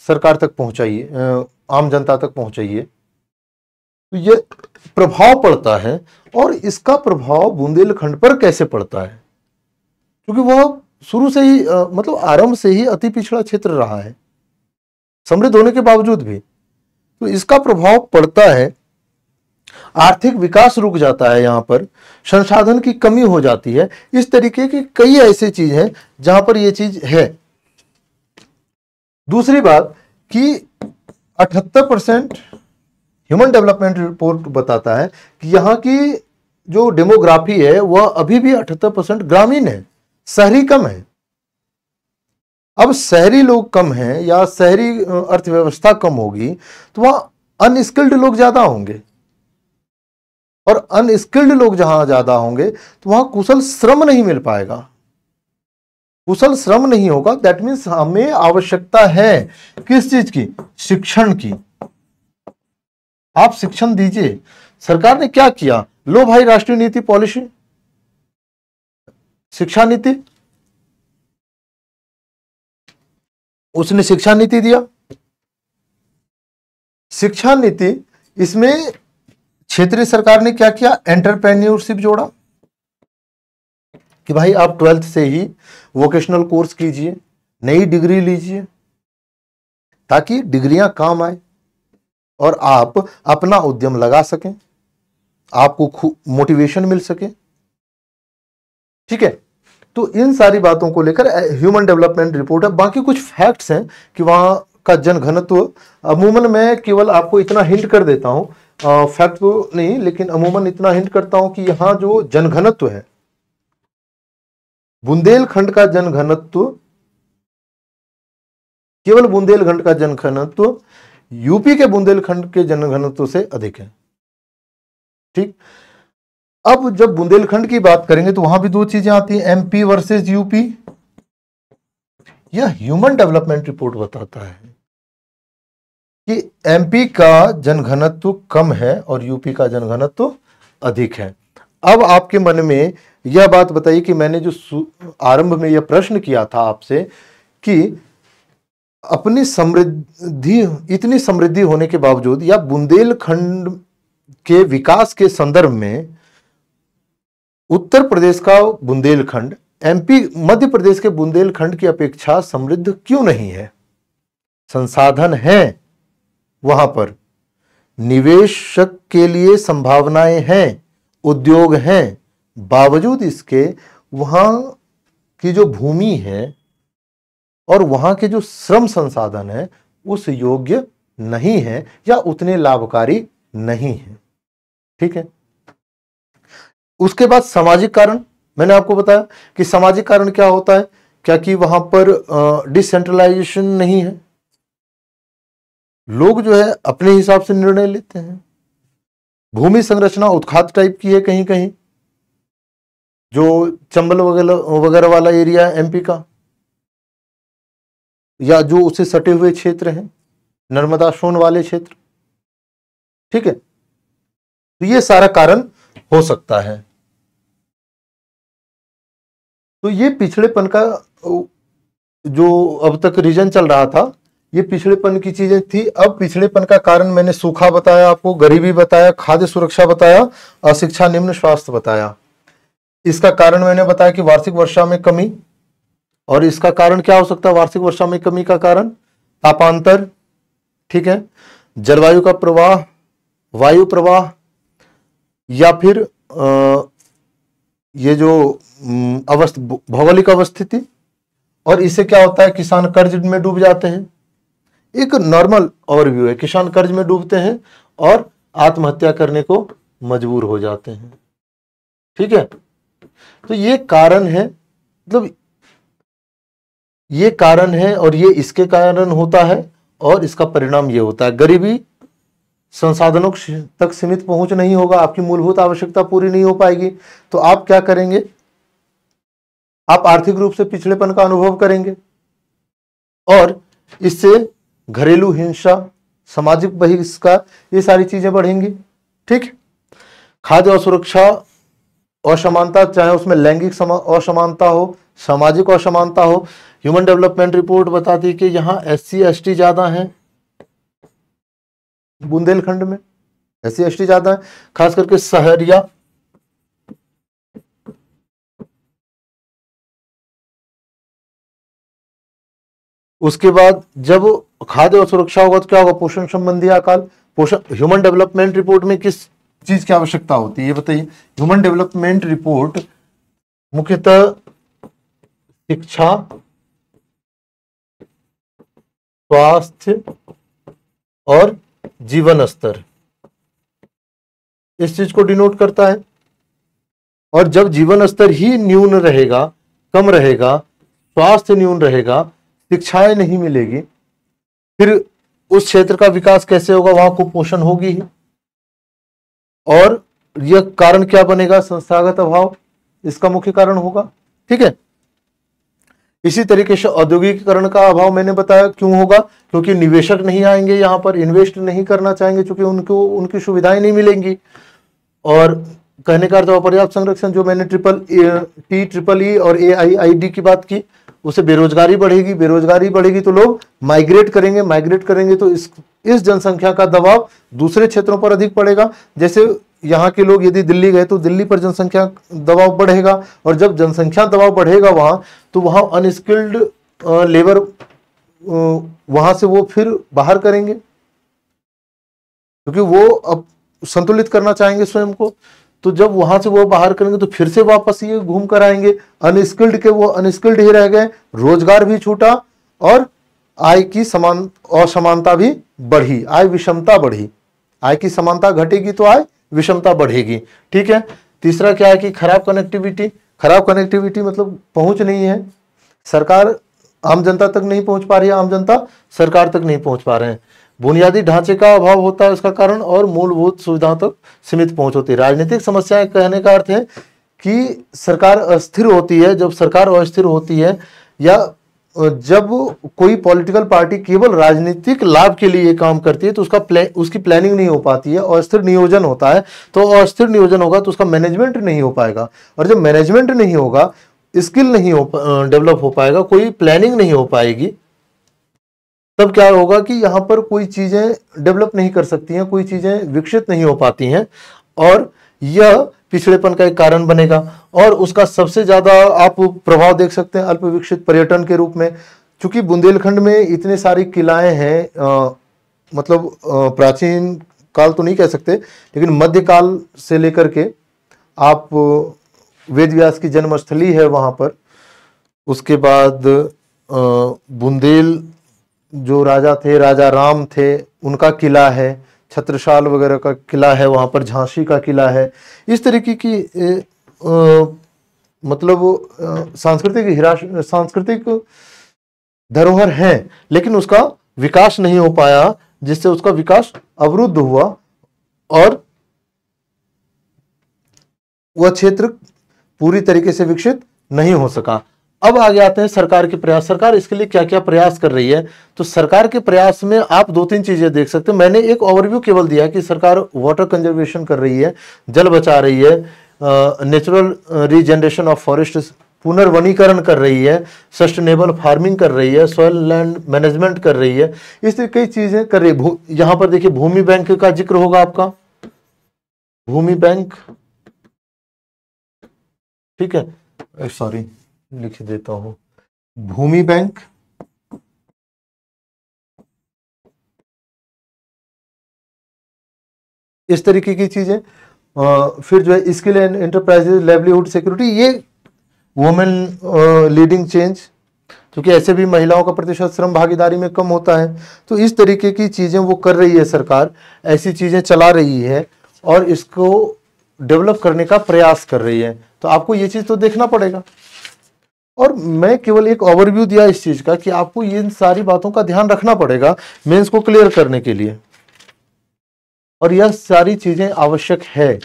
सरकार तक पहुंचाइए आम जनता तक पहुंचाइए तो ये प्रभाव पड़ता है और इसका प्रभाव बुंदेलखंड पर कैसे पड़ता है क्योंकि वह शुरू से ही मतलब आरंभ से ही अति पिछड़ा क्षेत्र रहा है समृद्ध होने के बावजूद भी तो इसका प्रभाव पड़ता है आर्थिक विकास रुक जाता है यहां पर संसाधन की कमी हो जाती है इस तरीके की कई ऐसी चीज है जहां पर यह चीज है दूसरी बात कि अठहत्तर परसेंट ह्यूमन डेवलपमेंट रिपोर्ट बताता है कि यहां की जो डेमोग्राफी है वह अभी भी अठहत्तर परसेंट ग्रामीण है शहरी कम है अब शहरी लोग कम हैं या शहरी अर्थव्यवस्था कम होगी तो वहां अनस्किल्ड लोग ज़्यादा होंगे और अनस्किल्ड लोग जहां ज़्यादा होंगे तो वहां कुशल श्रम नहीं मिल पाएगा कुशल श्रम नहीं होगा दैट मीन्स हमें आवश्यकता है किस चीज़ की शिक्षण की आप शिक्षण दीजिए सरकार ने क्या किया लो भाई राष्ट्रीय नीति पॉलिसी शिक्षा नीति उसने शिक्षा नीति दिया शिक्षा नीति इसमें क्षेत्रीय सरकार ने क्या किया एंटरप्रेन्योरशिप जोड़ा कि भाई आप ट्वेल्थ से ही वोकेशनल कोर्स कीजिए नई डिग्री लीजिए ताकि डिग्रियां काम आए और आप अपना उद्यम लगा सकें आपको मोटिवेशन मिल सके ठीक है तो इन सारी बातों को लेकर ह्यूमन डेवलपमेंट रिपोर्ट है बाकी कुछ फैक्ट्स हैं कि वहाँ का जनघनत्व अमूमन मैं केवल आपको इतना हिंट कर देता हूँ फैक्ट तो नहीं लेकिन अमूमन इतना हिंट करता हूँ कि यहाँ जो जनघनत्व है बुंदेलखंड का जनघनत्व केवल बुंदेलखंड का जनघनत्व यूपी के बुंदेलखंड के जनघनत्व से अधिक है ठीक अब जब बुंदेलखंड की बात करेंगे तो वहां भी दो चीजें आती है एमपी वर्सेस यूपी यह ह्यूमन डेवलपमेंट रिपोर्ट बताता है कि एमपी का जनघनत्व कम है और यूपी का जनघनत्व अधिक है अब आपके मन में यह बात बताइए कि मैंने जो आरंभ में यह प्रश्न किया था आपसे कि अपनी समृद्धि इतनी समृद्धि होने के बावजूद या बुंदेलखंड के विकास के संदर्भ में उत्तर प्रदेश का बुंदेलखंड एमपी मध्य प्रदेश के बुंदेलखंड की अपेक्षा समृद्ध क्यों नहीं है संसाधन हैं वहां पर निवेशक के लिए संभावनाएं हैं उद्योग हैं बावजूद इसके वहां की जो भूमि है और वहां के जो श्रम संसाधन है उस योग्य नहीं है या उतने लाभकारी नहीं है ठीक है उसके बाद सामाजिक कारण मैंने आपको बताया कि सामाजिक कारण क्या होता है क्या कि वहां पर डिसेंट्रलाइजेशन नहीं है लोग जो है अपने हिसाब से निर्णय लेते हैं भूमि संरचना उत्खात टाइप की है कहीं कहीं जो चंबल वगैरह वगैरह वाला एरिया है एमपी का या जो उससे सटे हुए क्षेत्र हैं नर्मदा सोन वाले क्षेत्र ठीक है तो ये सारा कारण हो सकता है तो ये पिछड़ेपन का जो अब तक रीजन चल रहा था ये पिछड़ेपन की चीजें थी अब पिछड़ेपन का कारण मैंने सूखा बताया आपको गरीबी बताया खाद्य सुरक्षा बताया अशिक्षा निम्न स्वास्थ्य बताया इसका कारण मैंने बताया कि वार्षिक वर्षा में कमी और इसका कारण क्या हो सकता है वार्षिक वर्षा में कमी का कारण तापांतर ठीक है जलवायु का प्रवाह वायु प्रवाह या फिर आ, ये जो अवस्थ भौगोलिक अवस्थिति और इससे क्या होता है किसान कर्ज में डूब जाते हैं एक नॉर्मल ओवरव्यू है किसान कर्ज में डूबते हैं और आत्महत्या करने को मजबूर हो जाते हैं ठीक है तो ये कारण है मतलब ये कारण है और ये इसके कारण होता है और इसका परिणाम ये होता है गरीबी संसाधनों तक सीमित पहुंच नहीं होगा आपकी मूलभूत आवश्यकता पूरी नहीं हो पाएगी तो आप क्या करेंगे आप आर्थिक रूप से पिछड़ेपन का अनुभव करेंगे और इससे घरेलू हिंसा सामाजिक बहिष्कार ये सारी चीजें बढ़ेंगी ठीक खाद्य असुरक्षा असमानता चाहे उसमें लैंगिक असमानता हो सामाजिक असमानता हो ह्यूमन डेवलपमेंट रिपोर्ट बताती है कि यहाँ एस सी ज़्यादा है बुंदेलखंड में एस सी ज्यादा है खास करके सहरिया उसके बाद जब खाद्य और सुरक्षा होगा तो क्या होगा पोषण संबंधी अकाल पोषण ह्यूमन डेवलपमेंट रिपोर्ट में किस चीज की आवश्यकता होती है ये बताइए ह्यूमन डेवलपमेंट रिपोर्ट मुख्यतः शिक्षा स्वास्थ्य और जीवन स्तर इस चीज को डिनोट करता है और जब जीवन स्तर ही न्यून रहेगा कम रहेगा स्वास्थ्य न्यून रहेगा शिक्षाएं नहीं मिलेगी फिर उस क्षेत्र का विकास कैसे होगा वहां कुपोषण होगी ही और यह कारण क्या बनेगा संस्थागत अभाव इसका मुख्य कारण होगा ठीक है इसी तरीके से औद्योगिकीकरण का अभाव मैंने बताया क्यों होगा क्योंकि निवेशक नहीं आएंगे यहाँ पर इन्वेस्ट नहीं करना चाहेंगे क्योंकि उनको उनकी सुविधाएं नहीं मिलेंगी और कहने का अर्थ अपर्याप्त संरक्षण जो मैंने triple A, T triple E और ए आई आई डी की बात की उसे बेरोजगारी बढ़ेगी बेरोजगारी बढ़ेगी तो लोग माइग्रेट करेंगे माइग्रेट करेंगे तो इस इस जनसंख्या का दबाव दूसरे क्षेत्रों पर अधिक पड़ेगा जैसे यहाँ के लोग यदि दिल्ली गए तो दिल्ली पर जनसंख्या दबाव बढ़ेगा और जब जनसंख्या दबाव बढ़ेगा वहाँ तो वहाँ अनस्किल्ड लेबर वहां से वो फिर बाहर करेंगे क्योंकि वो अब संतुलित करना चाहेंगे स्वयं को तो जब वहां से वो बाहर करेंगे तो फिर से वापस ये घूम कर आएंगे अनस्किल्ड के वो अनस्किल्ड ही रह गए रोजगार भी छूटा और आय की समान असमानता भी बढ़ी आय विषमता बढ़ी आय की समानता घटेगी तो आय विषमता बढ़ेगी ठीक है तीसरा क्या है कि खराब कनेक्टिविटी खराब कनेक्टिविटी मतलब पहुंच नहीं है सरकार आम जनता तक नहीं पहुंच पा रही है आम जनता सरकार तक नहीं पहुंच पा रहे हैं बुनियादी ढांचे का अभाव होता है उसका कारण और मूलभूत सुविधाओं तक सीमित पहुंच होती है राजनीतिक समस्याएं कहने का अर्थ है कि सरकार अस्थिर होती है जब सरकार अस्थिर होती है या जब कोई पॉलिटिकल पार्टी केवल राजनीतिक लाभ के लिए काम करती है तो उसका प्ले, उसकी प्लानिंग नहीं हो पाती है अस्थिर नियोजन होता है तो अस्थिर नियोजन होगा तो उसका मैनेजमेंट नहीं हो पाएगा और जब मैनेजमेंट नहीं होगा स्किल नहीं हो डेवलप हो पाएगा कोई प्लानिंग नहीं हो पाएगी तब क्या होगा कि यहाँ पर कोई चीज़ें डेवलप नहीं कर सकती हैं कोई चीज़ें विकसित नहीं हो पाती हैं और यह पिछड़ेपन का एक कारण बनेगा और उसका सबसे ज़्यादा आप प्रभाव देख सकते हैं अल्पविकसित पर्यटन के रूप में चूंकि बुंदेलखंड में इतने सारी किलाएं हैं मतलब आ, प्राचीन काल तो नहीं कह सकते लेकिन मध्यकाल से लेकर के आप वेद व्यास की जन्मस्थली है वहाँ पर उसके बाद बुंदेल जो राजा थे राजा राम थे उनका किला है छत्रशाल वगैरह का किला है वहाँ पर झांसी का किला है इस तरीके की ए, आ, मतलब सांस्कृतिक सांस्कृतिक धरोहर है लेकिन उसका विकास नहीं हो पाया जिससे उसका विकास अवरुद्ध हुआ और वह क्षेत्र पूरी तरीके से विकसित नहीं हो सका अब आगे आते हैं सरकार के प्रयास सरकार इसके लिए क्या क्या प्रयास कर रही है तो सरकार के प्रयास में आप दो तीन चीजें देख सकते हैं मैंने एक ओवरव्यू केवल दिया कि सरकार वाटर कंजर्वेशन कर रही है जल बचा रही है नेचुरल रीजनरेशन ऑफ फॉरेस्ट पुनर्वनीकरण कर रही है सस्टेनेबल फार्मिंग कर रही है सॉयल लैंड मैनेजमेंट कर रही है इस तरह कई चीजें कर रही है यहां पर देखिए भूमि बैंक का जिक्र होगा आपका भूमि बैंक ठीक है सॉरी लिख देता हूं भूमि बैंक इस तरीके की चीजें फिर जो है इसके लिए एंटरप्राइजेज लाइवलीहुड सिक्योरिटी ये वुमेन लीडिंग चेंज क्योंकि ऐसे भी महिलाओं का प्रतिशत श्रम भागीदारी में कम होता है तो इस तरीके की चीज़ें वो कर रही है सरकार ऐसी चीज़ें चला रही है और इसको डेवलप करने का प्रयास कर रही है तो आपको ये चीज़ तो देखना पड़ेगा और मैं केवल एक ओवरव्यू दिया इस चीज़ का कि आपको ये इन सारी बातों का ध्यान रखना पड़ेगा मेंस को क्लियर करने के लिए और यह सारी चीज़ें आवश्यक है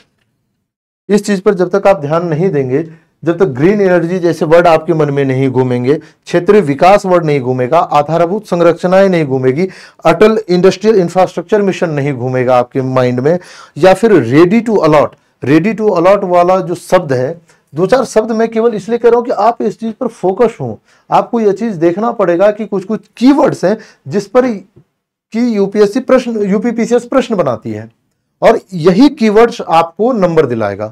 इस चीज़ पर जब तक आप ध्यान नहीं देंगे जब तक ग्रीन एनर्जी जैसे वर्ड आपके मन में नहीं घूमेंगे क्षेत्रीय विकास वर्ड नहीं घूमेगा आधारभूत संरचनाएं नहीं घूमेगी अटल इंडस्ट्रियल इंफ्रास्ट्रक्चर मिशन नहीं घूमेगा आपके माइंड में या फिर ready to allot ready to allot वाला जो शब्द है दो चार शब्द मैं केवल इसलिए कह रहा हूं कि आप इस चीज़ पर फोकस हो आपको यह चीज़ देखना पड़ेगा कि कुछ कुछ कीवर्ड्स हैं जिस पर कि यूपीएससी प्रश्न यूपीपीसीएस प्रश्न बनाती है और यही कीवर्ड्स आपको नंबर दिलाएगा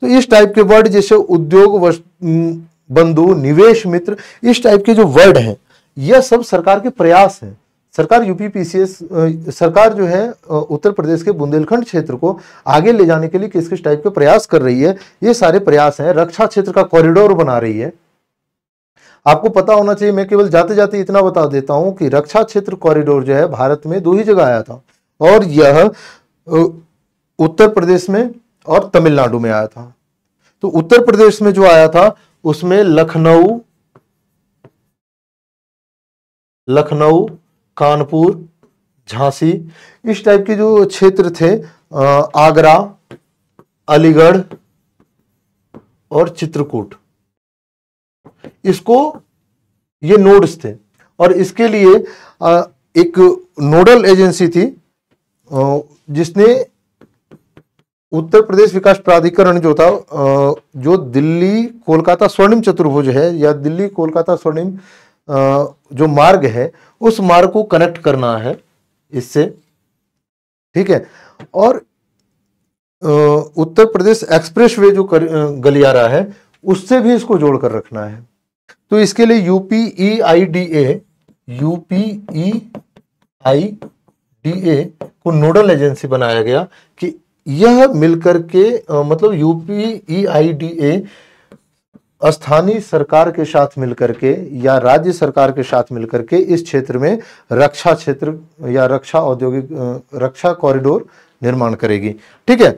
तो इस टाइप के वर्ड जैसे उद्योग बंधु निवेश मित्र इस टाइप के जो वर्ड हैं यह सब सरकार के प्रयास हैं सरकार यूपीपीसीएस सरकार जो है उत्तर प्रदेश के बुंदेलखंड क्षेत्र को आगे ले जाने के लिए किस किस टाइप के प्रयास कर रही है ये सारे प्रयास हैं रक्षा क्षेत्र का कॉरिडोर बना रही है आपको पता होना चाहिए मैं केवल जाते जाते इतना बता देता हूं कि रक्षा क्षेत्र कॉरिडोर जो है भारत में दो ही जगह आया था और यह उत्तर प्रदेश में और तमिलनाडु में आया था तो उत्तर प्रदेश में जो आया था उसमें लखनऊ लखनऊ कानपुर झांसी इस टाइप के जो क्षेत्र थे आगरा अलीगढ़ और चित्रकूट इसको ये नोड्स थे और इसके लिए एक नोडल एजेंसी थी जिसने उत्तर प्रदेश विकास प्राधिकरण जो था जो दिल्ली कोलकाता स्वर्णिम चतुर्भुज है या दिल्ली कोलकाता स्वर्णिम जो मार्ग है उस मार्ग को कनेक्ट करना है इससे ठीक है और उत्तर प्रदेश एक्सप्रेस वे जो कर, गलियारा है उससे भी इसको जोड़कर रखना है तो इसके लिए UP E I D A UP E I D A को नोडल एजेंसी बनाया गया कि यह मिलकर के मतलब यूपी ई आई डी ए स्थानीय सरकार के साथ मिलकर के या राज्य सरकार के साथ मिलकर के इस क्षेत्र में रक्षा क्षेत्र या रक्षा औद्योगिक रक्षा कॉरिडोर निर्माण करेगी ठीक है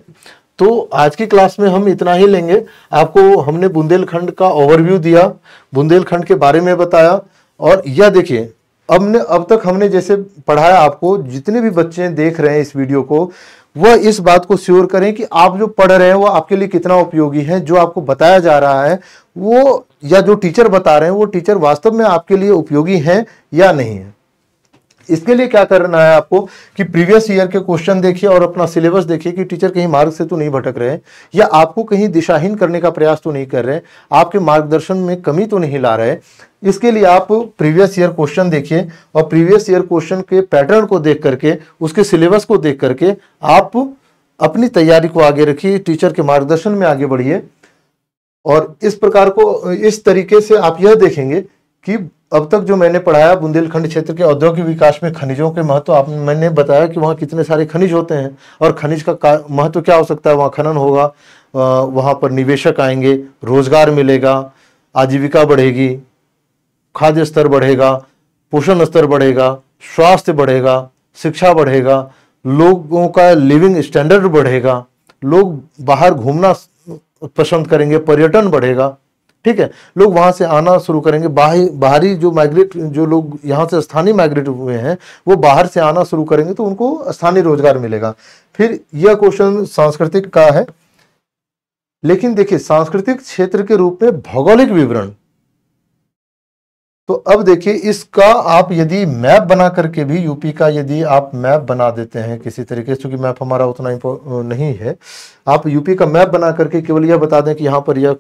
तो आज की क्लास में हम इतना ही लेंगे आपको हमने बुंदेलखंड का ओवरव्यू दिया बुंदेलखंड के बारे में बताया और यह देखिए अब ने अब तक हमने जैसे पढ़ाया आपको जितने भी बच्चे देख रहे हैं इस वीडियो को वह इस बात को श्योर करें कि आप जो पढ़ रहे हैं वो आपके लिए कितना उपयोगी है जो आपको बताया जा रहा है वो या जो टीचर बता रहे हैं वो टीचर वास्तव में आपके लिए उपयोगी है या नहीं है इसके लिए क्या करना है आपको कि प्रीवियस ईयर के क्वेश्चन देखिए और अपना सिलेबस देखिए कि टीचर कहीं मार्ग से तो नहीं भटक रहे या आपको कहीं दिशाहीन करने का प्रयास तो नहीं कर रहे आपके मार्गदर्शन में कमी तो नहीं ला रहे इसके लिए आप प्रीवियस ईयर क्वेश्चन देखिए और प्रीवियस ईयर क्वेश्चन के पैटर्न को देख करके उसके सिलेबस को देख करके आप अपनी तैयारी को आगे रखिए टीचर के मार्गदर्शन में आगे बढ़िए और इस प्रकार को इस तरीके से आप यह देखेंगे कि अब तक जो मैंने पढ़ाया बुंदेलखंड क्षेत्र के औद्योगिक विकास में खनिजों के महत्व आप मैंने बताया कि वहाँ कितने सारे खनिज होते हैं और खनिज का महत्व क्या हो सकता है वहाँ खनन होगा वहाँ पर निवेशक आएंगे रोजगार मिलेगा आजीविका बढ़ेगी खाद्य स्तर बढ़ेगा पोषण स्तर बढ़ेगा स्वास्थ्य बढ़ेगा शिक्षा बढ़ेगा लोगों का लिविंग स्टैंडर्ड बढ़ेगा लोग बाहर घूमना पसंद करेंगे पर्यटन बढ़ेगा ठीक है लोग वहां से आना शुरू करेंगे बाहरी बाहरी जो माइग्रेट जो लोग यहाँ से स्थानीय माइग्रेट हुए हैं वो बाहर से आना शुरू करेंगे तो उनको स्थानीय रोजगार मिलेगा फिर यह क्वेश्चन सांस्कृतिक का है लेकिन देखिए सांस्कृतिक क्षेत्र के रूप में भौगोलिक विवरण तो अब देखिए इसका आप यदि मैप बना करके भी यूपी का यदि आप मैप बना देते हैं किसी तरीके से क्योंकि मैप हमारा उतना नहीं है आप यूपी का मैप बना करके केवल यह बता दें कि यहाँ पर यह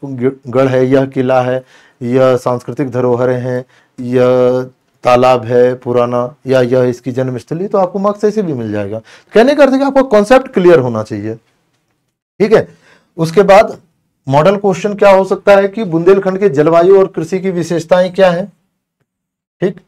गढ़ है यह किला है यह सांस्कृतिक धरोहरें हैं यह तालाब है पुराना या यह इसकी जन्मस्थली तो आपको मार्क्स ऐसे भी मिल जाएगा कहने का अर्थ है कि आपका कॉन्सेप्ट क्लियर होना चाहिए ठीक है उसके बाद मॉडल क्वेश्चन क्या हो सकता है कि बुंदेलखंड के जलवायु और कृषि की विशेषताएं क्या है ठीक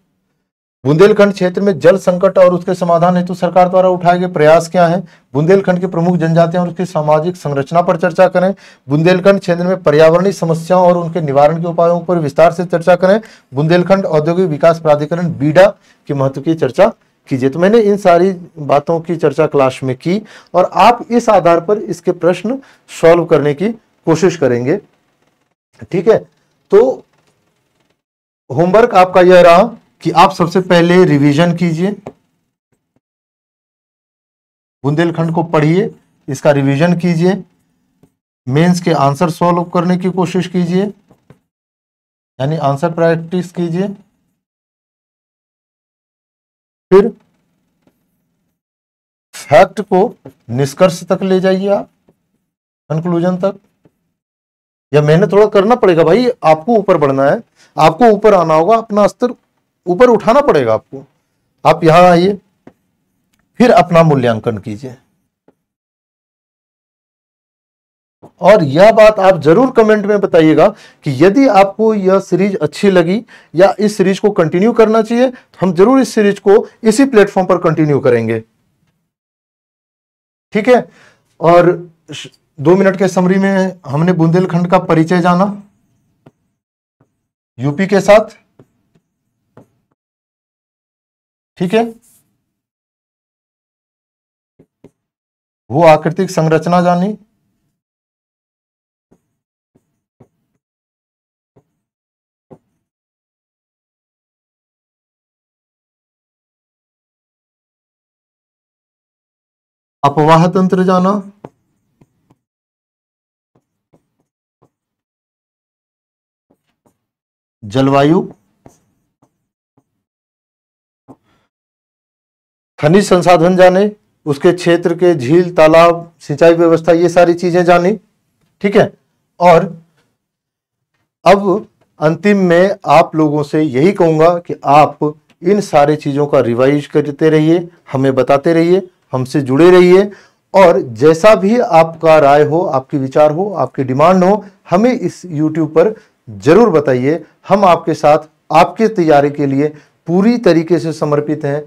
बुंदेलखंड क्षेत्र में जल संकट और उसके समाधान हेतु सरकार द्वारा उठाए गए प्रयास क्या है बुंदेलखंड के प्रमुख जनजातियां और उसकी सामाजिक संरचना पर चर्चा करें बुंदेलखंड क्षेत्र में पर्यावरणीय समस्याओं और उनके निवारण के उपायों पर विस्तार से चर्चा करें बुंदेलखंड औद्योगिक विकास प्राधिकरण बीडा के महत्व की चर्चा कीजिए तो मैंने इन सारी बातों की चर्चा क्लास में की और आप इस आधार पर इसके प्रश्न सॉल्व करने की कोशिश करेंगे ठीक है तो होमवर्क आपका यह रहा कि आप सबसे पहले रिवीजन कीजिए बुंदेलखंड को पढ़िए इसका रिवीजन कीजिए मेंस के आंसर सॉल्व करने की कोशिश कीजिए यानी आंसर प्रैक्टिस कीजिए फिर फैक्ट को निष्कर्ष तक ले जाइए आप कंक्लूजन तक या मेहनत थोड़ा करना पड़ेगा भाई आपको ऊपर बढ़ना है आपको ऊपर आना होगा अपना स्तर ऊपर उठाना पड़ेगा आपको आप यहां आइए फिर अपना मूल्यांकन कीजिए और यह बात आप जरूर कमेंट में बताइएगा कि यदि आपको यह सीरीज अच्छी लगी या इस सीरीज को कंटिन्यू करना चाहिए तो हम जरूर इस सीरीज को इसी प्लेटफॉर्म पर कंटिन्यू करेंगे ठीक है और दो मिनट के समरी में हमने बुंदेलखंड का परिचय जाना यूपी के साथ ठीक है वो आकृतिक संरचना जानी अपवाह तंत्र जाना जलवायु खनिज संसाधन जाने उसके क्षेत्र के झील तालाब सिंचाई व्यवस्था ये सारी चीजें जाने ठीक है और अब अंतिम में आप लोगों से यही कहूंगा कि आप इन सारे चीज़ों का रिवाइज करते रहिए हमें बताते रहिए हमसे जुड़े रहिए और जैसा भी आपका राय हो आपकी विचार हो आपकी डिमांड हो हमें इस यूट्यूब पर ज़रूर बताइए हम आपके साथ आपकी तैयारी के लिए पूरी तरीके से समर्पित हैं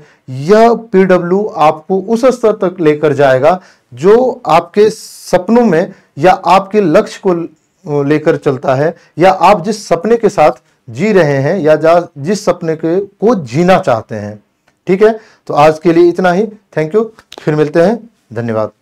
यह पीडब्ल्यू आपको उस स्तर तक लेकर जाएगा जो आपके सपनों में या आपके लक्ष्य को लेकर चलता है या आप जिस सपने के साथ जी रहे हैं या जिस सपने के को जीना चाहते हैं ठीक है तो आज के लिए इतना ही थैंक यू फिर मिलते हैं धन्यवाद